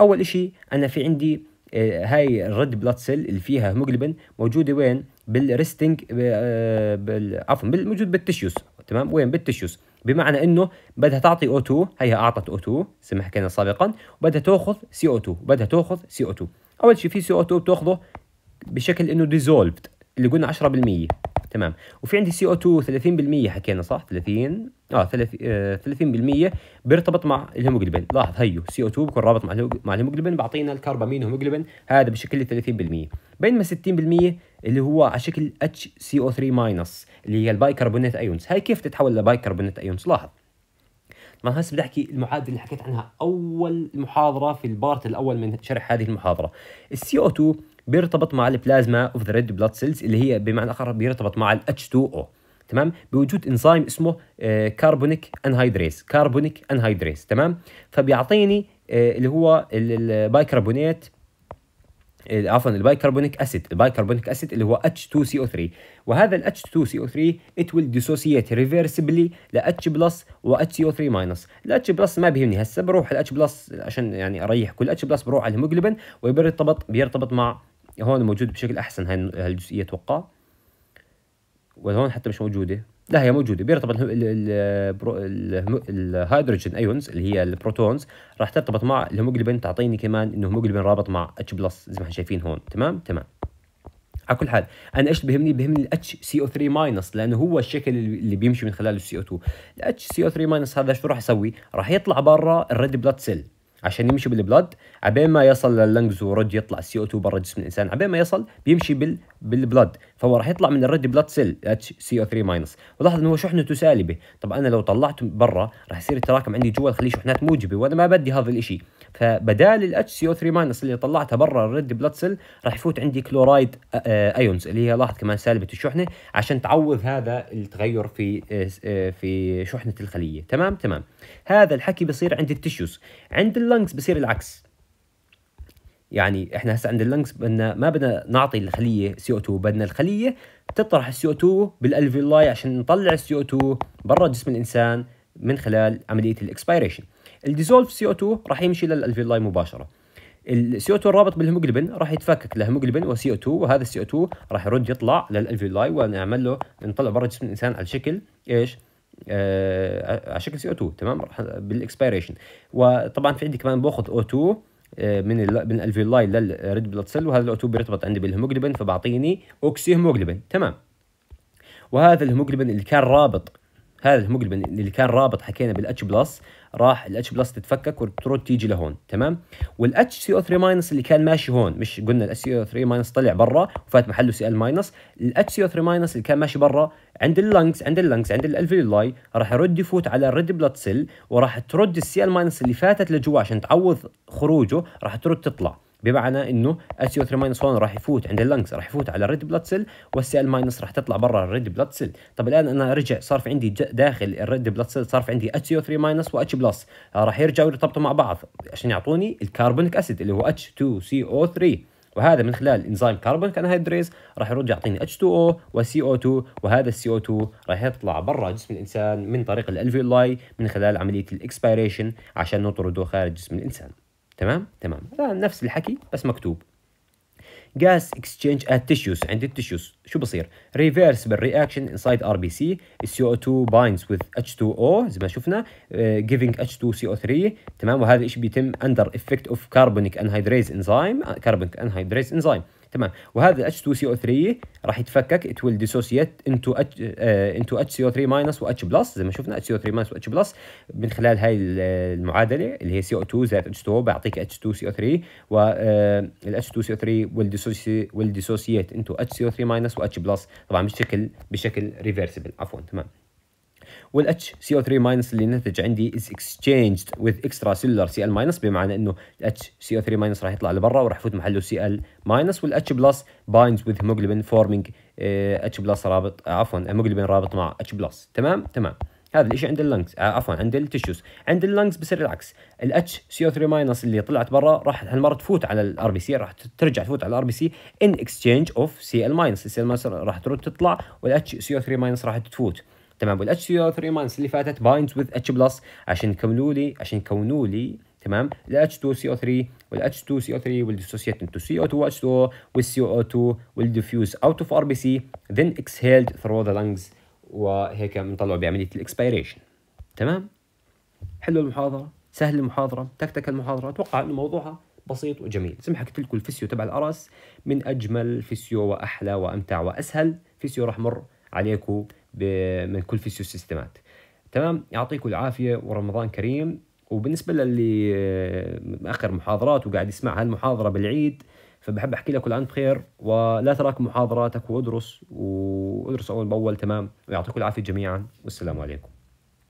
اول شيء انا في عندي آه، هاي الريد بلاد سيل اللي فيها هيموجلوبين موجوده وين بالريستنج آه، عفوا موجود بالتشيوس تمام وين بالتشيوس بمعنى انه بدها تعطي او 2 هيها اعطت او 2 زي ما حكينا سابقا وبدها تاخذ سي او 2 بدها تاخذ سي او 2 اول شيء في سي او 2 بتاخذه بشكل انه ديزولفد اللي قلنا 10% تمام وفي عندي سي او 2 30% حكينا صح 30 اه 30 30% آه، بيرتبط مع الهيموجلوبين لاحظ هيو سي او 2 بكون رابط مع مع الهيموجلوبين بعطينا الكربامين هيموجلوبين هذا بشكل 30% بينما 60% اللي هو على شكل اتش سي او 3 ماينس اللي هي البايكربونات ايونز هاي كيف تتحول لبايكربونات ايونز لاحظ طبعا هسه بدي احكي المعادله اللي حكيت عنها اول محاضره في البارت الاول من شرح هذه المحاضره السي او 2 بيرتبط مع البلازما اوف ذا ريد بلاد سيلز اللي هي بمعنى اخر بيرتبط مع الاتش 2 او تمام بوجود انزيم اسمه كاربونيك انهيدريز كاربونيك انهيدريز تمام فبيعطيني آه، اللي هو البايكربونات عفوا البايكربونيك اسيد البايكربونيك اسيد اللي هو H2CO3 وهذا ال H2CO3 it will dissociate reversibly ل H بلس و HCO3 ماينس ال H ما بيهمني هسه بروح ال H عشان يعني اريح كل H بلس بروح على الهيموجلوبين وبيرتبط بيرتبط مع هون موجود بشكل احسن هاي الجزئيه اتوقع وهون حتى مش موجوده لا هي موجوده بيرتبط الهيدروجين ايونز اللي هي البروتونز راح ترتبط مع الهيموجلوبين تعطيني كمان انه الهيموجلوبين رابط مع اتش بلس زي ما احنا شايفين هون تمام تمام على كل حال انا ايش بهمني بهمني الاتش سي او 3 ماينس لانه هو الشكل اللي بيمشي من خلاله السي او 2 الاتش سي او 3 ماينس هذا شو راح يسوي راح يطلع برا الريد بلاد سيل عشان يمشي بالبلاد عبين ما يصل لللنجز ورد يطلع السي او 2 برا جسم الانسان عبين ما يصل بيمشي بال بالبلاد فهو راح يطلع من الريد بلاد سيل سي او 3 ماينس ولاحظ انه هو شحنته سالبه طب انا لو طلعته برا راح يصير يتراكم عندي جوا خليه شحنات موجبه وانا ما بدي هذا الشيء فبدال الاتش سي او 3 ماينس اللي طلعتها برا الريد بلاد سيل راح يفوت عندي كلورايد ايونز آه، آه، اللي هي لاحظ كمان سالبه الشحنه عشان تعوض هذا التغير في آه، في شحنه الخليه تمام تمام هذا الحكي بصير عند التشوز عند اللنجز بصير العكس يعني احنا هسه عند اللنجز بدنا ما بدنا نعطي الخليه سي او 2 بدنا الخليه تطرح السي او 2 بالالفيلاي عشان نطلع السي او 2 برا جسم الانسان من خلال عمليه الاكسبيريشن الديزولف سي او 2 راح يمشي للالفيلاي مباشره السي او 2 الرابط بالهيموجلوبين راح يتفكك لهيموجلوبين وسي او 2 وهذا السي او 2 راح يرد يطلع للالفيولاي ونعمل له نطلع برا جسم الانسان على شكل ايش؟ آه على شكل سي او 2 تمام بالاكسبيريشن وطبعا في عندي كمان باخذ او آه، 2 من من الالفيولاي للريد بلاد سيل وهذا الاو 2 بيرتبط عندي بالهيموجلوبين فبعطيني اوكسي هيموجلوبين تمام وهذا الهيموجلوبين اللي كان رابط هذا المقلب اللي كان رابط حكينا بالاتش بلس راح الاتش بلس تتفكك وترد تيجي لهون تمام والاتش سي او 3 ماينس اللي كان ماشي هون مش قلنا الاتش سي او 3 ماينس طلع برا وفات محله سي ال ماينس الاتش سي او 3 ماينس اللي كان ماشي برا عند اللنجز عند اللنجز عند الالفيولاي راح يرد يفوت على الريد بلاد سيل وراح ترد السي ال ماينس اللي فاتت لجوا عشان تعوض خروجه راح ترد تطلع بمعنى انه اس يو 3 ماينس 1 راح يفوت عند اللنجز راح يفوت على الريد بلاد سيل والسي ال ماينس راح تطلع برا الريد بلاد سيل طب الان انا رجع صار في عندي داخل الريد بلاد سيل صار في عندي اتش يو 3 ماينس واتش بلس راح يرجعوا يرتبطوا مع بعض عشان يعطوني الكربونيك اسيد اللي هو اتش 2 سي او 3 وهذا من خلال انزيم كربونيك انهيدريز راح يرجع يعطيني H2O وCO2 وهذا السي CO2 راح يطلع برا جسم الانسان من طريق الالفيولاي من خلال عمليه الاكسبيريشن عشان نطرده خارج جسم الانسان تمام تمام نفس الحكي بس مكتوب gas exchange at tissues عند التيشوز شو بصير reversible reaction inside RBC CO2 binds with H2O زي ما شفنا uh, giving H2CO3 تمام وهذا الشيء بيتم under effect of carbonic anhydrase enzyme carbonic anhydrase enzyme تمام وهذا اتش 2 سي او 3 راح يتفكك ات ويل ديسوسييت انتو انتو اتش سي او 3 و واتش بلس زي ما شفنا اتش سي او 3 و واتش بلس من خلال هاي المعادله اللي هي سي او 2 زائد اتش 2 بيعطيك اتش 2 سي او 3 والاتش 2 سي او 3 ويل ديسوسييت انتو اتش سي او 3 ماينس واتش بلس طبعا بشكل بشكل ريفرسبل عفوا تمام وال hco 3 ماينس اللي نتج عندي is exchanged with extra cellular Cl- ماينس بمعنى انه ال سي 3 ماينس راح يطلع لبرا وراح يفوت محله CL ال وال H بلس binds with hemoglobin forming H آه، بلس رابط آه، عفوا hemoglobin رابط مع H بلس تمام تمام هذا الشيء عند اللنجز آه، عفوا عند التشوز عند اللنجز بصير العكس ال hco 3 ماينس اللي طلعت برا راح هالمره تفوت على ال RBC راح ترجع تفوت على ال RBC in exchange of CL سي ماينس ماينس راح ترد تطلع وال hco 3 ماينس راح تفوت تمام والاتش 3 ماينس اللي فاتت بايندز وذ اتش بلس عشان يكملوا لي عشان يكونوا لي تمام ال h 2 او 3 وال h 2 او 3 انتو into CO2 H2O او 2 والديفيوز ار بي سي ذن اكسهيلد ثرو ذا لانجز وهيك بنطلعه بعمليه الاكسبيريشن تمام حلو المحاضره سهل المحاضره تكتك المحاضره اتوقع انه موضوعها بسيط وجميل زي ما حكيت لكم الفيسيو تبع الارس من اجمل فيسيو واحلى وامتع واسهل فيسيو راح مر عليكم من كل فيسيوسيستمات تمام يعطيكم العافيه ورمضان كريم وبالنسبه للي مأخر آه، محاضرات وقاعد يسمع هالمحاضره بالعيد فبحب احكي لك كل عام بخير ولا تراك محاضراتك وادرس وادرس اول باول تمام ويعطيكم العافيه جميعا والسلام عليكم